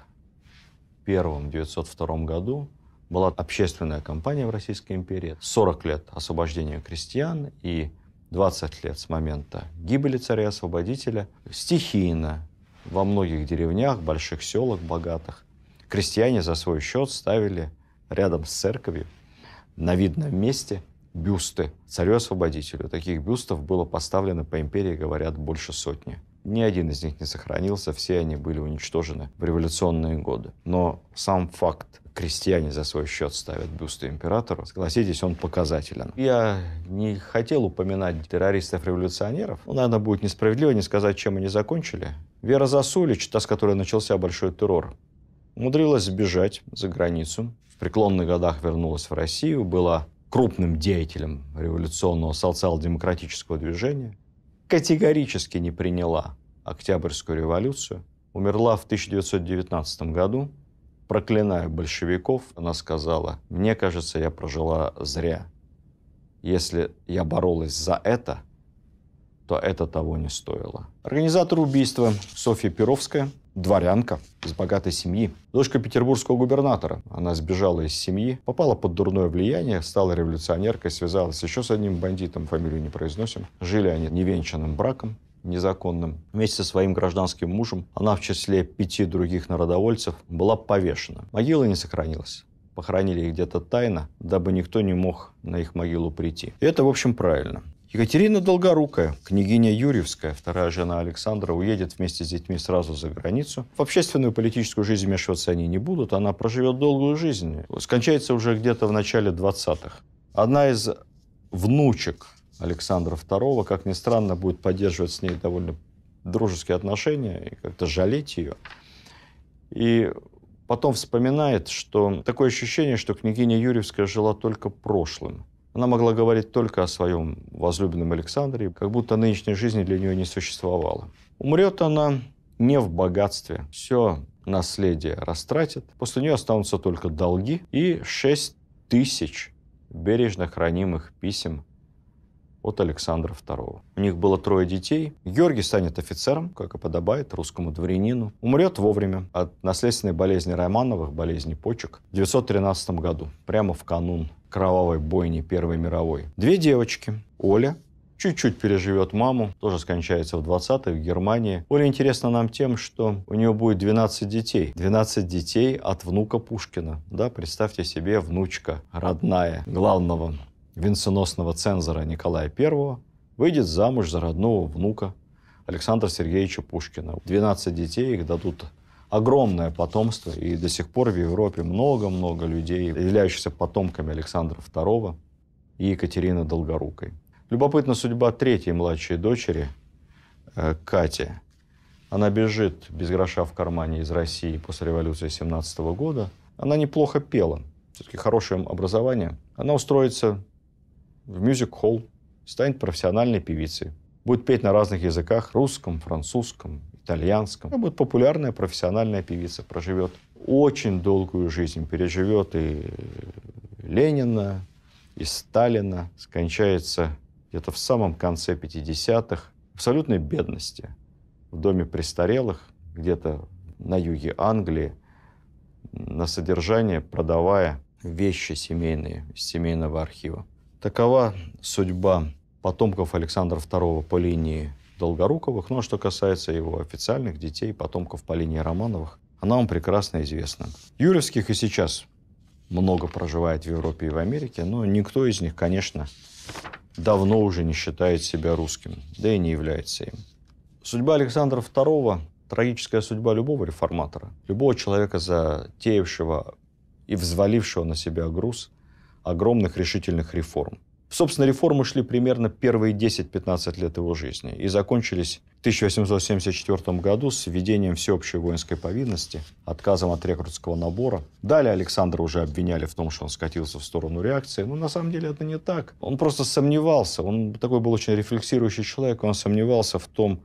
Speaker 1: 1901-1902 году была общественная кампания в Российской империи. 40 лет освобождения крестьян и 20 лет с момента гибели царя-освободителя. Стихийно во многих деревнях, больших селах богатых крестьяне за свой счет ставили рядом с церковью на видном месте бюсты царю-освободителю. Таких бюстов было поставлено по империи, говорят, больше сотни. Ни один из них не сохранился, все они были уничтожены в революционные годы. Но сам факт крестьяне за свой счет ставят бюсты императору, согласитесь, он показателен. Я не хотел упоминать террористов-революционеров, но, наверное, будет несправедливо не сказать, чем они закончили. Вера Засулич, та, с которой начался большой террор, умудрилась сбежать за границу. В преклонных годах вернулась в Россию, была крупным деятелем революционного социал-демократического движения категорически не приняла Октябрьскую революцию, умерла в 1919 году, проклиная большевиков, она сказала, «Мне кажется, я прожила зря. Если я боролась за это, то это того не стоило». Организатор убийства Софья Перовская дворянка из богатой семьи, дочка петербургского губернатора. Она сбежала из семьи, попала под дурное влияние, стала революционеркой, связалась еще с одним бандитом, фамилию не произносим. Жили они невенчанным браком, незаконным. Вместе со своим гражданским мужем она в числе пяти других народовольцев была повешена. Могила не сохранилась. Похоронили их где-то тайно, дабы никто не мог на их могилу прийти. И это, в общем, правильно. Екатерина Долгорукая, княгиня Юрьевская, вторая жена Александра, уедет вместе с детьми сразу за границу. В общественную политическую жизнь вмешиваться они не будут, она проживет долгую жизнь. Скончается уже где-то в начале 20-х. Одна из внучек Александра II, как ни странно, будет поддерживать с ней довольно дружеские отношения и как-то жалеть ее. И потом вспоминает, что такое ощущение, что княгиня Юрьевская жила только прошлым. Она могла говорить только о своем возлюбленном Александре, как будто нынешней жизни для нее не существовало. Умрет она не в богатстве. Все наследие растратит. После нее останутся только долги и 6 тысяч бережно хранимых писем от Александра II. У них было трое детей. Георгий станет офицером, как и подобает русскому дворянину. Умрет вовремя от наследственной болезни Романовых, болезни почек, в 913 году, прямо в канун кровавой бойни Первой мировой. Две девочки, Оля чуть-чуть переживет маму, тоже скончается в 20-х в Германии. Оля интересна нам тем, что у нее будет 12 детей. 12 детей от внука Пушкина. Да, представьте себе, внучка родная главного венценосного цензора Николая I выйдет замуж за родного внука Александра Сергеевича Пушкина. 12 детей их дадут огромное потомство, и до сих пор в Европе много-много людей, являющихся потомками Александра II и Екатерины Долгорукой. Любопытна судьба третьей младшей дочери, э, Кати. Она бежит без гроша в кармане из России после революции 17 года. Она неплохо пела, все-таки хорошее образование. Она устроится в мюзик-холл, станет профессиональной певицей. Будет петь на разных языках – русском, французском, итальянском. Она ну, будет популярная профессиональная певица, проживет очень долгую жизнь, переживет и Ленина, и Сталина, скончается где-то в самом конце 50-х, в абсолютной бедности, в доме престарелых, где-то на юге Англии, на содержание, продавая вещи семейные из семейного архива. Такова судьба потомков Александра II по линии Долгоруковых. Но что касается его официальных детей, потомков по линии Романовых, она вам прекрасно известна. Юрьевских и сейчас много проживает в Европе и в Америке, но никто из них, конечно, давно уже не считает себя русским, да и не является им. Судьба Александра II – трагическая судьба любого реформатора, любого человека, затеявшего и взвалившего на себя груз огромных решительных реформ. Собственно, реформы шли примерно первые 10-15 лет его жизни и закончились в 1874 году с введением всеобщей воинской повинности, отказом от рекрутского набора. Далее Александра уже обвиняли в том, что он скатился в сторону реакции. Но ну, на самом деле это не так. Он просто сомневался. Он такой был очень рефлексирующий человек. Он сомневался в том,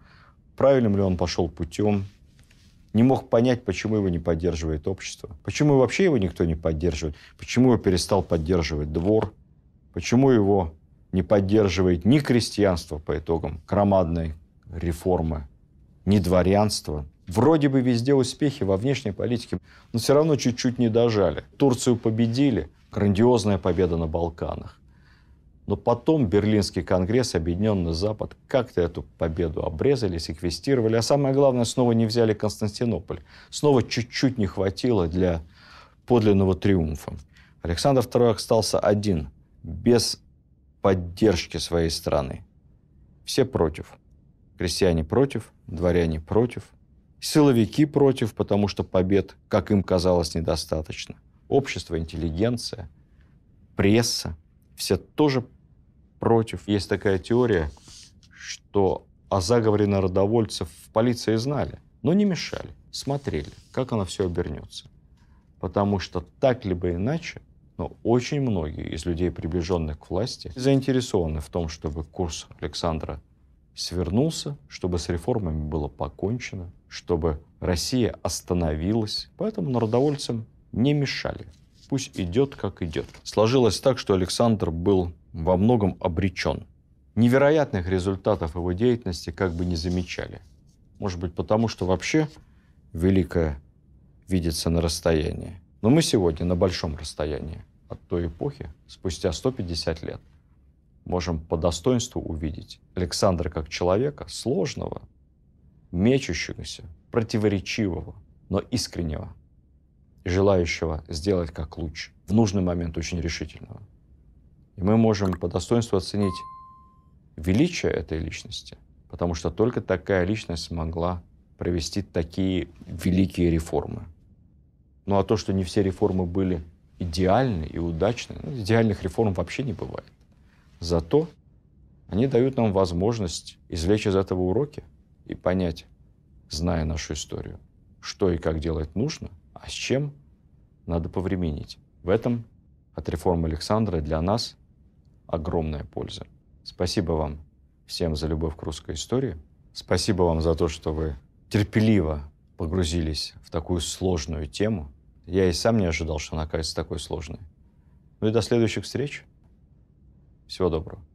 Speaker 1: правильным ли он пошел путем, не мог понять, почему его не поддерживает общество, почему вообще его никто не поддерживает, почему его перестал поддерживать двор, Почему его не поддерживает ни крестьянство по итогам громадной реформы, ни дворянство. Вроде бы везде успехи во внешней политике, но все равно чуть-чуть не дожали. Турцию победили, грандиозная победа на Балканах. Но потом Берлинский конгресс, Объединенный Запад, как-то эту победу обрезали, секвестировали, а самое главное, снова не взяли Константинополь. Снова чуть-чуть не хватило для подлинного триумфа. Александр II остался один – без поддержки своей страны. Все против. Крестьяне против, дворяне против, силовики против, потому что побед, как им казалось, недостаточно. Общество, интеллигенция, пресса, все тоже против. Есть такая теория, что о заговоре народовольцев в полиции знали, но не мешали, смотрели, как оно все обернется. Потому что так либо иначе но очень многие из людей, приближенных к власти, заинтересованы в том, чтобы курс Александра свернулся, чтобы с реформами было покончено, чтобы Россия остановилась. Поэтому народовольцам не мешали. Пусть идет, как идет. Сложилось так, что Александр был во многом обречен. Невероятных результатов его деятельности как бы не замечали. Может быть, потому что вообще великое видится на расстоянии. Но мы сегодня на большом расстоянии от той эпохи, спустя 150 лет, можем по достоинству увидеть Александра как человека сложного, мечущегося, противоречивого, но искреннего, желающего сделать как лучше, в нужный момент очень решительного. И мы можем по достоинству оценить величие этой личности, потому что только такая личность смогла провести такие великие реформы. Ну а то, что не все реформы были идеальны и удачны, ну, идеальных реформ вообще не бывает. Зато они дают нам возможность извлечь из этого уроки и понять, зная нашу историю, что и как делать нужно, а с чем надо повременить. В этом от реформ Александра для нас огромная польза. Спасибо вам всем за любовь к русской истории. Спасибо вам за то, что вы терпеливо погрузились в такую сложную тему. Я и сам не ожидал, что она окажется такой сложной. Ну и до следующих встреч. Всего доброго.